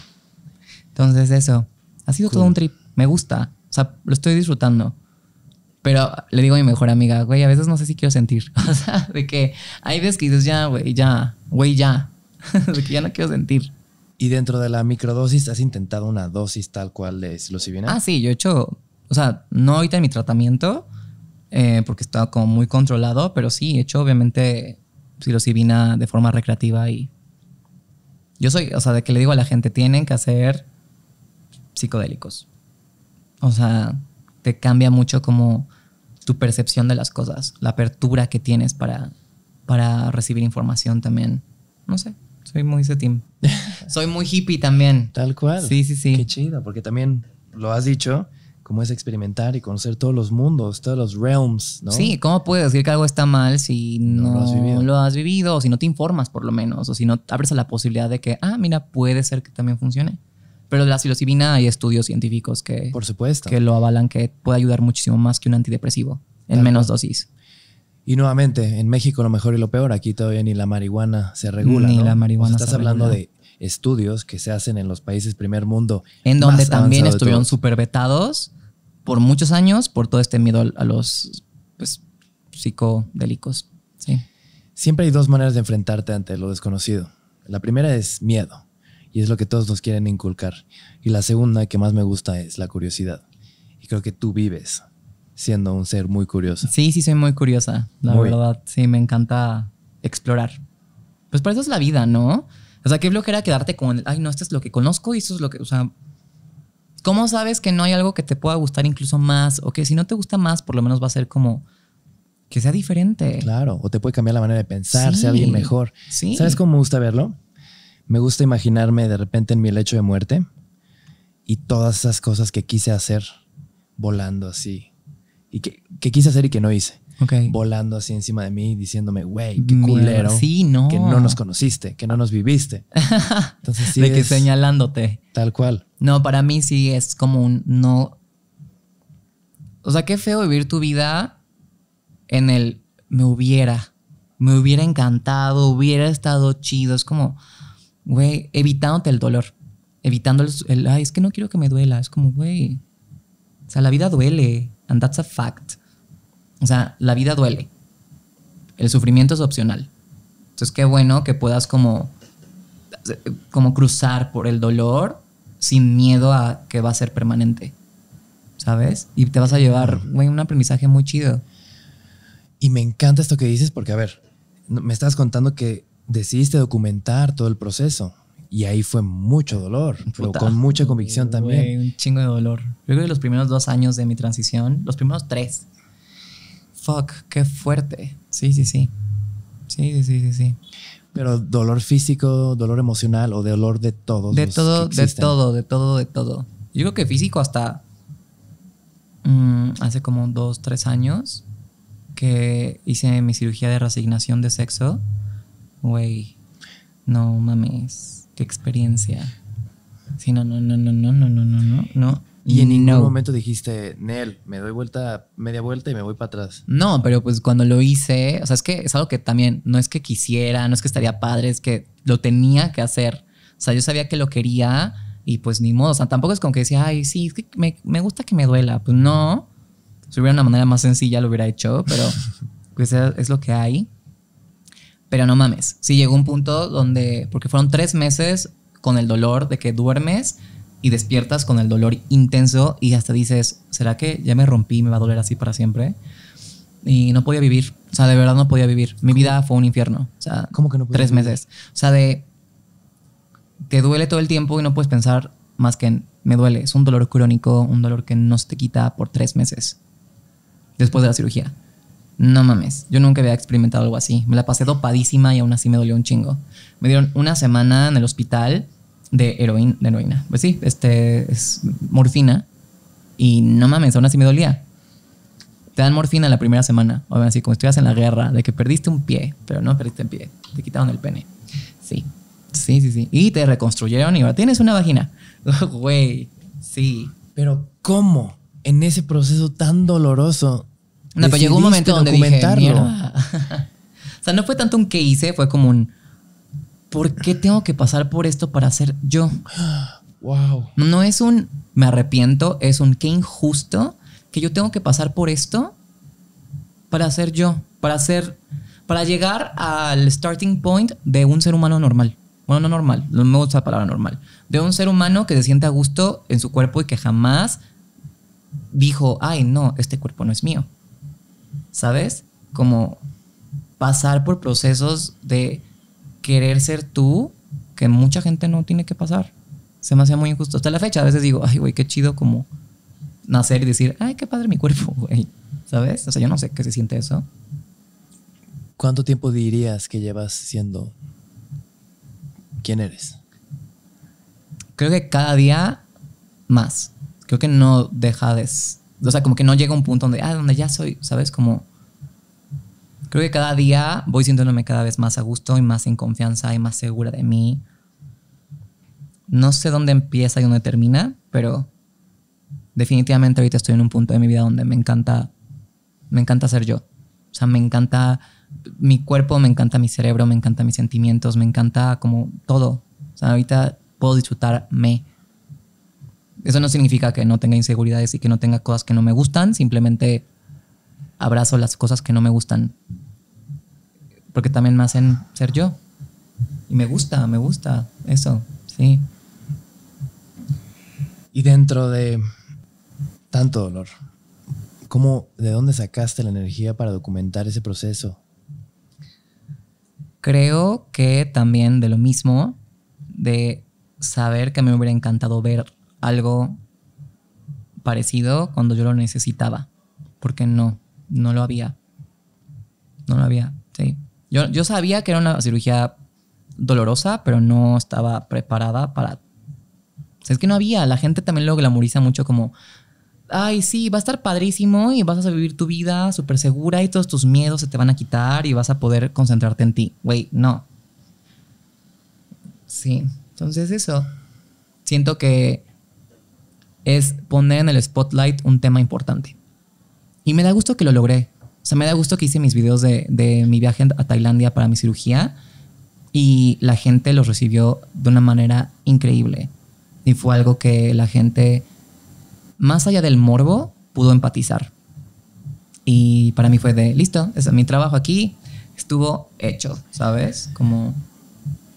Entonces eso, ha sido todo un trip, me gusta, o sea, lo estoy disfrutando. Pero le digo a mi mejor amiga, güey, a veces no sé si quiero sentir. O sea, de que hay veces que dices, ya, güey, ya, güey, ya. de que ya no quiero sentir. ¿Y dentro de la microdosis has intentado una dosis tal cual de psilocibina? Ah, sí, yo he hecho, o sea, no ahorita en mi tratamiento, eh, porque estaba como muy controlado, pero sí, he hecho obviamente psilocibina de forma recreativa y yo soy, o sea, de que le digo a la gente, tienen que hacer psicodélicos. O sea, te cambia mucho como tu percepción de las cosas, la apertura que tienes para, para recibir información también. No sé, soy muy setim soy muy hippie también. Tal cual. Sí, sí, sí. Qué chido, porque también lo has dicho, como es experimentar y conocer todos los mundos, todos los realms, ¿no? Sí, ¿cómo puedes decir que algo está mal si no, lo, has vivido. lo o si no te informas por lo menos, o si no abres a la posibilidad de que, ah, mira, puede ser que también funcione? Pero de la psilocibina hay estudios científicos que, Por supuesto. que lo avalan, que puede ayudar muchísimo más que un antidepresivo en menos dosis. Y nuevamente, en México lo mejor y lo peor, aquí todavía ni la marihuana se regula. Ni la marihuana. estás hablando de estudios que se hacen en los países primer mundo. En donde también estuvieron súper vetados por muchos años por todo este miedo a los pues, psicodélicos. Sí. Siempre hay dos maneras de enfrentarte ante lo desconocido. La primera es miedo y es lo que todos nos quieren inculcar. Y la segunda que más me gusta es la curiosidad. Y creo que tú vives siendo un ser muy curioso. Sí, sí, soy muy curiosa, la verdad. Sí, me encanta explorar. Pues por eso es la vida, ¿no? O sea, qué era quedarte con ay, no, esto es lo que conozco y esto es lo que, o sea, ¿cómo sabes que no hay algo que te pueda gustar incluso más? O que si no te gusta más, por lo menos va a ser como que sea diferente. Claro, o te puede cambiar la manera de pensar, sea bien mejor. Sí. ¿Sabes cómo me gusta verlo? Me gusta imaginarme de repente en mi lecho de muerte y todas esas cosas que quise hacer volando así. Y que, quise hacer y que no hice. Volando así encima de mí, diciéndome, güey, qué culero. Que no nos conociste, que no nos viviste. Entonces de que señalándote. Tal cual. No, para mí sí es como un no. O sea, qué feo vivir tu vida en el me hubiera, me hubiera encantado, hubiera estado chido. Es como, güey, evitándote el dolor, evitando el, ay, es que no quiero que me duela, es como, güey, o sea, la vida duele, and that's a fact. O sea, la vida duele. El sufrimiento es opcional. Entonces, qué bueno que puedas como, como cruzar por el dolor sin miedo a que va a ser permanente. ¿Sabes? Y te vas a llevar, güey, un aprendizaje muy chido. Y me encanta esto que dices porque, a ver, me estabas contando que decidiste documentar todo el proceso. Y ahí fue mucho dolor, pero con mucha convicción también. un chingo de dolor. Yo creo que los primeros dos años de mi transición, los primeros tres. Fuck, qué fuerte. Sí, sí, sí. Sí, sí, sí, sí, Pero dolor físico, dolor emocional o dolor de todo. De todo, de todo, de todo, de todo. Yo creo que físico hasta mm, hace como dos, tres años que hice mi cirugía de resignación de sexo güey, no mames, qué experiencia. Sí, no, no, no, no, no, no, no, no, no. Y en ningún momento dijiste, Nel, me doy vuelta, media vuelta y me voy para atrás. No, pero pues cuando lo hice, o sea, es que es algo que también no es que quisiera, no es que estaría padre, es que lo tenía que hacer. O sea, yo sabía que lo quería y pues ni modo. O sea, tampoco es como que decía, ay, sí, es que me, gusta que me duela. Pues no. Si hubiera una manera más sencilla lo hubiera hecho, pero pues es lo que hay. Pero no mames, sí llegó un punto donde, porque fueron tres meses con el dolor de que duermes y despiertas con el dolor intenso y hasta dices, ¿será que ya me rompí me va a doler así para siempre? Y no podía vivir, o sea, de verdad no podía vivir. Mi vida fue un infierno, o sea, ¿Cómo que no tres meses. O sea, de... Te duele todo el tiempo y no puedes pensar más que me duele. Es un dolor crónico, un dolor que no se te quita por tres meses después de la cirugía no mames, yo nunca había experimentado algo así. Me la pasé dopadísima y aún así me dolió un chingo. Me dieron una semana en el hospital de heroína, de Pues sí, este es morfina y no mames, aún así me dolía. Te dan morfina la primera semana, o así como estuvieras en la guerra, de que perdiste un pie, pero no perdiste el pie, te quitaron el pene. Sí, sí, sí, sí. Y te reconstruyeron y ahora tienes una vagina. Güey, sí. Pero ¿cómo en ese proceso tan doloroso llegó un momento donde dije, o sea, no fue tanto un que hice, fue como un ¿por qué tengo que pasar por esto para ser yo? Wow. No es un me arrepiento, es un qué injusto que yo tengo que pasar por esto para ser yo, para ser para llegar al starting point de un ser humano normal. Bueno, no normal, no me gusta la palabra normal. De un ser humano que se siente a gusto en su cuerpo y que jamás dijo, ay, no, este cuerpo no es mío. ¿sabes? Como pasar por procesos de querer ser tú que mucha gente no tiene que pasar. Se me hace muy injusto. Hasta la fecha a veces digo, ay, güey, qué chido como nacer y decir, ay, qué padre mi cuerpo, güey. ¿Sabes? O sea, yo no sé qué se siente eso. ¿Cuánto tiempo dirías que llevas siendo quién eres? Creo que cada día más. Creo que no deja de o sea, como que no llega un punto donde, ah, donde ya soy, ¿sabes? Como, creo que cada día voy sintiéndome cada vez más a gusto y más en confianza y más segura de mí. No sé dónde empieza y dónde termina, pero definitivamente ahorita estoy en un punto de mi vida donde me encanta, me encanta ser yo. O sea, me encanta mi cuerpo, me encanta mi cerebro, me encanta mis sentimientos, me encanta como todo. O sea, ahorita puedo disfrutarme eso no significa que no tenga inseguridades y que no tenga cosas que no me gustan, simplemente abrazo las cosas que no me gustan. Porque también me hacen ser yo. Y me gusta, me gusta eso, sí. Y dentro de tanto dolor, ¿cómo, de dónde sacaste la energía para documentar ese proceso? Creo que también de lo mismo, de saber que me hubiera encantado ver algo parecido cuando yo lo necesitaba, porque no, no lo había. No lo había, sí. Yo, yo sabía que era una cirugía dolorosa, pero no estaba preparada para... es que no había, la gente también lo glamoriza mucho como, ay, sí, va a estar padrísimo y vas a vivir tu vida súper segura y todos tus miedos se te van a quitar y vas a poder concentrarte en ti. Güey, no. Sí, entonces eso. Siento que es poner en el spotlight un tema importante. Y me da gusto que lo logré. O sea, me da gusto que hice mis videos de, mi viaje a Tailandia para mi cirugía y la gente los recibió de una manera increíble. Y fue algo que la gente, más allá del morbo, pudo empatizar. Y para mí fue de, listo, es mi trabajo aquí estuvo hecho, ¿sabes? Como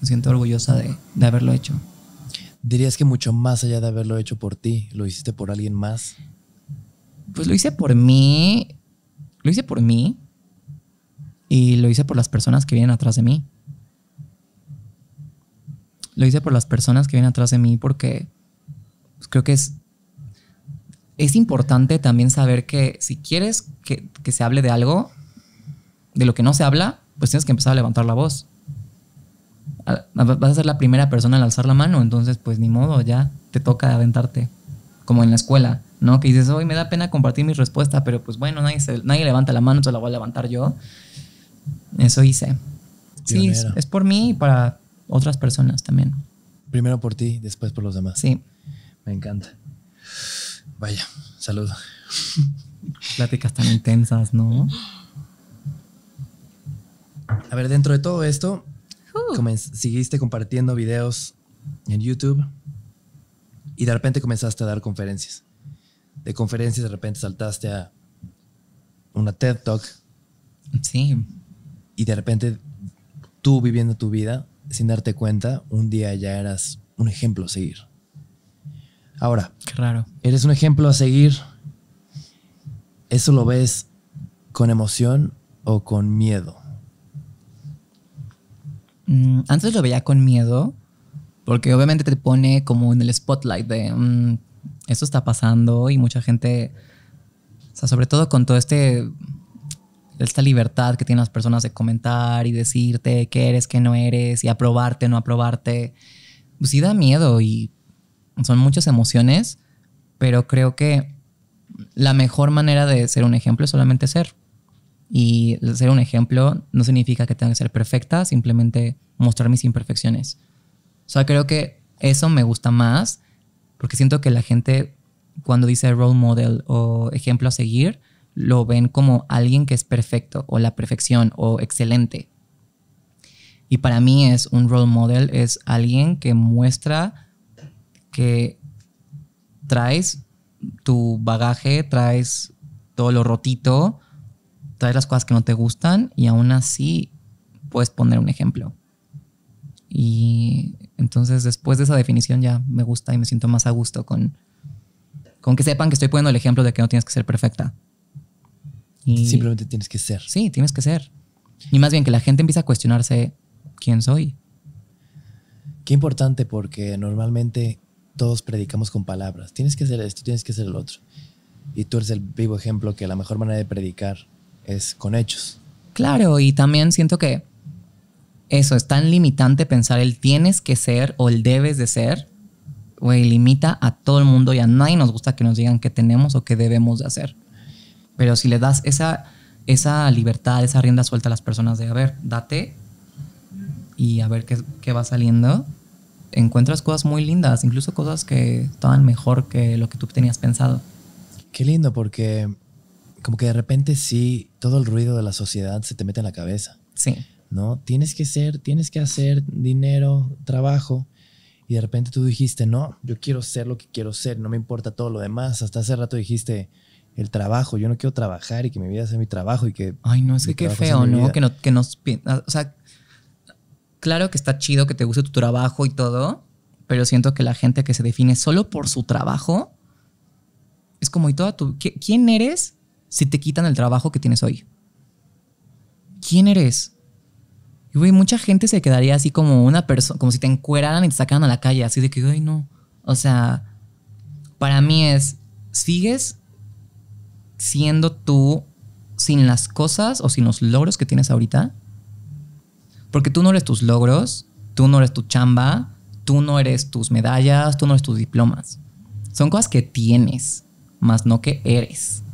me siento orgullosa de haberlo hecho. ¿Dirías que mucho más allá de haberlo hecho por ti, lo hiciste por alguien más? Pues lo hice por mí, lo hice por mí y lo hice por las personas que vienen atrás de mí. Lo hice por las personas que vienen atrás de mí porque pues, creo que es, es importante también saber que si quieres que, que se hable de algo, de lo que no se habla, pues tienes que empezar a levantar la voz vas a ser la primera persona al alzar la mano, entonces pues ni modo, ya te toca aventarte, como en la escuela, ¿no? Que dices, hoy me da pena compartir mi respuesta, pero pues bueno, nadie, nadie levanta la mano, entonces la voy a levantar yo. Eso hice. Sí, es por mí y para otras personas también. Primero por ti, después por los demás. Sí. Me encanta. Vaya, saludo Pláticas tan intensas, ¿no? A ver, dentro de todo esto, Siguiste compartiendo videos en YouTube y de repente comenzaste a dar conferencias. De conferencias de repente saltaste a una TED Talk. Sí. Y de repente tú viviendo tu vida sin darte cuenta, un día ya eras un ejemplo a seguir. Ahora, Qué eres un ejemplo a seguir. ¿Eso lo ves con emoción o con miedo? Mm, antes lo veía con miedo, porque obviamente te pone como en el spotlight de mm, esto está pasando y mucha gente, o sea, sobre todo con todo este esta libertad que tienen las personas de comentar y decirte qué eres, qué no eres y aprobarte, no aprobarte, pues sí da miedo y son muchas emociones, pero creo que la mejor manera de ser un ejemplo es solamente ser. Y ser un ejemplo no significa que tenga que ser perfecta, simplemente mostrar mis imperfecciones. O sea, creo que eso me gusta más porque siento que la gente cuando dice role model o ejemplo a seguir, lo ven como alguien que es perfecto o la perfección o excelente. Y para mí es un role model, es alguien que muestra que traes tu bagaje, traes todo lo rotito, de las cosas que no te gustan y aún así puedes poner un ejemplo. Y entonces después de esa definición ya me gusta y me siento más a gusto con, con que sepan que estoy poniendo el ejemplo de que no tienes que ser perfecta. Y Simplemente tienes que ser. Sí, tienes que ser. Y más bien que la gente empieza a cuestionarse quién soy. Qué importante porque normalmente todos predicamos con palabras. Tienes que ser esto, tienes que ser el otro. Y tú eres el vivo ejemplo que la mejor manera de predicar es con hechos. Claro, y también siento que eso es tan limitante pensar el tienes que ser o el debes de ser, güey, limita a todo el mundo y a nadie nos gusta que nos digan qué tenemos o qué debemos de hacer. Pero si le das esa, esa libertad, esa rienda suelta a las personas de, a ver, date y a ver qué, qué va saliendo, encuentras cosas muy lindas, incluso cosas que estaban mejor que lo que tú tenías pensado. Qué lindo, porque como que de repente sí, todo el ruido de la sociedad se te mete en la cabeza. Sí. ¿No? Tienes que ser, tienes que hacer dinero, trabajo. Y de repente tú dijiste, no, yo quiero ser lo que quiero ser, no me importa todo lo demás. Hasta hace rato dijiste, el trabajo, yo no quiero trabajar y que mi vida sea mi trabajo y que... Ay, no, es que qué feo, ¿no? Que, ¿no? que nos... Ah, o sea, claro que está chido que te guste tu trabajo y todo, pero siento que la gente que se define solo por su trabajo, es como, ¿y toda tu... ¿Quién eres si te quitan el trabajo que tienes hoy? ¿Quién eres? Y mucha gente se quedaría así como una persona, como si te encueraran y te sacaran a la calle, así de que, ay, no. O sea, para mí es, ¿sigues siendo tú sin las cosas o sin los logros que tienes ahorita? Porque tú no eres tus logros, tú no eres tu chamba, tú no eres tus medallas, tú no eres tus diplomas. Son cosas que tienes, más no que eres.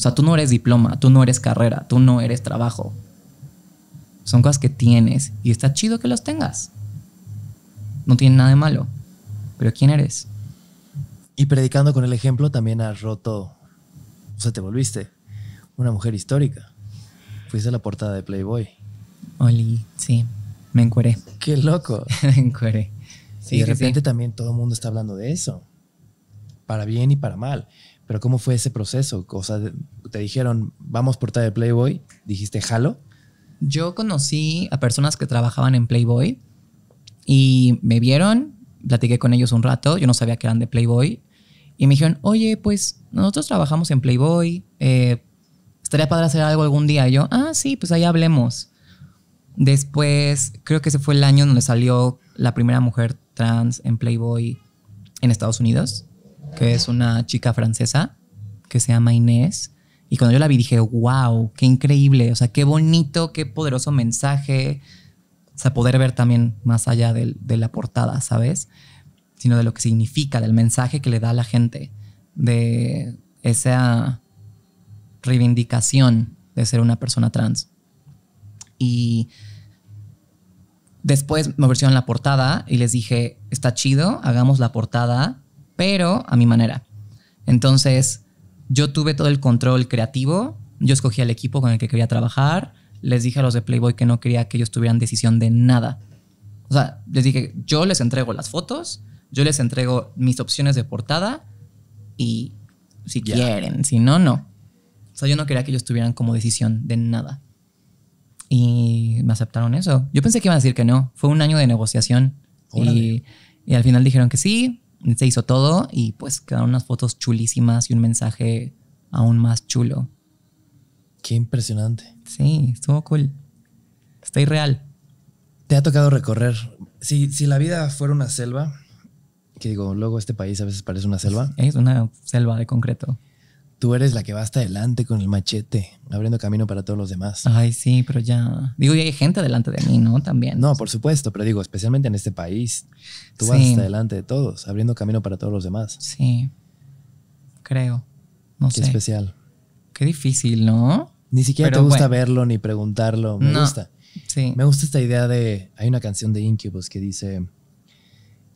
O sea, tú no eres diploma, tú no eres carrera, tú no eres trabajo. Son cosas que tienes y está chido que los tengas. No tiene nada de malo. Pero ¿quién eres? Y predicando con el ejemplo también has roto, o sea, te volviste una mujer histórica. Fuiste a la portada de Playboy. Oli, sí, me encueré. Qué loco. me encueré. y de repente también todo el mundo está hablando de eso, para bien y para mal. Pero ¿cómo fue ese proceso? O sea, te dijeron, vamos por tal de Playboy, dijiste, jalo. Yo conocí a personas que trabajaban en Playboy y me vieron, platiqué con ellos un rato, yo no sabía que eran de Playboy, y me dijeron, oye, pues nosotros trabajamos en Playboy, eh, estaría padre hacer algo algún día. Y yo, ah, sí, pues ahí hablemos. Después, creo que ese fue el año donde salió la primera mujer trans en Playboy en Estados Unidos que es una chica francesa que se llama Inés. Y cuando yo la vi dije, wow, qué increíble, o sea, qué bonito, qué poderoso mensaje. O sea, poder ver también más allá de, de la portada, ¿sabes? Sino de lo que significa, del mensaje que le da a la gente, de esa reivindicación de ser una persona trans. Y después me ofrecieron la portada y les dije, está chido, hagamos la portada pero a mi manera. Entonces, yo tuve todo el control creativo, yo escogí al equipo con el que quería trabajar, les dije a los de Playboy que no quería que ellos tuvieran decisión de nada. O sea, les dije, yo les entrego las fotos, yo les entrego mis opciones de portada y si quieren, si no, no. O sea, yo no quería que ellos tuvieran como decisión de nada. Y me aceptaron eso. Yo pensé que iban a decir que no. Fue un año de negociación. Y, y, al final dijeron que sí se hizo todo y pues quedaron unas fotos chulísimas y un mensaje aún más chulo. Qué impresionante. Sí, estuvo cool. estoy real Te ha tocado recorrer. si la vida fuera una selva, que digo, luego este país a veces parece una selva. Es una selva de concreto tú eres la que va hasta adelante con el machete, abriendo camino para todos los demás. Ay, sí, pero ya. Digo, y hay gente delante de mí, ¿no? También. No, por supuesto, pero digo, especialmente en este país, tú vas hasta adelante de todos, abriendo camino para todos los demás. Sí. Creo. No sé. Qué especial. Qué difícil, ¿no? Ni siquiera te gusta verlo ni preguntarlo. Me gusta. Sí. Me gusta esta idea de. Hay una canción de Incubus que dice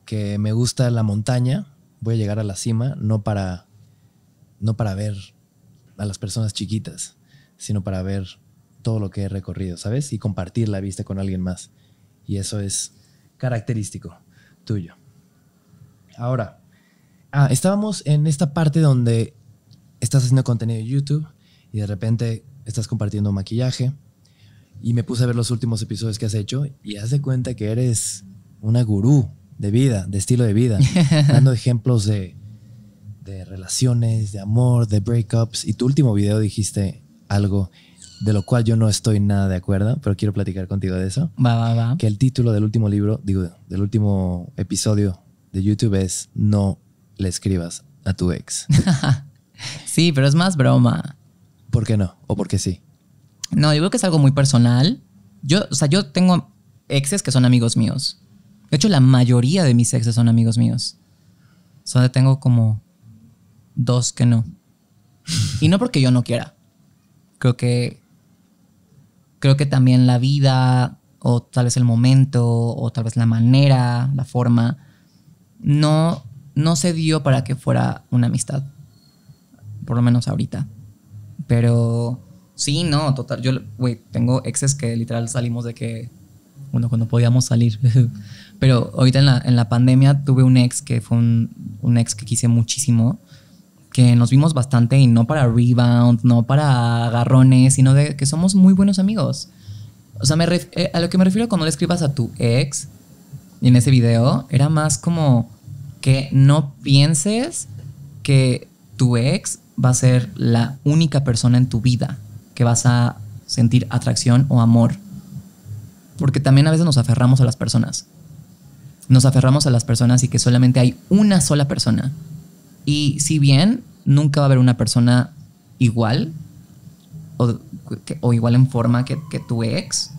que me gusta la montaña, voy a llegar a la cima, no para no para ver a las personas chiquitas, sino para ver todo lo que he recorrido, ¿sabes? Y compartir la vista con alguien más. Y eso es característico tuyo. Ahora, ah, estábamos en esta parte donde estás haciendo contenido en YouTube y de repente estás compartiendo maquillaje y me puse a ver los últimos episodios que has hecho y has de cuenta que eres una gurú de vida, de estilo de vida, dando ejemplos de de relaciones, de amor, de breakups. Y tu último video dijiste algo de lo cual yo no estoy nada de acuerdo, pero quiero platicar contigo de eso. Va, va, va. Que el título del último libro, digo, del último episodio de YouTube es No le escribas a tu ex. sí, pero es más broma. ¿Por qué no? ¿O por qué sí? No, yo creo que es algo muy personal. Yo, o sea, yo tengo exes que son amigos míos. De hecho, la mayoría de mis exes son amigos míos. sea, tengo como dos que no. Y no porque yo no quiera. Creo que. Creo que también la vida, o tal vez el momento, o tal vez la manera, la forma, no, no se dio para que fuera una amistad. Por lo menos ahorita. Pero. Sí, no, total. Yo, güey, tengo exes que literal salimos de que. Bueno, cuando podíamos salir. Pero ahorita en la, pandemia tuve un ex que fue un ex que quise muchísimo que nos vimos bastante y no para rebound, no para agarrones, sino de que somos muy buenos amigos. O sea, eh, a lo que me refiero cuando le escribas a tu ex en ese video, era más como que no pienses que tu ex va a ser la única persona en tu vida que vas a sentir atracción o amor. Porque también a veces nos aferramos a las personas. Nos aferramos a las personas y que solamente hay una sola persona y si bien nunca va a haber una persona igual o, igual en forma que, tu ex,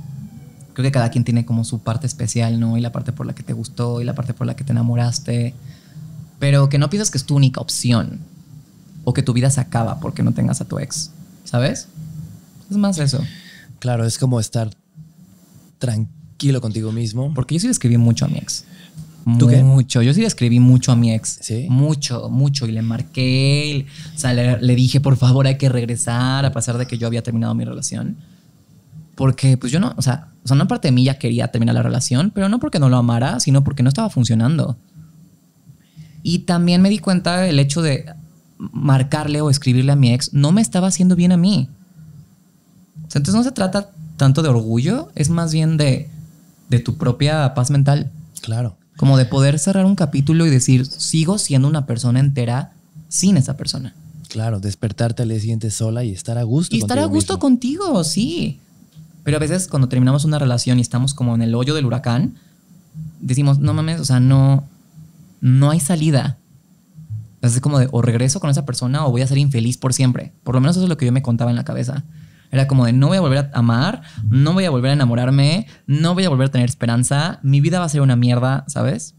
creo que cada quien tiene como su parte especial, ¿no? Y la parte por la que te gustó y la parte por la que te enamoraste. Pero que no pienses que es tu única opción o que tu vida se acaba porque no tengas a tu ex, ¿sabes? Es más eso. Claro, es como estar tranquilo contigo mismo. Porque yo sí le escribí mucho a mi ex. Mucho. Yo sí le escribí mucho a mi ex. Sí. Mucho, mucho. Y le marqué. o sea, le, dije, por favor, hay que regresar, a pesar de que yo había terminado mi relación. Porque, pues yo no, o sea, una parte de mí ya quería terminar la relación, pero no porque no lo amara, sino porque no estaba funcionando. Y también me di cuenta del hecho de marcarle o escribirle a mi ex no me estaba haciendo bien a mí. O sea, entonces no se trata tanto de orgullo, es más bien de, de tu propia paz mental. Claro. Como de poder cerrar un capítulo y decir, sigo siendo una persona entera sin esa persona. Claro, despertarte al día siguiente sola y estar a gusto. Y estar a gusto contigo, sí. Pero a veces cuando terminamos una relación y estamos como en el hoyo del huracán, decimos, no mames, o sea, no, no hay salida. así es como de, o regreso con esa persona o voy a ser infeliz por siempre. Por lo menos eso es lo que yo me contaba en la cabeza. Era como de no voy a volver a amar, no voy a volver a enamorarme, no voy a volver a tener esperanza, mi vida va a ser una mierda, ¿sabes?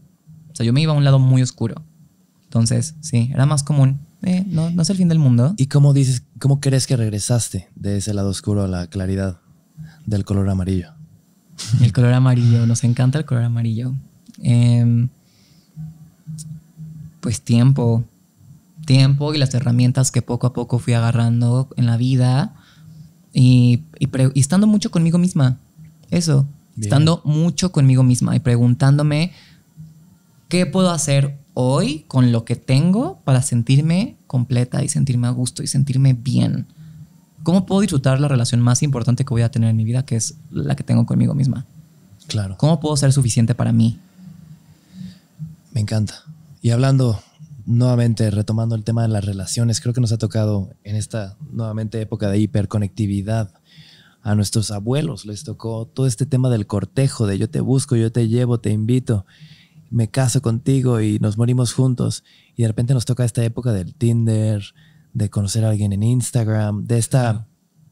O sea, yo me iba a un lado muy oscuro. Entonces, sí, era más común. Eh, no, no es el fin del mundo. ¿Y cómo dices, cómo crees que regresaste de ese lado oscuro a la claridad del color amarillo? El color amarillo, nos encanta el color amarillo. Em, pues tiempo, tiempo y las herramientas que poco a poco fui agarrando en la vida y, estando mucho conmigo misma. Eso. Estando mucho conmigo misma y preguntándome qué puedo hacer hoy con lo que tengo para sentirme completa y sentirme a gusto y sentirme bien. ¿Cómo puedo disfrutar la relación más importante que voy a tener en mi vida, que es la que tengo conmigo misma? Claro. ¿Cómo puedo ser suficiente para mí? Me encanta. Y hablando nuevamente retomando el tema de las relaciones, creo que nos ha tocado en esta nuevamente época de hiperconectividad. A nuestros abuelos les tocó todo este tema del cortejo, de yo te busco, yo te llevo, te invito, me caso contigo y nos morimos juntos. Y de repente nos toca esta época del Tinder, de conocer a alguien en Instagram, de esta,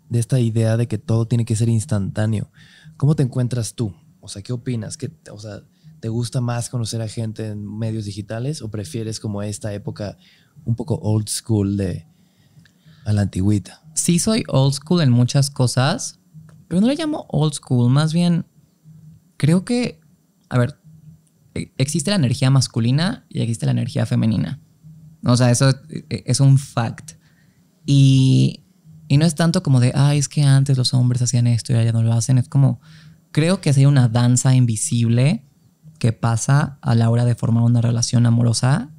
de esta idea de que todo tiene que ser instantáneo. ¿Cómo te encuentras tú? O sea, ¿qué opinas? o sea, ¿Te gusta más conocer a gente en medios digitales o prefieres como esta época un poco old school de a la antigüita? Sí, soy old school en muchas cosas, pero no le llamo old school, más bien creo que, a ver, e, existe la energía masculina y existe la energía femenina. O sea, eso e, e, es un fact. Y, no es tanto como de, ay, es que antes los hombres hacían esto y ya no lo hacen. Es como, creo que hay una danza invisible que pasa a la hora de formar una relación amorosa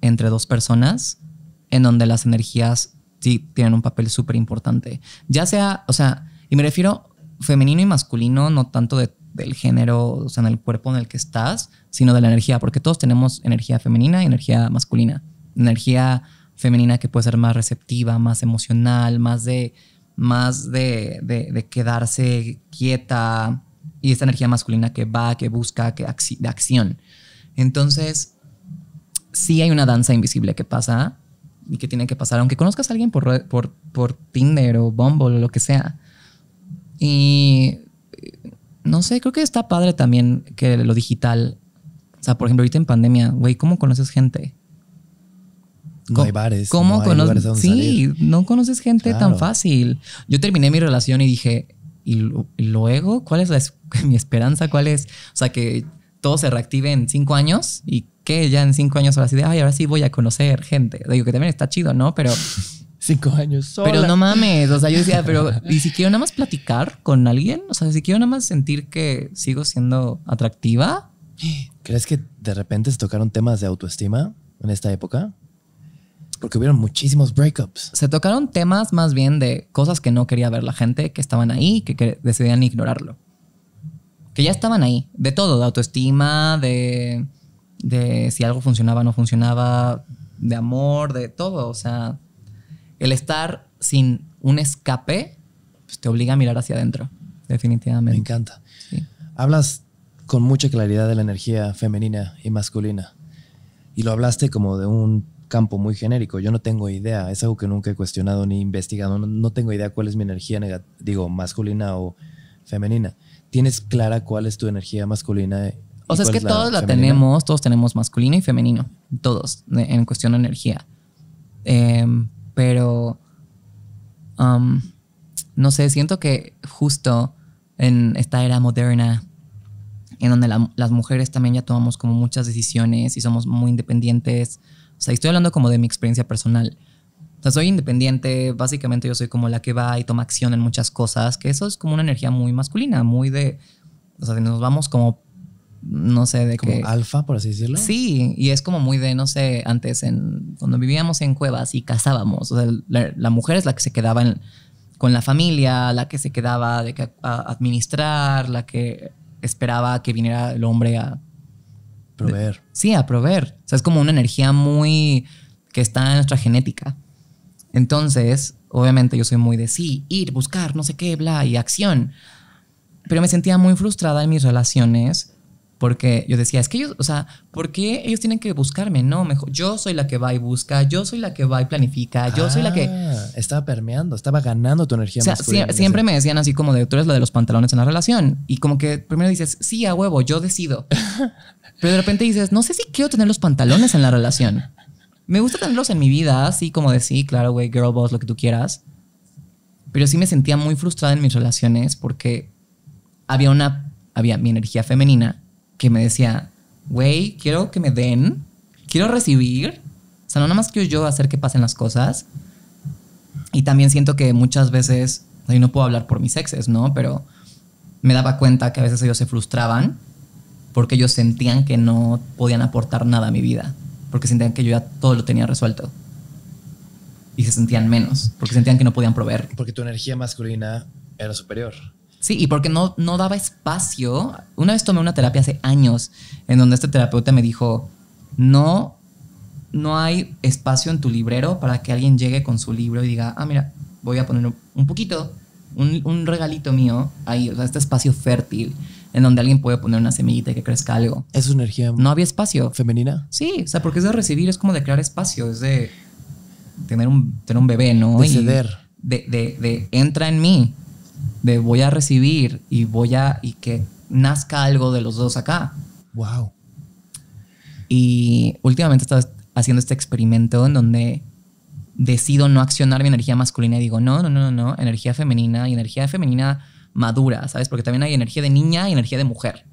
entre dos personas, en donde las energías sí tienen un papel súper importante. Ya sea, o sea, y me refiero femenino y masculino, no tanto del género, o sea, en el cuerpo en el que estás, sino de la energía, porque todos tenemos energía femenina y energía masculina. Energía femenina que puede ser más receptiva, más emocional, más de, más de, de, de quedarse quieta, y esta energía masculina que va, que busca, que de acción. Entonces, sí hay una danza invisible que pasa y que tiene que pasar, aunque conozcas a alguien por, por, Tinder o Bumble o lo que sea. Y eh, no sé, creo que está padre también que lo digital, o sea, por ejemplo, ahorita en pandemia, güey, ¿cómo conoces gente? no hay bares. conoces? Sí, no conoces gente tan fácil. Yo terminé mi relación y dije, y, luego, ¿cuál es mi esperanza? ¿Cuál es? O sea, que todo se reactive en cinco años y que ya en cinco años ahora sí de, ay, ahora sí voy a conocer gente. Digo que también está chido, ¿no? Pero... Cinco años solo Pero no mames, o sea, yo decía, pero ¿y si quiero nada más platicar con alguien? O sea, si quiero nada más sentir que sigo siendo atractiva. ¿Crees que de repente se tocaron temas de autoestima en esta época? porque hubieron muchísimos breakups. Se tocaron temas más bien de cosas que no quería ver la gente, que estaban ahí, que, que decidían ignorarlo. Que ya estaban ahí, de todo, de autoestima, de, si algo funcionaba o no funcionaba, de amor, de todo. O sea, el estar sin un escape pues, te obliga a mirar hacia adentro, definitivamente. Me encanta. Hablas con mucha claridad de la energía femenina y masculina. Y lo hablaste como de un campo muy genérico. Yo no tengo idea, es algo que nunca he cuestionado ni investigado. No, tengo idea cuál es mi energía, digo, masculina o femenina. ¿Tienes clara cuál es tu energía masculina? O sea, es que todos la tenemos, todos tenemos masculino y femenino, todos, en cuestión de energía. Em, pero, um, no sé, siento que justo en esta era moderna, en donde las mujeres también ya tomamos como muchas decisiones y somos muy independientes, o sea, estoy hablando como de mi experiencia personal. O sea, soy independiente, básicamente yo soy como la que va y toma acción en muchas cosas, que eso es como una energía muy masculina, muy de, o sea, nos vamos como, no sé, de como alfa, por así decirlo. Sí, y es como muy de, no sé, antes en, cuando vivíamos en cuevas y casábamos, o sea, la, mujer es la que se quedaba con la familia, la que se quedaba de que, a administrar, la que esperaba que viniera el hombre a sí, a proveer. O sea, es como una energía muy que está en nuestra genética. Entonces, obviamente yo soy muy de sí, ir, buscar, no sé qué, bla, y acción. Pero me sentía muy frustrada en mis relaciones porque yo decía, es que ellos, o sea, ¿por qué ellos tienen que buscarme? No, mejor, yo soy la que va y busca, yo soy la que va y planifica, yo soy la que... Ah, estaba permeando, estaba ganando tu energía. O sea, siempre me decían así como de, tú eres la de los pantalones en la relación. Y como que primero dices, sí, a huevo, yo decido. Pero de repente dices, no sé si quiero tener los pantalones en la relación. Me gusta tenerlos en mi vida, así como de sí, claro, güey, girl boss, lo que tú quieras. Pero sí me sentía muy frustrada en mis relaciones porque había una, había mi energía femenina que me decía, güey, quiero que me den, quiero recibir. O sea, no nada más quiero yo hacer que pasen las cosas. Y también siento que muchas veces, ahí no puedo hablar por mis exes, ¿no? Pero me daba cuenta que a veces ellos se frustraban porque ellos sentían que no podían aportar nada a mi vida, porque sentían que yo ya todo lo tenía resuelto. Y se sentían menos, porque sentían que no podían proveer. Porque tu energía masculina era superior. Sí, y porque no, no daba espacio. Una vez tomé una terapia hace años en donde este terapeuta me dijo, no, no hay espacio en tu librero para que alguien llegue con su libro y diga, ah, mira, voy a poner un poquito, un, un regalito mío ahí, o sea, este espacio fértil en donde alguien puede poner una semillita y que crezca algo. Es una energía. No había espacio. Femenina. Sí, o sea, porque es de recibir, es como de crear espacio, es de tener un, tener un bebé, ¿no? De ceder. De, de, de, entra en mí, de voy a recibir y voy a, y que nazca algo de los dos acá. Wow. Y últimamente estaba haciendo este experimento en donde decido no accionar mi energía masculina y digo, no, no, no, no, energía femenina y energía femenina madura, ¿sabes? Porque también hay energía de niña y energía de mujer.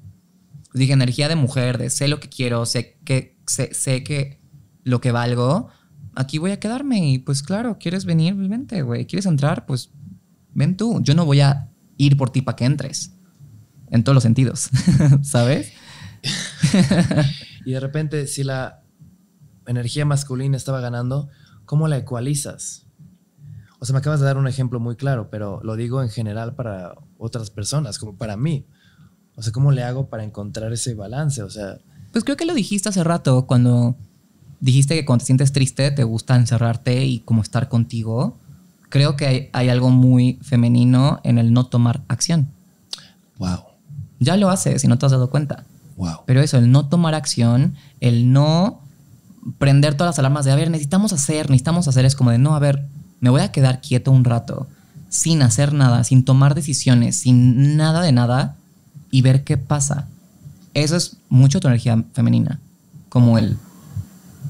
Dije energía de mujer, de sé lo que quiero, sé que, sé, que lo que valgo, aquí voy a quedarme y pues claro, quieres venir, pues, vente, güey, quieres entrar, pues ven tú, yo no voy a ir por ti para que entres, en todos los sentidos, ¿sabes? y de repente, si la energía masculina estaba ganando, ¿cómo la ecualizas? O sea, me acabas de dar un ejemplo muy claro, pero lo digo en general para otras personas, como para mí. O sea, ¿cómo le hago para encontrar ese balance? O sea... Pues creo que lo dijiste hace rato, cuando dijiste que cuando te sientes triste te gusta encerrarte y como estar contigo. Creo que hay, algo muy femenino en el no tomar acción. Wow. Ya lo haces si no te has dado cuenta. Wow. Pero eso, el no tomar acción, el no prender todas las alarmas de, a ver, necesitamos hacer, necesitamos hacer, es como de, no, a ver, me voy a quedar quieto un rato sin hacer nada, sin tomar decisiones, sin nada de nada y ver qué pasa. Eso es mucho tu energía femenina, como el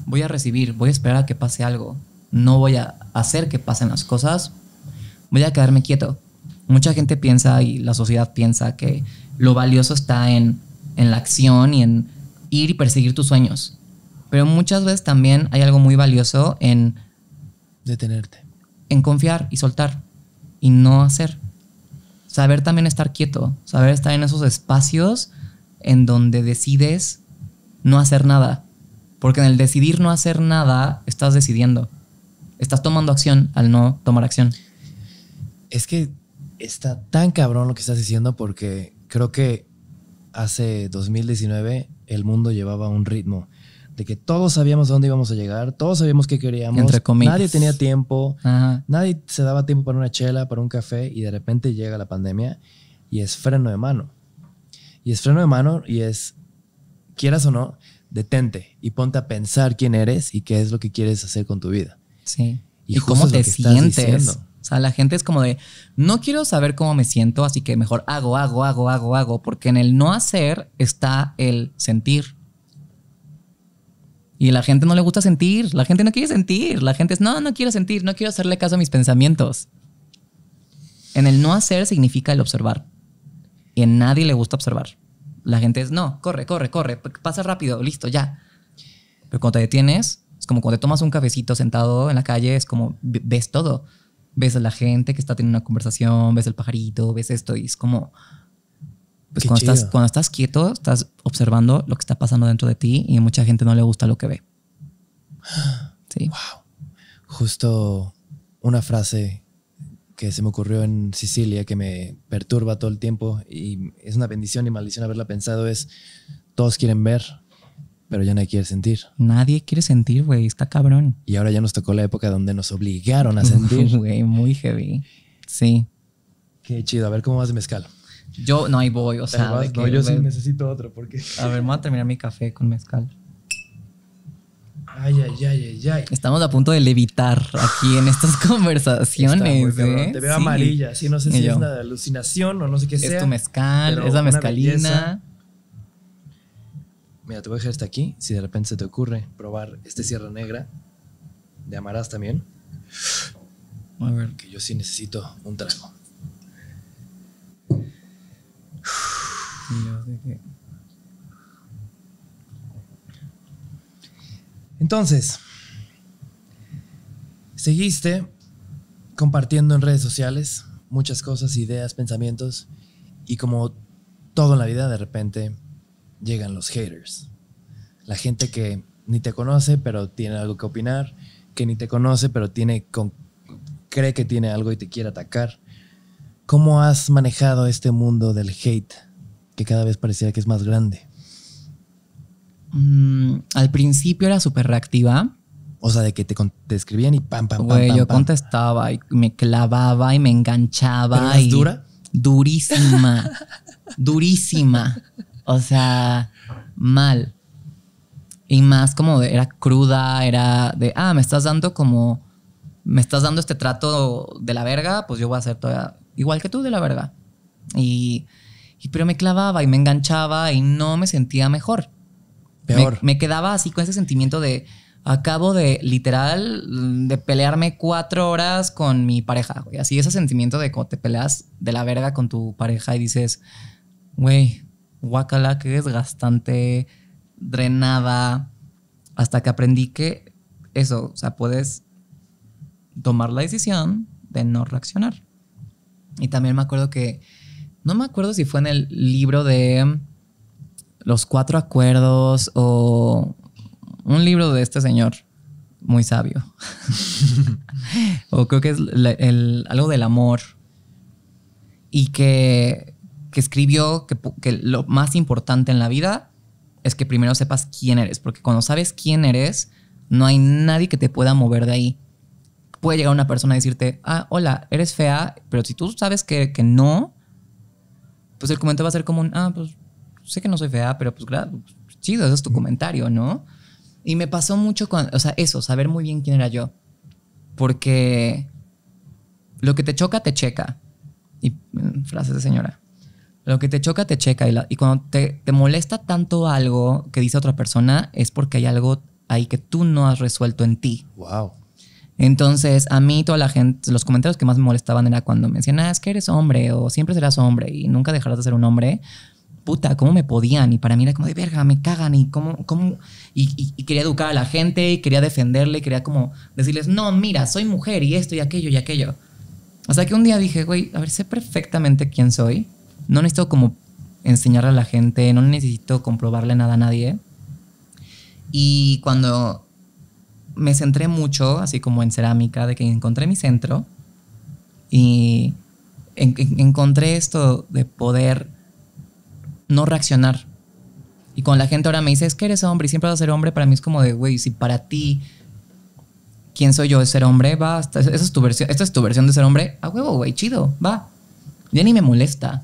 voy a recibir, voy a esperar a que pase algo, no voy a hacer que pasen las cosas, voy a quedarme quieto. Mucha gente piensa y la sociedad piensa que lo valioso está en, en la acción y en ir y perseguir tus sueños. Pero muchas veces también hay algo muy valioso en... Detenerte. En confiar y soltar y no hacer. Saber también estar quieto, saber estar en esos espacios en donde decides no hacer nada. Porque en el decidir no hacer nada, estás decidiendo. Estás tomando acción al no tomar acción. Es que está tan cabrón lo que estás diciendo porque creo que hace 2019 el mundo llevaba un ritmo de que todos sabíamos dónde íbamos a llegar, todos sabíamos qué queríamos. Entre comillas. Nadie tenía tiempo, nadie se daba tiempo para una chela, para un café, y de repente llega la pandemia y es freno de mano. Y es freno de mano y es, quieras o no, detente y ponte a pensar quién eres y qué es lo que quieres hacer con tu vida. Sí. Y, ¿Y cómo te sientes. O sea, la gente es como de, no quiero saber cómo me siento, así que mejor hago, hago, hago, hago, hago, porque en el no hacer está el sentir. Y la gente no le gusta sentir, la gente no quiere sentir, la gente es, no, no quiero sentir, no quiero hacerle caso a mis pensamientos. En el no hacer significa el observar. Y a nadie le gusta observar. La gente es, no, corre, corre, corre, pasa rápido, listo, ya. Pero cuando te detienes, es como cuando te tomas un cafecito sentado en la calle, es como ves todo. Ves a la gente que está teniendo una conversación, ves el pajarito, ves esto, y es como, pues cuando estás, cuando estás, quieto, estás observando lo que está pasando dentro de ti y a mucha gente no le gusta lo que ve. Sí. Wow. Justo una frase que se me ocurrió en Sicilia que me perturba todo el tiempo y es una bendición y maldición haberla pensado es todos quieren ver, pero ya nadie quiere sentir. Nadie quiere sentir, güey, está cabrón. Y ahora ya nos tocó la época donde nos obligaron a sentir. Güey, muy heavy. Sí. Qué chido, a ver cómo vas de mezcal. Yo, no, ahí voy, o sea. yo sí necesito otro, porque. A ver, voy a terminar mi café con mezcal. Ay, ay, ay, ay, Estamos a punto de levitar aquí en estas conversaciones. ¿eh? Te veo amarilla, sí, no sé si es una alucinación o no sé qué es sea. Es tu mezcal, es la mezcalina. Mira, te voy a dejar hasta aquí. Si de repente se te ocurre probar este Sierra Negra de Amarás también. A ver. Que yo sí necesito un trago. Entonces, seguiste compartiendo en redes sociales muchas cosas, ideas, pensamientos, y como todo en la vida, de repente llegan los haters. La gente que ni te conoce, pero tiene algo que opinar, que ni te conoce, pero tiene cree que tiene algo y te quiere atacar. ¿Cómo has manejado este mundo del hate que cada vez parecía que es más grande? Mm, al principio era súper reactiva. O sea, de que te, escribían y pam, pam, pam, Güey, yo contestaba y me clavaba y me enganchaba. y dura? Durísima. durísima. O sea, mal. Y más como era cruda, era de, ah, me estás dando como, me estás dando este trato de la verga, pues yo voy a hacer todavía igual que tú, de la verdad. Y, pero me clavaba y me enganchaba y no me sentía mejor. Peor. Me, quedaba así con ese sentimiento de acabo de literal de pelearme cuatro horas con mi pareja. y Así ese sentimiento de cuando te peleas de la verga con tu pareja y dices, güey, guacala, que desgastante, drenada. Hasta que aprendí que eso, o sea, puedes tomar la decisión de no reaccionar. Y también me acuerdo que, no me acuerdo si fue en el libro de los cuatro acuerdos o un libro de este señor muy sabio. o creo que es algo del amor. Y que, escribió que, lo más importante en la vida es que primero sepas quién eres. Porque cuando sabes quién eres, no hay nadie que te pueda mover de ahí puede llegar una persona a decirte, ah, hola, eres fea, pero si tú sabes que, que no, pues el comentario va a ser como un, ah, pues sé que no soy fea, pero pues, claro pues chido, ese es tu comentario, ¿no? Y me pasó mucho con, o sea, eso, saber muy bien quién era yo. Porque lo que te choca, te checa. Y mm, frases de señora. Lo que te choca, te checa. Y, y cuando te, te, molesta tanto algo que dice otra persona, es porque hay algo ahí que tú no has resuelto en ti. Wow. Entonces, a mí toda la gente, los comentarios que más me molestaban era cuando me decían, ah, es que eres hombre o siempre serás hombre y nunca dejarás de ser un hombre. Puta, ¿cómo me podían? Y para mí era como de verga, me cagan y cómo, cómo, y, y quería educar a la gente y quería defenderle, y quería como decirles, no, mira, soy mujer y esto y aquello y aquello. Hasta que un día dije, güey, a ver, sé perfectamente quién soy. No necesito como enseñarle a la gente, no necesito comprobarle nada a nadie. Y cuando me centré mucho, así como en cerámica, de que encontré mi centro y encontré esto de poder no reaccionar. Y con la gente ahora me dice, es que eres hombre y siempre vas a ser hombre, para mí es como de, güey, si para ti, ¿quién soy yo de ser hombre? Va, esta es tu versión, esta es tu versión de ser hombre, a huevo, güey, chido, va. Ya ni me molesta.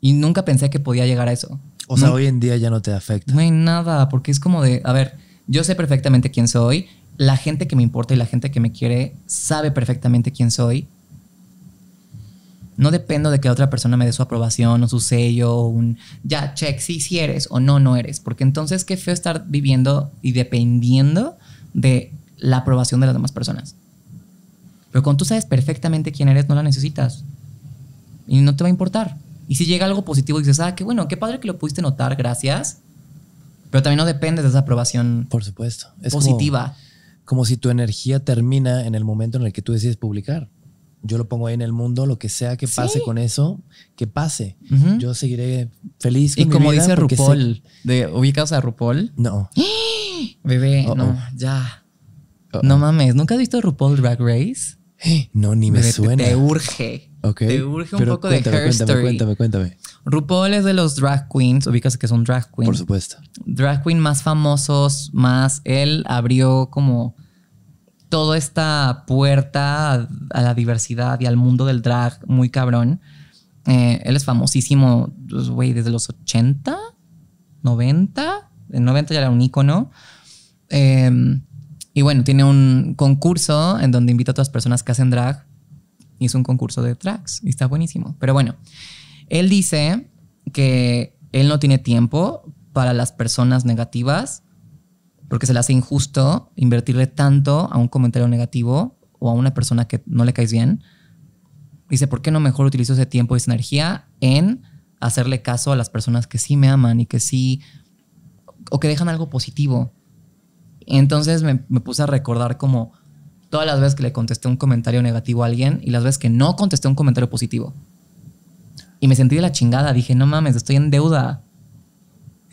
Y nunca pensé que podía llegar a eso. O sea, hoy en día ya no te afecta. No hay nada, porque es como de, a ver, yo sé perfectamente quién soy, la gente que me importa y la gente que me quiere sabe perfectamente quién soy. No dependo de que otra persona me dé su aprobación o su sello, o un ya, check, si sí eres o no, no eres. Porque entonces qué feo estar viviendo y dependiendo de la aprobación de las demás personas. Pero cuando tú sabes perfectamente quién eres, no la necesitas. Y no te va a importar. Y si llega algo positivo y dices, ah, qué bueno, qué padre que lo pudiste notar, gracias. Pero también no depende de esa aprobación. Por supuesto. Es positiva como si tu energía termina en el momento en el que tú decides publicar. Yo lo pongo ahí en el mundo, lo que sea que pase con eso, que pase. Yo seguiré feliz. Con y como dice RuPaul, de, ¿ubicas a RuPaul? No. Bebé, no, ya. no mames, ¿nunca has visto RuPaul Drag Race? No, ni me suena. Te, urge. Okay. Te urge un poco de Her cuéntame, Cuéntame, cuéntame, RuPaul es de los drag queens, ubicas que son drag queens. Por supuesto. Drag queen más famosos, más él abrió como toda esta puerta a, la diversidad y al mundo del drag muy cabrón. Eh, él es famosísimo, pues, güey, desde los 80, 90. En 90 ya era un ícono. Em, y bueno, tiene un concurso en donde invita a otras personas que hacen drag. y es un concurso de tracks y está buenísimo. Pero bueno, él dice que él no tiene tiempo para las personas negativas porque se le hace injusto invertirle tanto a un comentario negativo o a una persona que no le caes bien. Dice, ¿por qué no mejor utilizo ese tiempo y esa energía en hacerle caso a las personas que sí me aman y que sí, o que dejan algo positivo? Entonces me, me puse a recordar como todas las veces que le contesté un comentario negativo a alguien y las veces que no contesté un comentario positivo. Y me sentí de la chingada, dije, no mames, estoy en deuda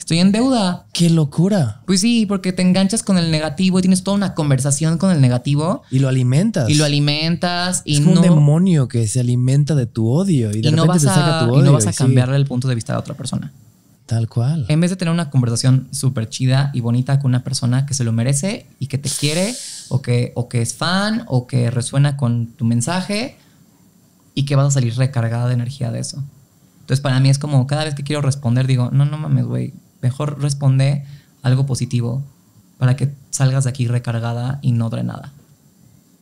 estoy en deuda. Qué locura. Pues sí, porque te enganchas con el negativo y tienes toda una conversación con el negativo. Y lo alimentas. Y lo alimentas. Y es un demonio que se alimenta de tu odio y de repente vas te saca tu odio. Y no vas a cambiarle el punto de vista de otra persona. Tal cual. En vez de tener una conversación súper chida y bonita con una persona que se lo merece y que te quiere o que, o que es fan o que resuena con tu mensaje y que vas a salir recargada de energía de eso. Entonces para mí es como cada vez que quiero responder digo, no, no mames, güey, Mejor responde algo positivo para que salgas de aquí recargada y no drenada.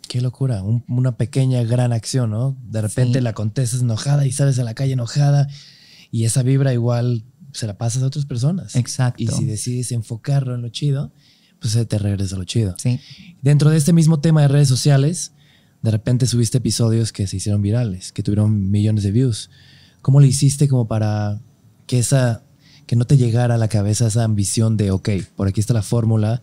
Qué locura, una pequeña gran acción, ¿no? De repente la contestas enojada y sales a la calle enojada y esa vibra igual se la pasas a otras personas. Exacto. Y si decides enfocarlo en lo chido, pues se te regresa lo chido. Sí. Dentro de este mismo tema de redes sociales, de repente subiste episodios que se hicieron virales, que tuvieron millones de views. ¿Cómo le hiciste como para que esa que no te llegara a la cabeza esa ambición de, ok, por aquí está la fórmula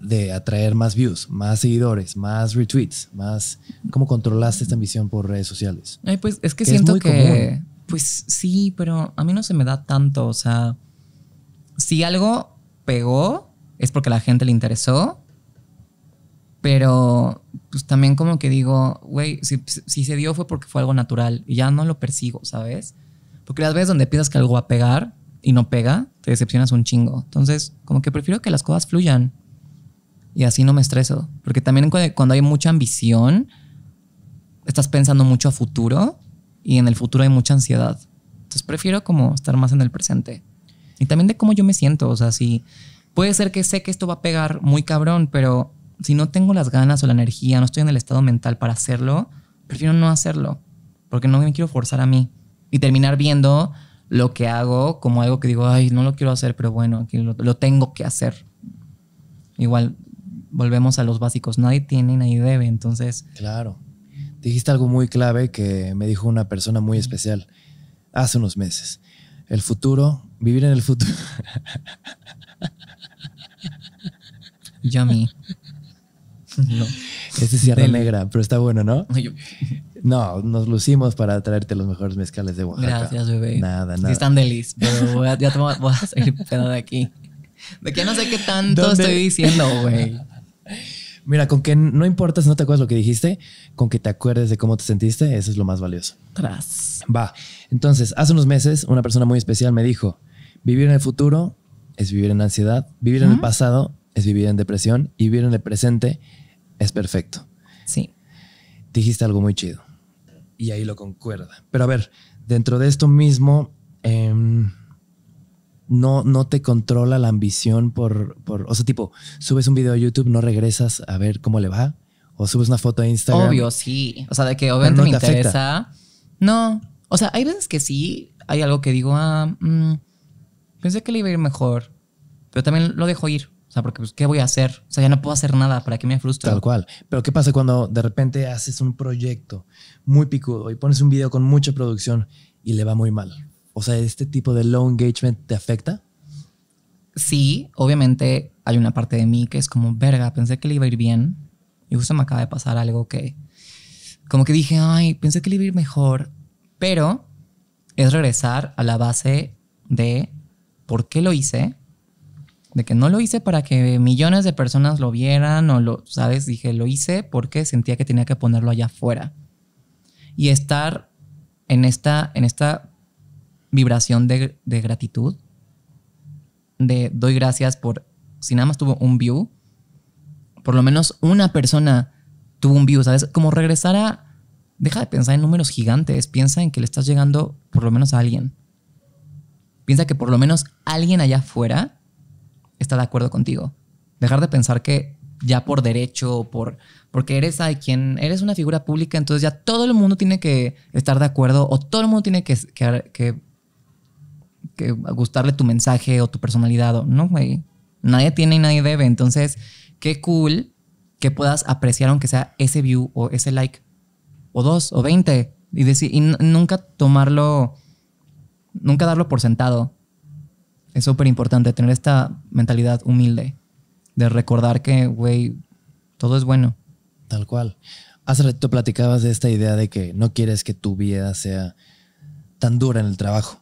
de atraer más views, más seguidores, más retweets, más... ¿Cómo controlaste esta ambición por redes sociales? Ay, pues es que, siento que... Pues sí, pero a mí no se me da tanto, o sea, si algo pegó es porque la gente le interesó, pero pues también como que digo, güey, si, si se dio fue porque fue algo natural y ya no lo persigo, ¿sabes? Porque las veces donde piensas que algo va a pegar, y no pega, te decepcionas un chingo. Entonces, como que prefiero que las cosas fluyan y así no me estreso. Porque también cuando hay mucha ambición, estás pensando mucho a futuro y en el futuro hay mucha ansiedad. Entonces prefiero como estar más en el presente. Y también de cómo yo me siento. O sea, si puede ser que sé que esto va a pegar muy cabrón, pero si no tengo las ganas o la energía, no estoy en el estado mental para hacerlo, prefiero no hacerlo. Porque no me quiero forzar a mí. Y terminar viendo lo que hago como algo que digo, ay, no lo quiero hacer, pero bueno, aquí lo, tengo que hacer. Igual, volvemos a los básicos. Nadie tiene, nadie debe, entonces. Claro. Dijiste algo muy clave que me dijo una persona muy especial hace unos meses. El futuro, vivir en el futuro. Yummy. mí. Este es Sierra Negra, pero está bueno, ¿no? No, nos lucimos para traerte los mejores mezcales de Oaxaca. Gracias, bebé. Nada, nada. Sí están delis, pero ya te voy a, pedo de aquí. De que no sé qué tanto estoy diciendo, güey. Mira, con que no importa si no te acuerdas lo que dijiste, con que te acuerdes de cómo te sentiste, eso es lo más valioso. Gracias. Va. Entonces, hace unos meses, una persona muy especial me dijo: vivir en el futuro es vivir en ansiedad, vivir en el pasado es vivir en depresión y vivir en el presente es perfecto. Sí. Dijiste algo muy chido y ahí lo concuerda. Pero a ver, dentro de esto mismo, em, no, no te controla la ambición por, por, o sea, tipo, subes un video a YouTube, no regresas a ver cómo le va, o subes una foto a Instagram. Obvio, sí. O sea, de que obviamente no me interesa. No, o sea, hay veces que sí, hay algo que digo, ah, mm, pensé que le iba a ir mejor, pero también lo dejo ir porque pues, ¿qué voy a hacer? O sea, ya no puedo hacer nada, ¿para que me frustre. Tal cual. Pero ¿qué pasa cuando de repente haces un proyecto muy picudo y pones un video con mucha producción y le va muy mal? O sea, ¿este tipo de low engagement te afecta? Sí, obviamente hay una parte de mí que es como, verga, pensé que le iba a ir bien y justo me acaba de pasar algo que como que dije, ay, pensé que le iba a ir mejor, pero es regresar a la base de por qué lo hice, de que no lo hice para que millones de personas lo vieran o lo, ¿sabes? Dije, lo hice porque sentía que tenía que ponerlo allá afuera. Y estar en esta, en esta vibración de, de gratitud, de doy gracias por, si nada más tuvo un view, por lo menos una persona tuvo un view, ¿sabes? Como regresar a, deja de pensar en números gigantes, piensa en que le estás llegando por lo menos a alguien. Piensa que por lo menos alguien allá afuera está de acuerdo contigo. Dejar de pensar que ya por derecho, por porque eres alguien eres una figura pública, entonces ya todo el mundo tiene que estar de acuerdo o todo el mundo tiene que, que, que, gustarle tu mensaje o tu personalidad. no, güey. Nadie tiene y nadie debe. Entonces, qué cool que puedas apreciar aunque sea ese view o ese like o dos o veinte y y nunca tomarlo, nunca darlo por sentado es súper importante tener esta mentalidad humilde de recordar que, güey, todo es bueno. Tal cual. Hace rato platicabas de esta idea de que no quieres que tu vida sea tan dura en el trabajo.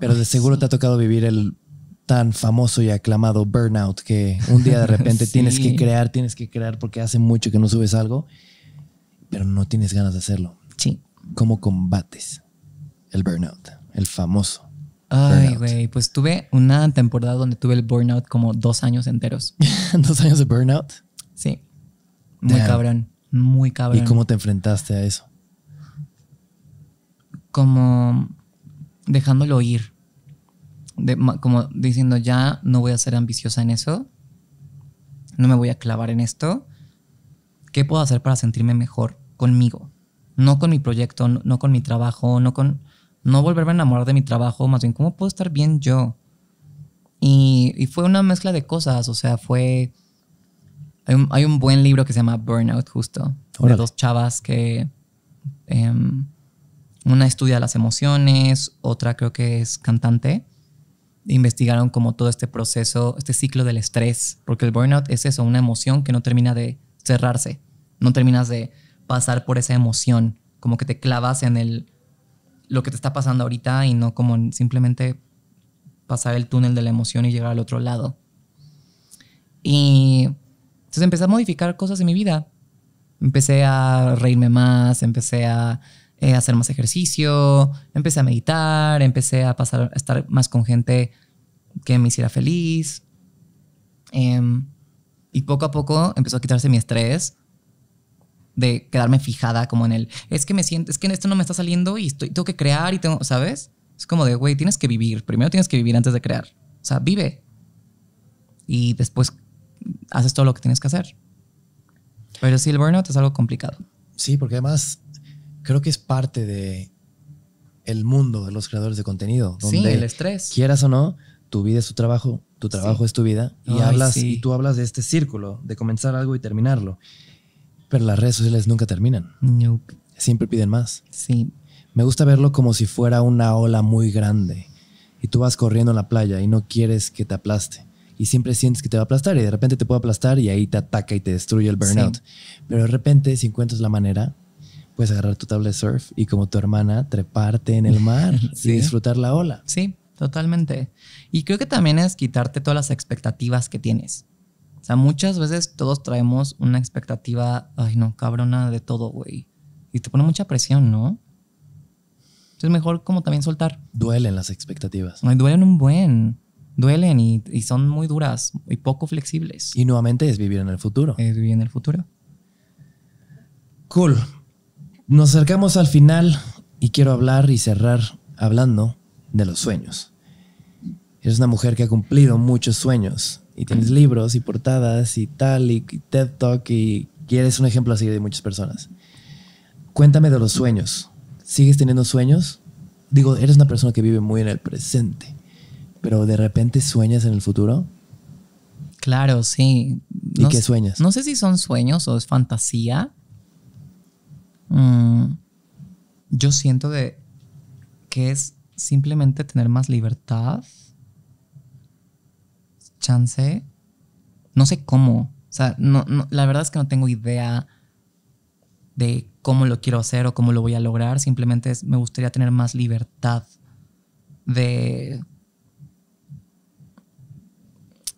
Pero de seguro te ha tocado vivir el tan famoso y aclamado burnout que un día de repente tienes que crear, tienes que crear porque hace mucho que no subes algo, pero no tienes ganas de hacerlo. Sí. ¿Cómo combates el burnout? El famoso. Ay, güey, pues tuve una temporada donde tuve el burnout como dos años enteros. ¿Dos años de burnout? Sí. Muy cabrón, muy cabrón. ¿Y cómo te enfrentaste a eso? Como dejándolo ir. como diciendo, ya no voy a ser ambiciosa en eso. No me voy a clavar en esto. ¿Qué puedo hacer para sentirme mejor conmigo? No con mi proyecto, no con mi trabajo, no con no volverme a enamorar de mi trabajo, más bien cómo puedo estar bien yo. Y, fue una mezcla de cosas, o sea, fue... Hay un, buen libro que se llama Burnout, justo, de dos chavas que... Em, una estudia las emociones, otra creo que es cantante. Investigaron como todo este proceso, este ciclo del estrés, porque el burnout es eso, una emoción que no termina de cerrarse, no terminas de pasar por esa emoción, como que te clavas en el, lo que te está pasando ahorita y no como simplemente pasar el túnel de la emoción y llegar al otro lado. Y entonces empecé a modificar cosas en mi vida. Empecé a reírme más, empecé a eh, hacer más ejercicio, empecé a meditar, empecé a pasar a estar más con gente que me hiciera feliz. Em, y poco a poco empezó a quitarse mi estrés de quedarme fijada como en el, es que me siento, es que en esto no me está saliendo y estoy, tengo que crear y tengo, ¿sabes? Es como de, güey, tienes que vivir, primero tienes que vivir antes de crear. O sea, vive. Y después haces todo lo que tienes que hacer. Pero sí, el burnout es algo complicado. Sí, porque además creo que es parte de el mundo de los creadores de contenido. Donde sí, el estrés. Quieras o no, tu vida es tu trabajo, tu trabajo es tu vida. Y, hablas, y tú hablas de este círculo, de comenzar algo y terminarlo. Pero las redes sociales nunca terminan. Siempre piden más. Sí. Me gusta verlo como si fuera una ola muy grande y tú vas corriendo en la playa y no quieres que te aplaste y siempre sientes que te va a aplastar y de repente te puede aplastar y ahí te ataca y te destruye el burnout. Pero de repente, si encuentras la manera, puedes agarrar tu tablet surf y como tu hermana, treparte en el mar y disfrutar la ola. Sí, totalmente. Y creo que también es quitarte todas las expectativas que tienes. O sea, muchas veces todos traemos una expectativa, ay no, cabrona de todo, güey. Y te pone mucha presión, ¿no? Entonces mejor como también soltar. Duelen las expectativas. No, duelen un buen. Duelen y, son muy duras y poco flexibles. Y nuevamente es vivir en el futuro. Es vivir en el futuro. Cool. Nos acercamos al final y quiero hablar y cerrar hablando de los sueños. Eres una mujer que ha cumplido muchos sueños y tienes libros y portadas y tal y, TED Talk y, eres un ejemplo así de muchas personas. Cuéntame de los sueños. ¿Sigues teniendo sueños? Digo, eres una persona que vive muy en el presente, pero de repente sueñas en el futuro. Claro, sí. ¿Y qué sueñas? No sé si son sueños o es fantasía. Mm, yo siento de que es simplemente tener más libertad chance, no sé cómo, o sea, no, la verdad es que no tengo idea de cómo lo quiero hacer o cómo lo voy a lograr, simplemente es, me gustaría tener más libertad de...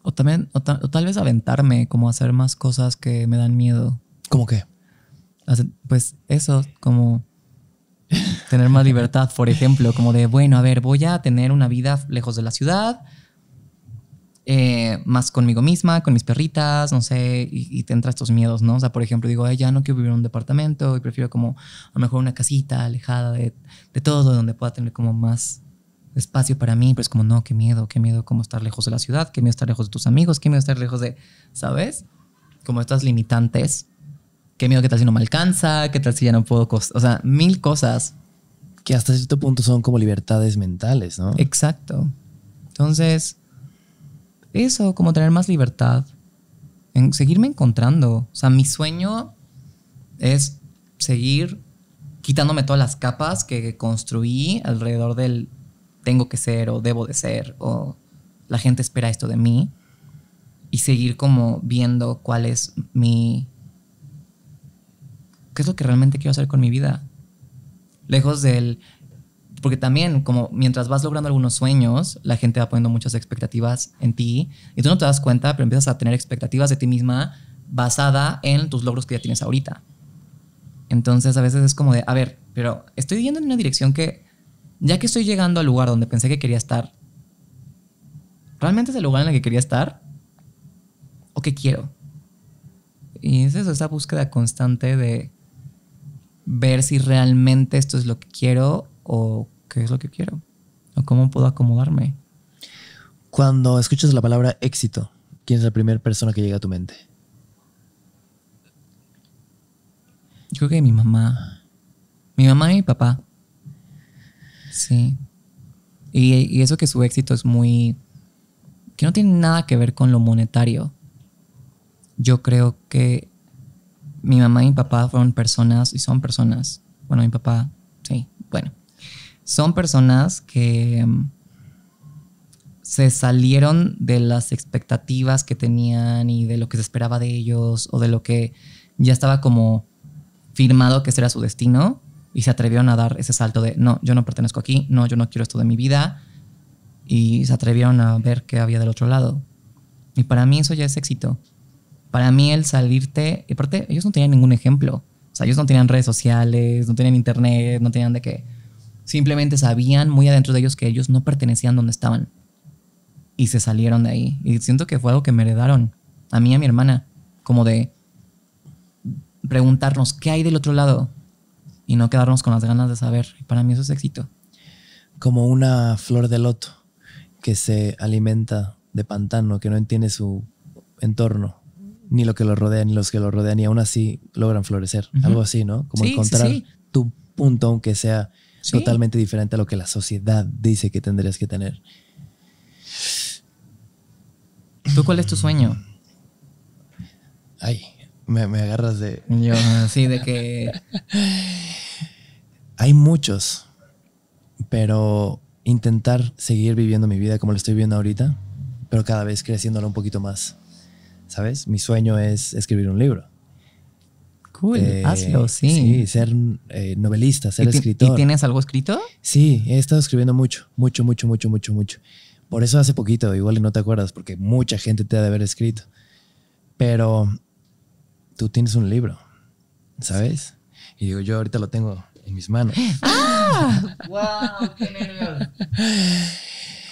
O, también, o tal vez aventarme, como hacer más cosas que me dan miedo. ¿Cómo qué? Pues eso, como tener más libertad, por ejemplo, como de, bueno, a ver, voy a tener una vida lejos de la ciudad, eh, más conmigo misma, con mis perritas, no sé, y, te entra estos miedos, ¿no? O sea, por ejemplo, digo, ya no quiero vivir en un departamento y prefiero como a lo mejor una casita alejada de, de todo, donde pueda tener como más espacio para mí, pero es como, no, qué miedo, qué miedo como estar lejos de la ciudad, qué miedo estar lejos de tus amigos, qué miedo estar lejos de, ¿sabes? Como estas limitantes, qué miedo que tal si no me alcanza, qué tal si ya no puedo, o sea, mil cosas. Que hasta cierto punto son como libertades mentales, ¿no? Exacto. Entonces, eso, como tener más libertad, en seguirme encontrando. O sea, mi sueño es seguir quitándome todas las capas que construí alrededor del tengo que ser o debo de ser o la gente espera esto de mí y seguir como viendo cuál es mi... ¿Qué es lo que realmente quiero hacer con mi vida? Lejos del porque también, como mientras vas logrando algunos sueños, la gente va poniendo muchas expectativas en ti y tú no te das cuenta, pero empiezas a tener expectativas de ti misma basada en tus logros que ya tienes ahorita. Entonces a veces es como de, a ver, pero estoy yendo en una dirección que, ya que estoy llegando al lugar donde pensé que quería estar, ¿realmente es el lugar en el que quería estar? ¿O qué quiero? Y es esa búsqueda constante de ver si realmente esto es lo que quiero o qué es lo que quiero o cómo puedo acomodarme. Cuando escuchas la palabra éxito, ¿quién es la primera persona que llega a tu mente? Yo creo que mi mamá. Mi mamá y mi papá. Sí. Y, y eso que su éxito es muy... que no tiene nada que ver con lo monetario. Yo creo que mi mamá y mi papá fueron personas y son personas. Bueno, mi papá, sí, bueno son personas que mm, se salieron de las expectativas que tenían y de lo que se esperaba de ellos o de lo que ya estaba como firmado que ese su destino y se atrevieron a dar ese salto de no, yo no pertenezco aquí, no, yo no quiero esto de mi vida y se atrevieron a ver qué había del otro lado. Y para mí eso ya es éxito. Para mí el salirte, y aparte ellos no tenían ningún ejemplo. O sea, ellos no tenían redes sociales, no tenían internet, no tenían de qué Simplemente sabían muy adentro de ellos que ellos no pertenecían donde estaban. Y se salieron de ahí. Y siento que fue algo que me heredaron a mí y a mi hermana. Como de preguntarnos qué hay del otro lado y no quedarnos con las ganas de saber. Y para mí eso es éxito. Como una flor de loto que se alimenta de pantano, que no entiende su entorno, ni lo que lo rodea, ni los que lo rodean, y aún así logran florecer. Algo así, ¿no? Como encontrar tu punto, aunque sea totalmente diferente a lo que la sociedad dice que tendrías que tener. ¿Tú cuál es tu sueño? Ay, me, agarras de... Yo, sí, de que... Hay muchos, pero intentar seguir viviendo mi vida como lo estoy viviendo ahorita, pero cada vez creciéndola un poquito más. ¿Sabes? Mi sueño es escribir un libro cool, eh, hazlo, sí. ser eh, novelista, ser escritor. ¿Y tienes algo escrito? Sí, he estado escribiendo mucho, mucho, mucho, mucho, mucho, mucho. Por eso hace poquito, igual no te acuerdas, porque mucha gente te ha de haber escrito. Pero tú tienes un libro, ¿sabes? Y digo, yo ahorita lo tengo en mis manos. ¡Ah! ¡Wow! ¡Qué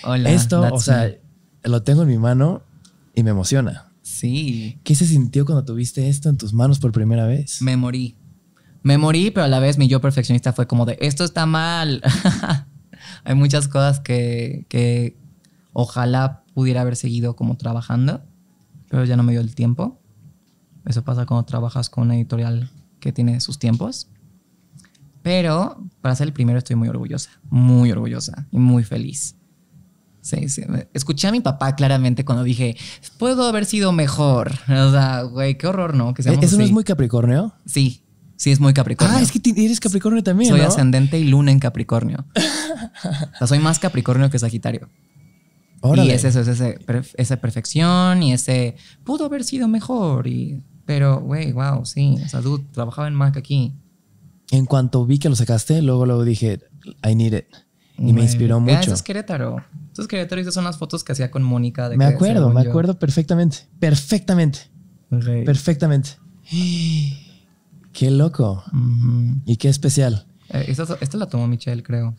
Hola. Esto, o sea, lo tengo en mi mano y me emociona. ¿Qué se sintió cuando tuviste esto en tus manos por primera vez? Me morí. Me morí, pero a la vez mi yo perfeccionista fue como de, esto está mal. Hay muchas cosas que, que ojalá pudiera haber seguido como trabajando, pero ya no me dio el tiempo. Eso pasa cuando trabajas con una editorial que tiene sus tiempos. Pero para ser el primero estoy muy orgullosa, muy orgullosa y muy feliz. Sí, sí. Escuché a mi papá claramente cuando dije, puedo haber sido mejor. O sea, güey, qué horror, ¿no? ¿E-, ¿Eso no es muy Capricornio? Sí, sí, es muy Capricornio. Ah, es que eres Capricornio también. Soy ascendente y luna en Capricornio. o sea, soy más Capricornio que Sagitario. Y es eso, esa perfección y ese, pudo haber sido mejor. Y, pero, güey, wow, sí. O sea, trabajaba en Mac aquí. En cuanto vi que lo sacaste, luego, luego dije, I need it. Y me inspiró mucho. es Querétaro. Eso son las fotos que hacía con Mónica. De me acuerdo, me acuerdo perfectamente. Perfectamente. Perfectamente. Qué loco. Y qué especial. Eh, esta, la tomó Michelle, creo.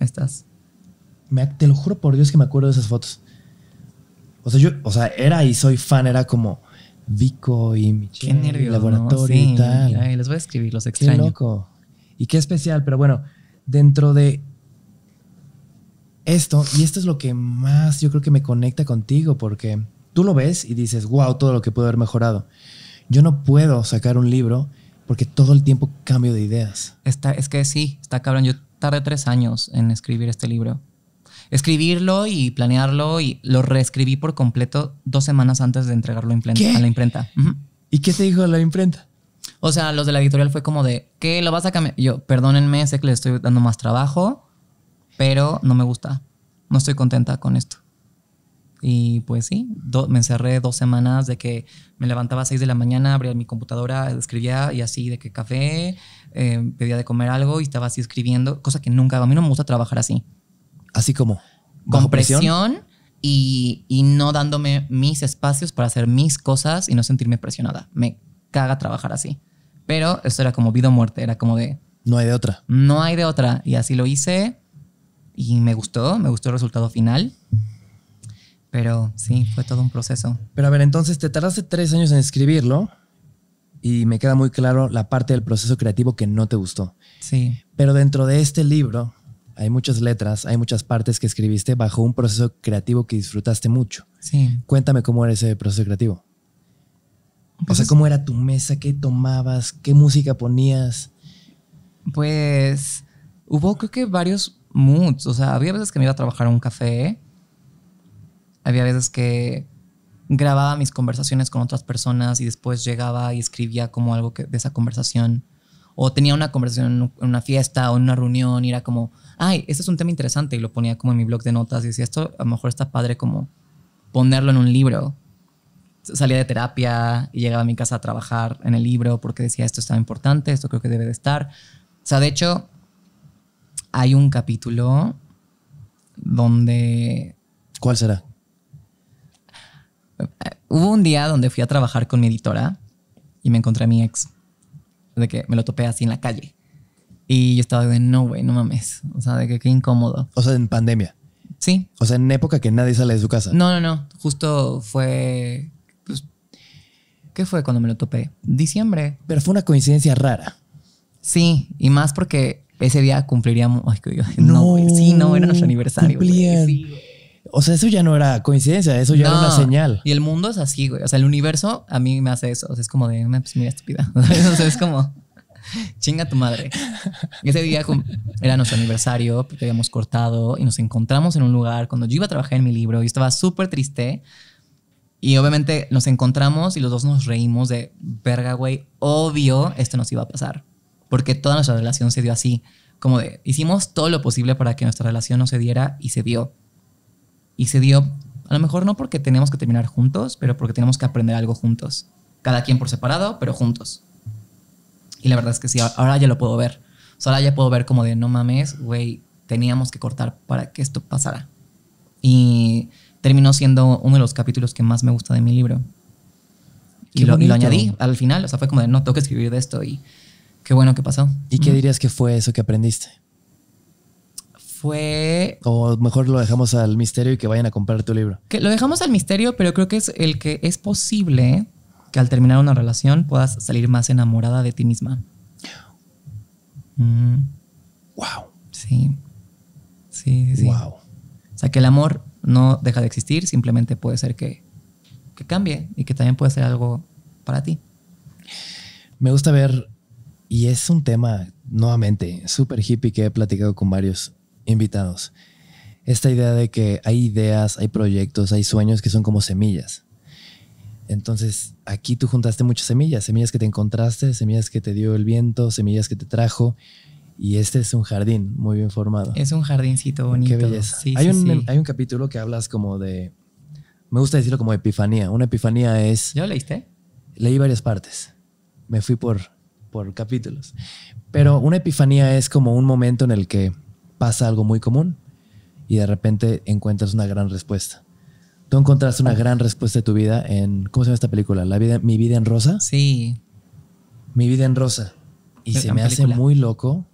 Estas. te lo juro por Dios que me acuerdo de esas fotos. O sea, yo, o sea, era y soy fan, era como Vico y Michelle. Qué nervioso, Laboratorio y tal. les voy a escribir, los extraños. Qué loco. Y qué especial, pero bueno, dentro de esto, y esto es lo que más yo creo que me conecta contigo, porque tú lo ves y dices, wow, todo lo que puedo haber mejorado. Yo no puedo sacar un libro porque todo el tiempo cambio de ideas. Está, es que sí, está cabrón. Yo tardé tres años en escribir este libro. Escribirlo y planearlo y lo reescribí por completo dos semanas antes de entregarlo a, la imprenta. ¿Y qué te dijo la imprenta? O sea, los de la editorial fue como de, ¿qué lo vas a cambiar? Yo, perdónenme, sé que les estoy dando más trabajo, pero no me gusta. No estoy contenta con esto. Y pues sí, me encerré dos semanas de que me levantaba a 6 de la mañana, abría mi computadora, escribía y así de que café, eh, pedía de comer algo y estaba así escribiendo, cosa que nunca, a mí no me gusta trabajar así. Así como. Con presión, presión y, y, no dándome mis espacios para hacer mis cosas y no sentirme presionada. Me haga trabajar así. Pero eso era como vida o muerte, era como de... No hay de otra. No hay de otra. Y así lo hice y me gustó, me gustó el resultado final. Pero sí, fue todo un proceso. Pero a ver, entonces te tardaste tres años en escribirlo y me queda muy claro la parte del proceso creativo que no te gustó. Sí. Pero dentro de este libro hay muchas letras, hay muchas partes que escribiste bajo un proceso creativo que disfrutaste mucho. Sí. Cuéntame cómo era ese proceso creativo o sea, ¿cómo era tu mesa? ¿Qué tomabas? ¿Qué música ponías? Pues hubo creo que varios moods. O sea, había veces que me iba a trabajar a un café. Había veces que grababa mis conversaciones con otras personas y después llegaba y escribía como algo de esa conversación. O tenía una conversación en una fiesta o en una reunión y era como, ay, este es un tema interesante y lo ponía como en mi blog de notas y decía, esto a lo mejor está padre como ponerlo en un libro salía de terapia y llegaba a mi casa a trabajar en el libro porque decía esto estaba importante, esto creo que debe de estar. O sea, de hecho, hay un capítulo donde... ¿Cuál será? Eh, hubo un día donde fui a trabajar con mi editora y me encontré a mi ex, de que me lo topé así en la calle. Y yo estaba de, no, güey, no mames. O sea, de que qué incómodo. O sea, en pandemia. Sí. O sea, en época que nadie sale de su casa. No, no, no. Justo fue ¿Qué fue cuando me lo topé? Diciembre. Pero fue una coincidencia rara. Sí, y más porque ese día cumpliríamos. Ay, no, no sí, no, era nuestro aniversario. o sea, eso ya no era coincidencia, eso ya era una señal. Y el mundo es así, güey. O sea, el universo a mí me hace eso. O sea, es como de, ah, pues mira, estúpida. o sea, es como, chinga tu madre. Ese día era nuestro aniversario porque habíamos cortado y nos encontramos en un lugar cuando yo iba a trabajar en mi libro y estaba súper triste y obviamente nos encontramos y los dos nos reímos de, verga, güey, obvio esto nos iba a pasar. Porque toda nuestra relación se dio así. Como de, hicimos todo lo posible para que nuestra relación no se diera y se dio. Y se dio, a lo mejor no porque tenemos que terminar juntos, pero porque tenemos que aprender algo juntos. Cada quien por separado, pero juntos. Y la verdad es que sí, ahora ya lo puedo ver. ahora ya puedo ver como de, no mames, güey, teníamos que cortar para que esto pasara. Y terminó siendo uno de los capítulos que más me gusta de mi libro. Y lo, añadí al final, o sea, fue como de, no, tengo que escribir de esto y qué bueno que pasó. ¿Y qué dirías que fue eso que aprendiste? Fue... O mejor lo dejamos al misterio y que vayan a comprar tu libro. Que lo dejamos al misterio, pero creo que es el que es posible que al terminar una relación puedas salir más enamorada de ti misma. Wow. Sí. Sí, sí. Wow. O sea, que el amor no deja de existir, simplemente puede ser que, cambie y que también puede ser algo para ti. Me gusta ver, y es un tema nuevamente súper hippie que he platicado con varios invitados, esta idea de que hay ideas, hay proyectos, hay sueños que son como semillas. Entonces, aquí tú juntaste muchas semillas, semillas que te encontraste, semillas que te dio el viento, semillas que te trajo, y este es un jardín muy bien formado. Es un jardincito bonito. Qué belleza. hay, un, capítulo que hablas como de. Me gusta decirlo como epifanía. Una epifanía es. ¿Ya leíste? Leí varias partes. Me fui por, por capítulos. Pero una epifanía es como un momento en el que pasa algo muy común y de repente encuentras una gran respuesta. Tú encontraste una gran respuesta de tu vida en. ¿Cómo se llama esta película? ¿La vida, ¿Mi vida en rosa? Sí. Mi vida en rosa. Y se me hace muy loco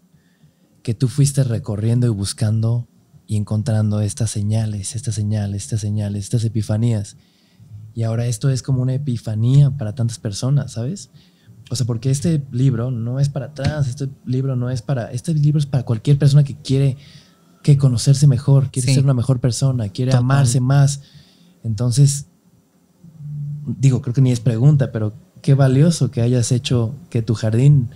que tú fuiste recorriendo y buscando y encontrando estas señales, estas señales, estas señales, estas epifanías. Y ahora esto es como una epifanía para tantas personas, ¿sabes? O sea, porque este libro no es para atrás, este libro no es para, este libro es para cualquier persona que quiere que conocerse mejor, quiere ser una mejor persona, quiere amarse más. Entonces, digo, creo que ni es pregunta, pero qué valioso que hayas hecho que tu jardín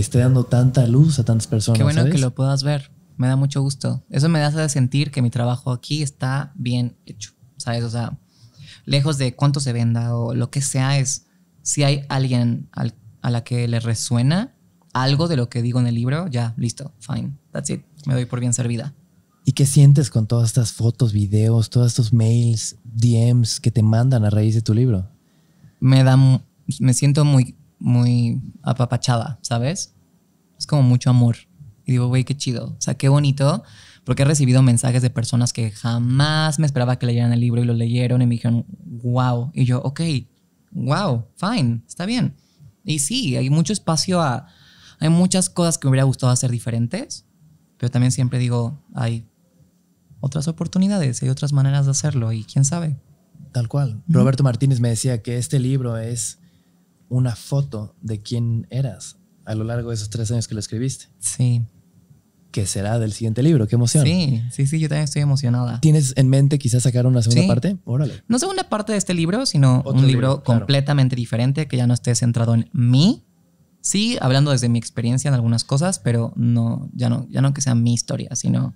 esté dando tanta luz a tantas personas. Qué bueno que lo puedas ver. Me da mucho gusto. Eso me hace sentir que mi trabajo aquí está bien hecho. ¿Sabes? O sea, lejos de cuánto se venda o lo que sea, es si hay alguien a la que le resuena algo de lo que digo en el libro, ya, listo, fine, that's it. Me doy por bien servida. ¿Y qué sientes con todas estas fotos, videos, todos estos mails, DMs que te mandan a raíz de tu libro? Me da, me siento muy muy apapachada, ¿sabes? Es como mucho amor. Y digo, güey, qué chido. O sea, qué bonito. Porque he recibido mensajes de personas que jamás me esperaba que leyeran el libro y lo leyeron y me dijeron, wow. Y yo, ok, wow, fine, está bien. Y sí, hay mucho espacio a... Hay muchas cosas que me hubiera gustado hacer diferentes, pero también siempre digo, hay otras oportunidades, hay otras maneras de hacerlo y quién sabe. Tal cual. Roberto Martínez me decía que este libro es una foto de quién eras a lo largo de esos tres años que lo escribiste. Sí. Que será del siguiente libro, qué emoción. Sí, sí, sí, yo también estoy emocionada. ¿Tienes en mente quizás sacar una segunda parte? Órale. No segunda parte de este libro, sino un libro, completamente diferente que ya no esté centrado en mí. Sí, hablando desde mi experiencia en algunas cosas, pero no, ya no, ya no que sea mi historia, sino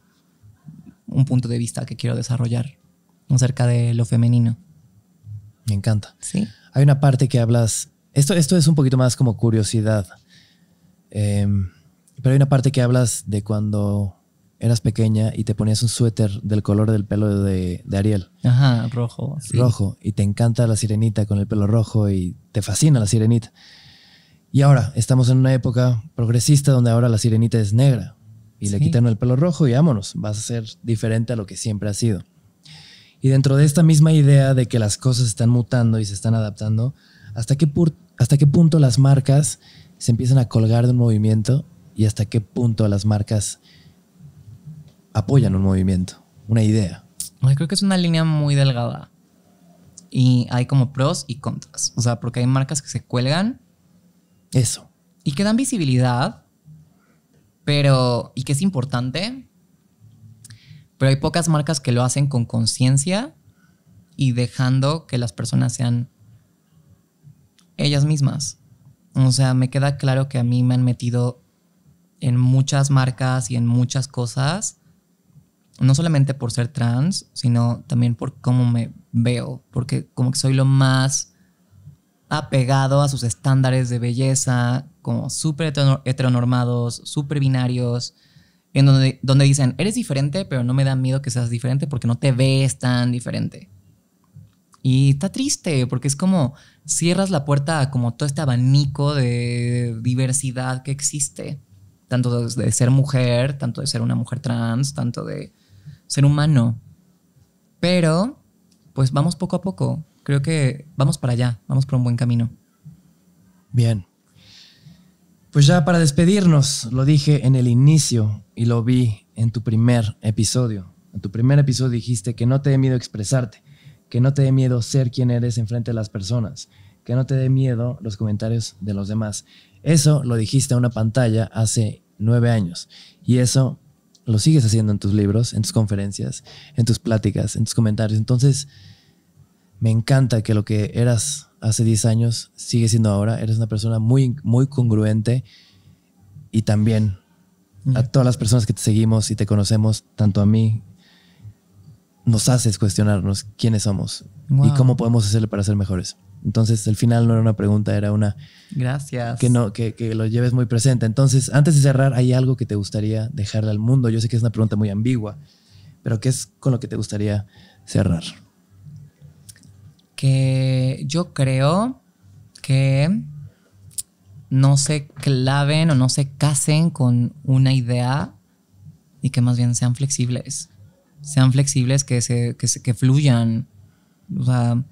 un punto de vista que quiero desarrollar acerca de lo femenino. Me encanta. Sí. Hay una parte que hablas esto, es un poquito más como curiosidad. Em, pero hay una parte que hablas de cuando eras pequeña y te ponías un suéter del color del pelo de, Ariel. Ajá, rojo. Rojo. Y te encanta la sirenita con el pelo rojo y te fascina la sirenita. Y ahora estamos en una época progresista donde ahora la sirenita es negra y le quitan el pelo rojo y vámonos, vas a ser diferente a lo que siempre ha sido. Y dentro de esta misma idea de que las cosas están mutando y se están adaptando, ¿Hasta qué, ¿Hasta qué punto las marcas se empiezan a colgar de un movimiento y hasta qué punto las marcas apoyan un movimiento, una idea? creo que es una línea muy delgada. Y hay como pros y contras. O sea, porque hay marcas que se cuelgan. Eso. Y que dan visibilidad, pero. y que es importante. Pero hay pocas marcas que lo hacen con conciencia y dejando que las personas sean ellas mismas. O sea, me queda claro que a mí me han metido en muchas marcas y en muchas cosas, no solamente por ser trans, sino también por cómo me veo, porque como que soy lo más apegado a sus estándares de belleza, como súper heteronormados, súper binarios, en donde, donde dicen, eres diferente, pero no me da miedo que seas diferente porque no te ves tan diferente. Y está triste porque es como cierras la puerta a como todo este abanico de diversidad que existe, tanto de, ser mujer, tanto de ser una mujer trans, tanto de ser humano. Pero, pues vamos poco a poco. Creo que vamos para allá, vamos por un buen camino. Bien. Pues ya para despedirnos, lo dije en el inicio y lo vi en tu primer episodio. En tu primer episodio dijiste que no te he miedo expresarte que no te dé miedo ser quien eres en frente de las personas, que no te dé miedo los comentarios de los demás. Eso lo dijiste a una pantalla hace nueve años y eso lo sigues haciendo en tus libros, en tus conferencias, en tus pláticas, en tus comentarios. Entonces, me encanta que lo que eras hace diez años sigue siendo ahora. Eres una persona muy, muy congruente y también a todas las personas que te seguimos y te conocemos, tanto a mí nos haces cuestionarnos quiénes somos y cómo podemos hacerlo para ser mejores. Entonces, al final no era una pregunta, era una... Gracias. Que, no, que, que, lo lleves muy presente. Entonces, antes de cerrar, ¿hay algo que te gustaría dejarle al mundo? Yo sé que es una pregunta muy ambigua, pero ¿qué es con lo que te gustaría cerrar? Que yo creo que no se claven o no se casen con una idea y que más bien sean flexibles sean flexibles, que, se, fluyan. O sea,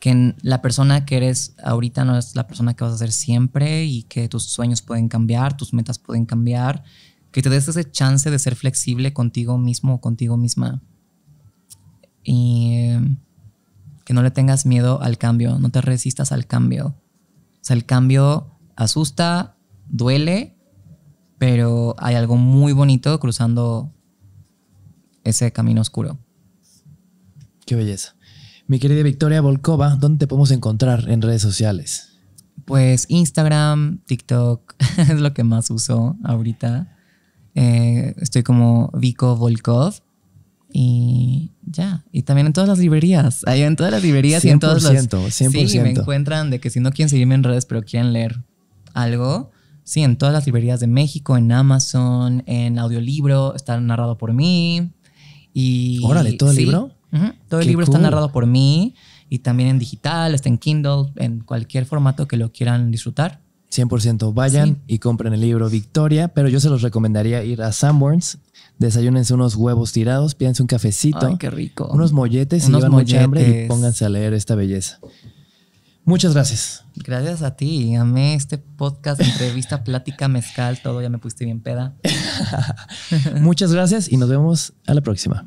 que la persona que eres ahorita no es la persona que vas a ser siempre y que tus sueños pueden cambiar, tus metas pueden cambiar, que te des ese chance de ser flexible contigo mismo o contigo misma. Y que no le tengas miedo al cambio, no te resistas al cambio. O sea, el cambio asusta, duele, pero hay algo muy bonito cruzando ese camino oscuro. Qué belleza. Mi querida Victoria Volkova, ¿dónde te podemos encontrar en redes sociales? Pues Instagram, TikTok, es lo que más uso ahorita. Eh, estoy como Vico Volkov y ya. Y también en todas las librerías. Ahí en todas las librerías y en todos los. 100%. Sí, me encuentran de que si no quieren seguirme en redes, pero quieren leer algo. Sí, en todas las librerías de México, en Amazon, en audiolibro, están narrado por mí. Y, Órale, ¿todo el libro? todo el libro está narrado por mí y también en digital, está en Kindle, en cualquier formato que lo quieran disfrutar. 100% vayan y compren el libro Victoria, pero yo se los recomendaría ir a Sanborns, desayúnense unos huevos tirados, pídense un cafecito, unos molletes y llevan mucha hambre y pónganse a leer esta belleza. Muchas gracias. Gracias a ti. Amé este podcast, entrevista, plática, mezcal, todo. Ya me pusiste bien peda. Muchas gracias y nos vemos a la próxima.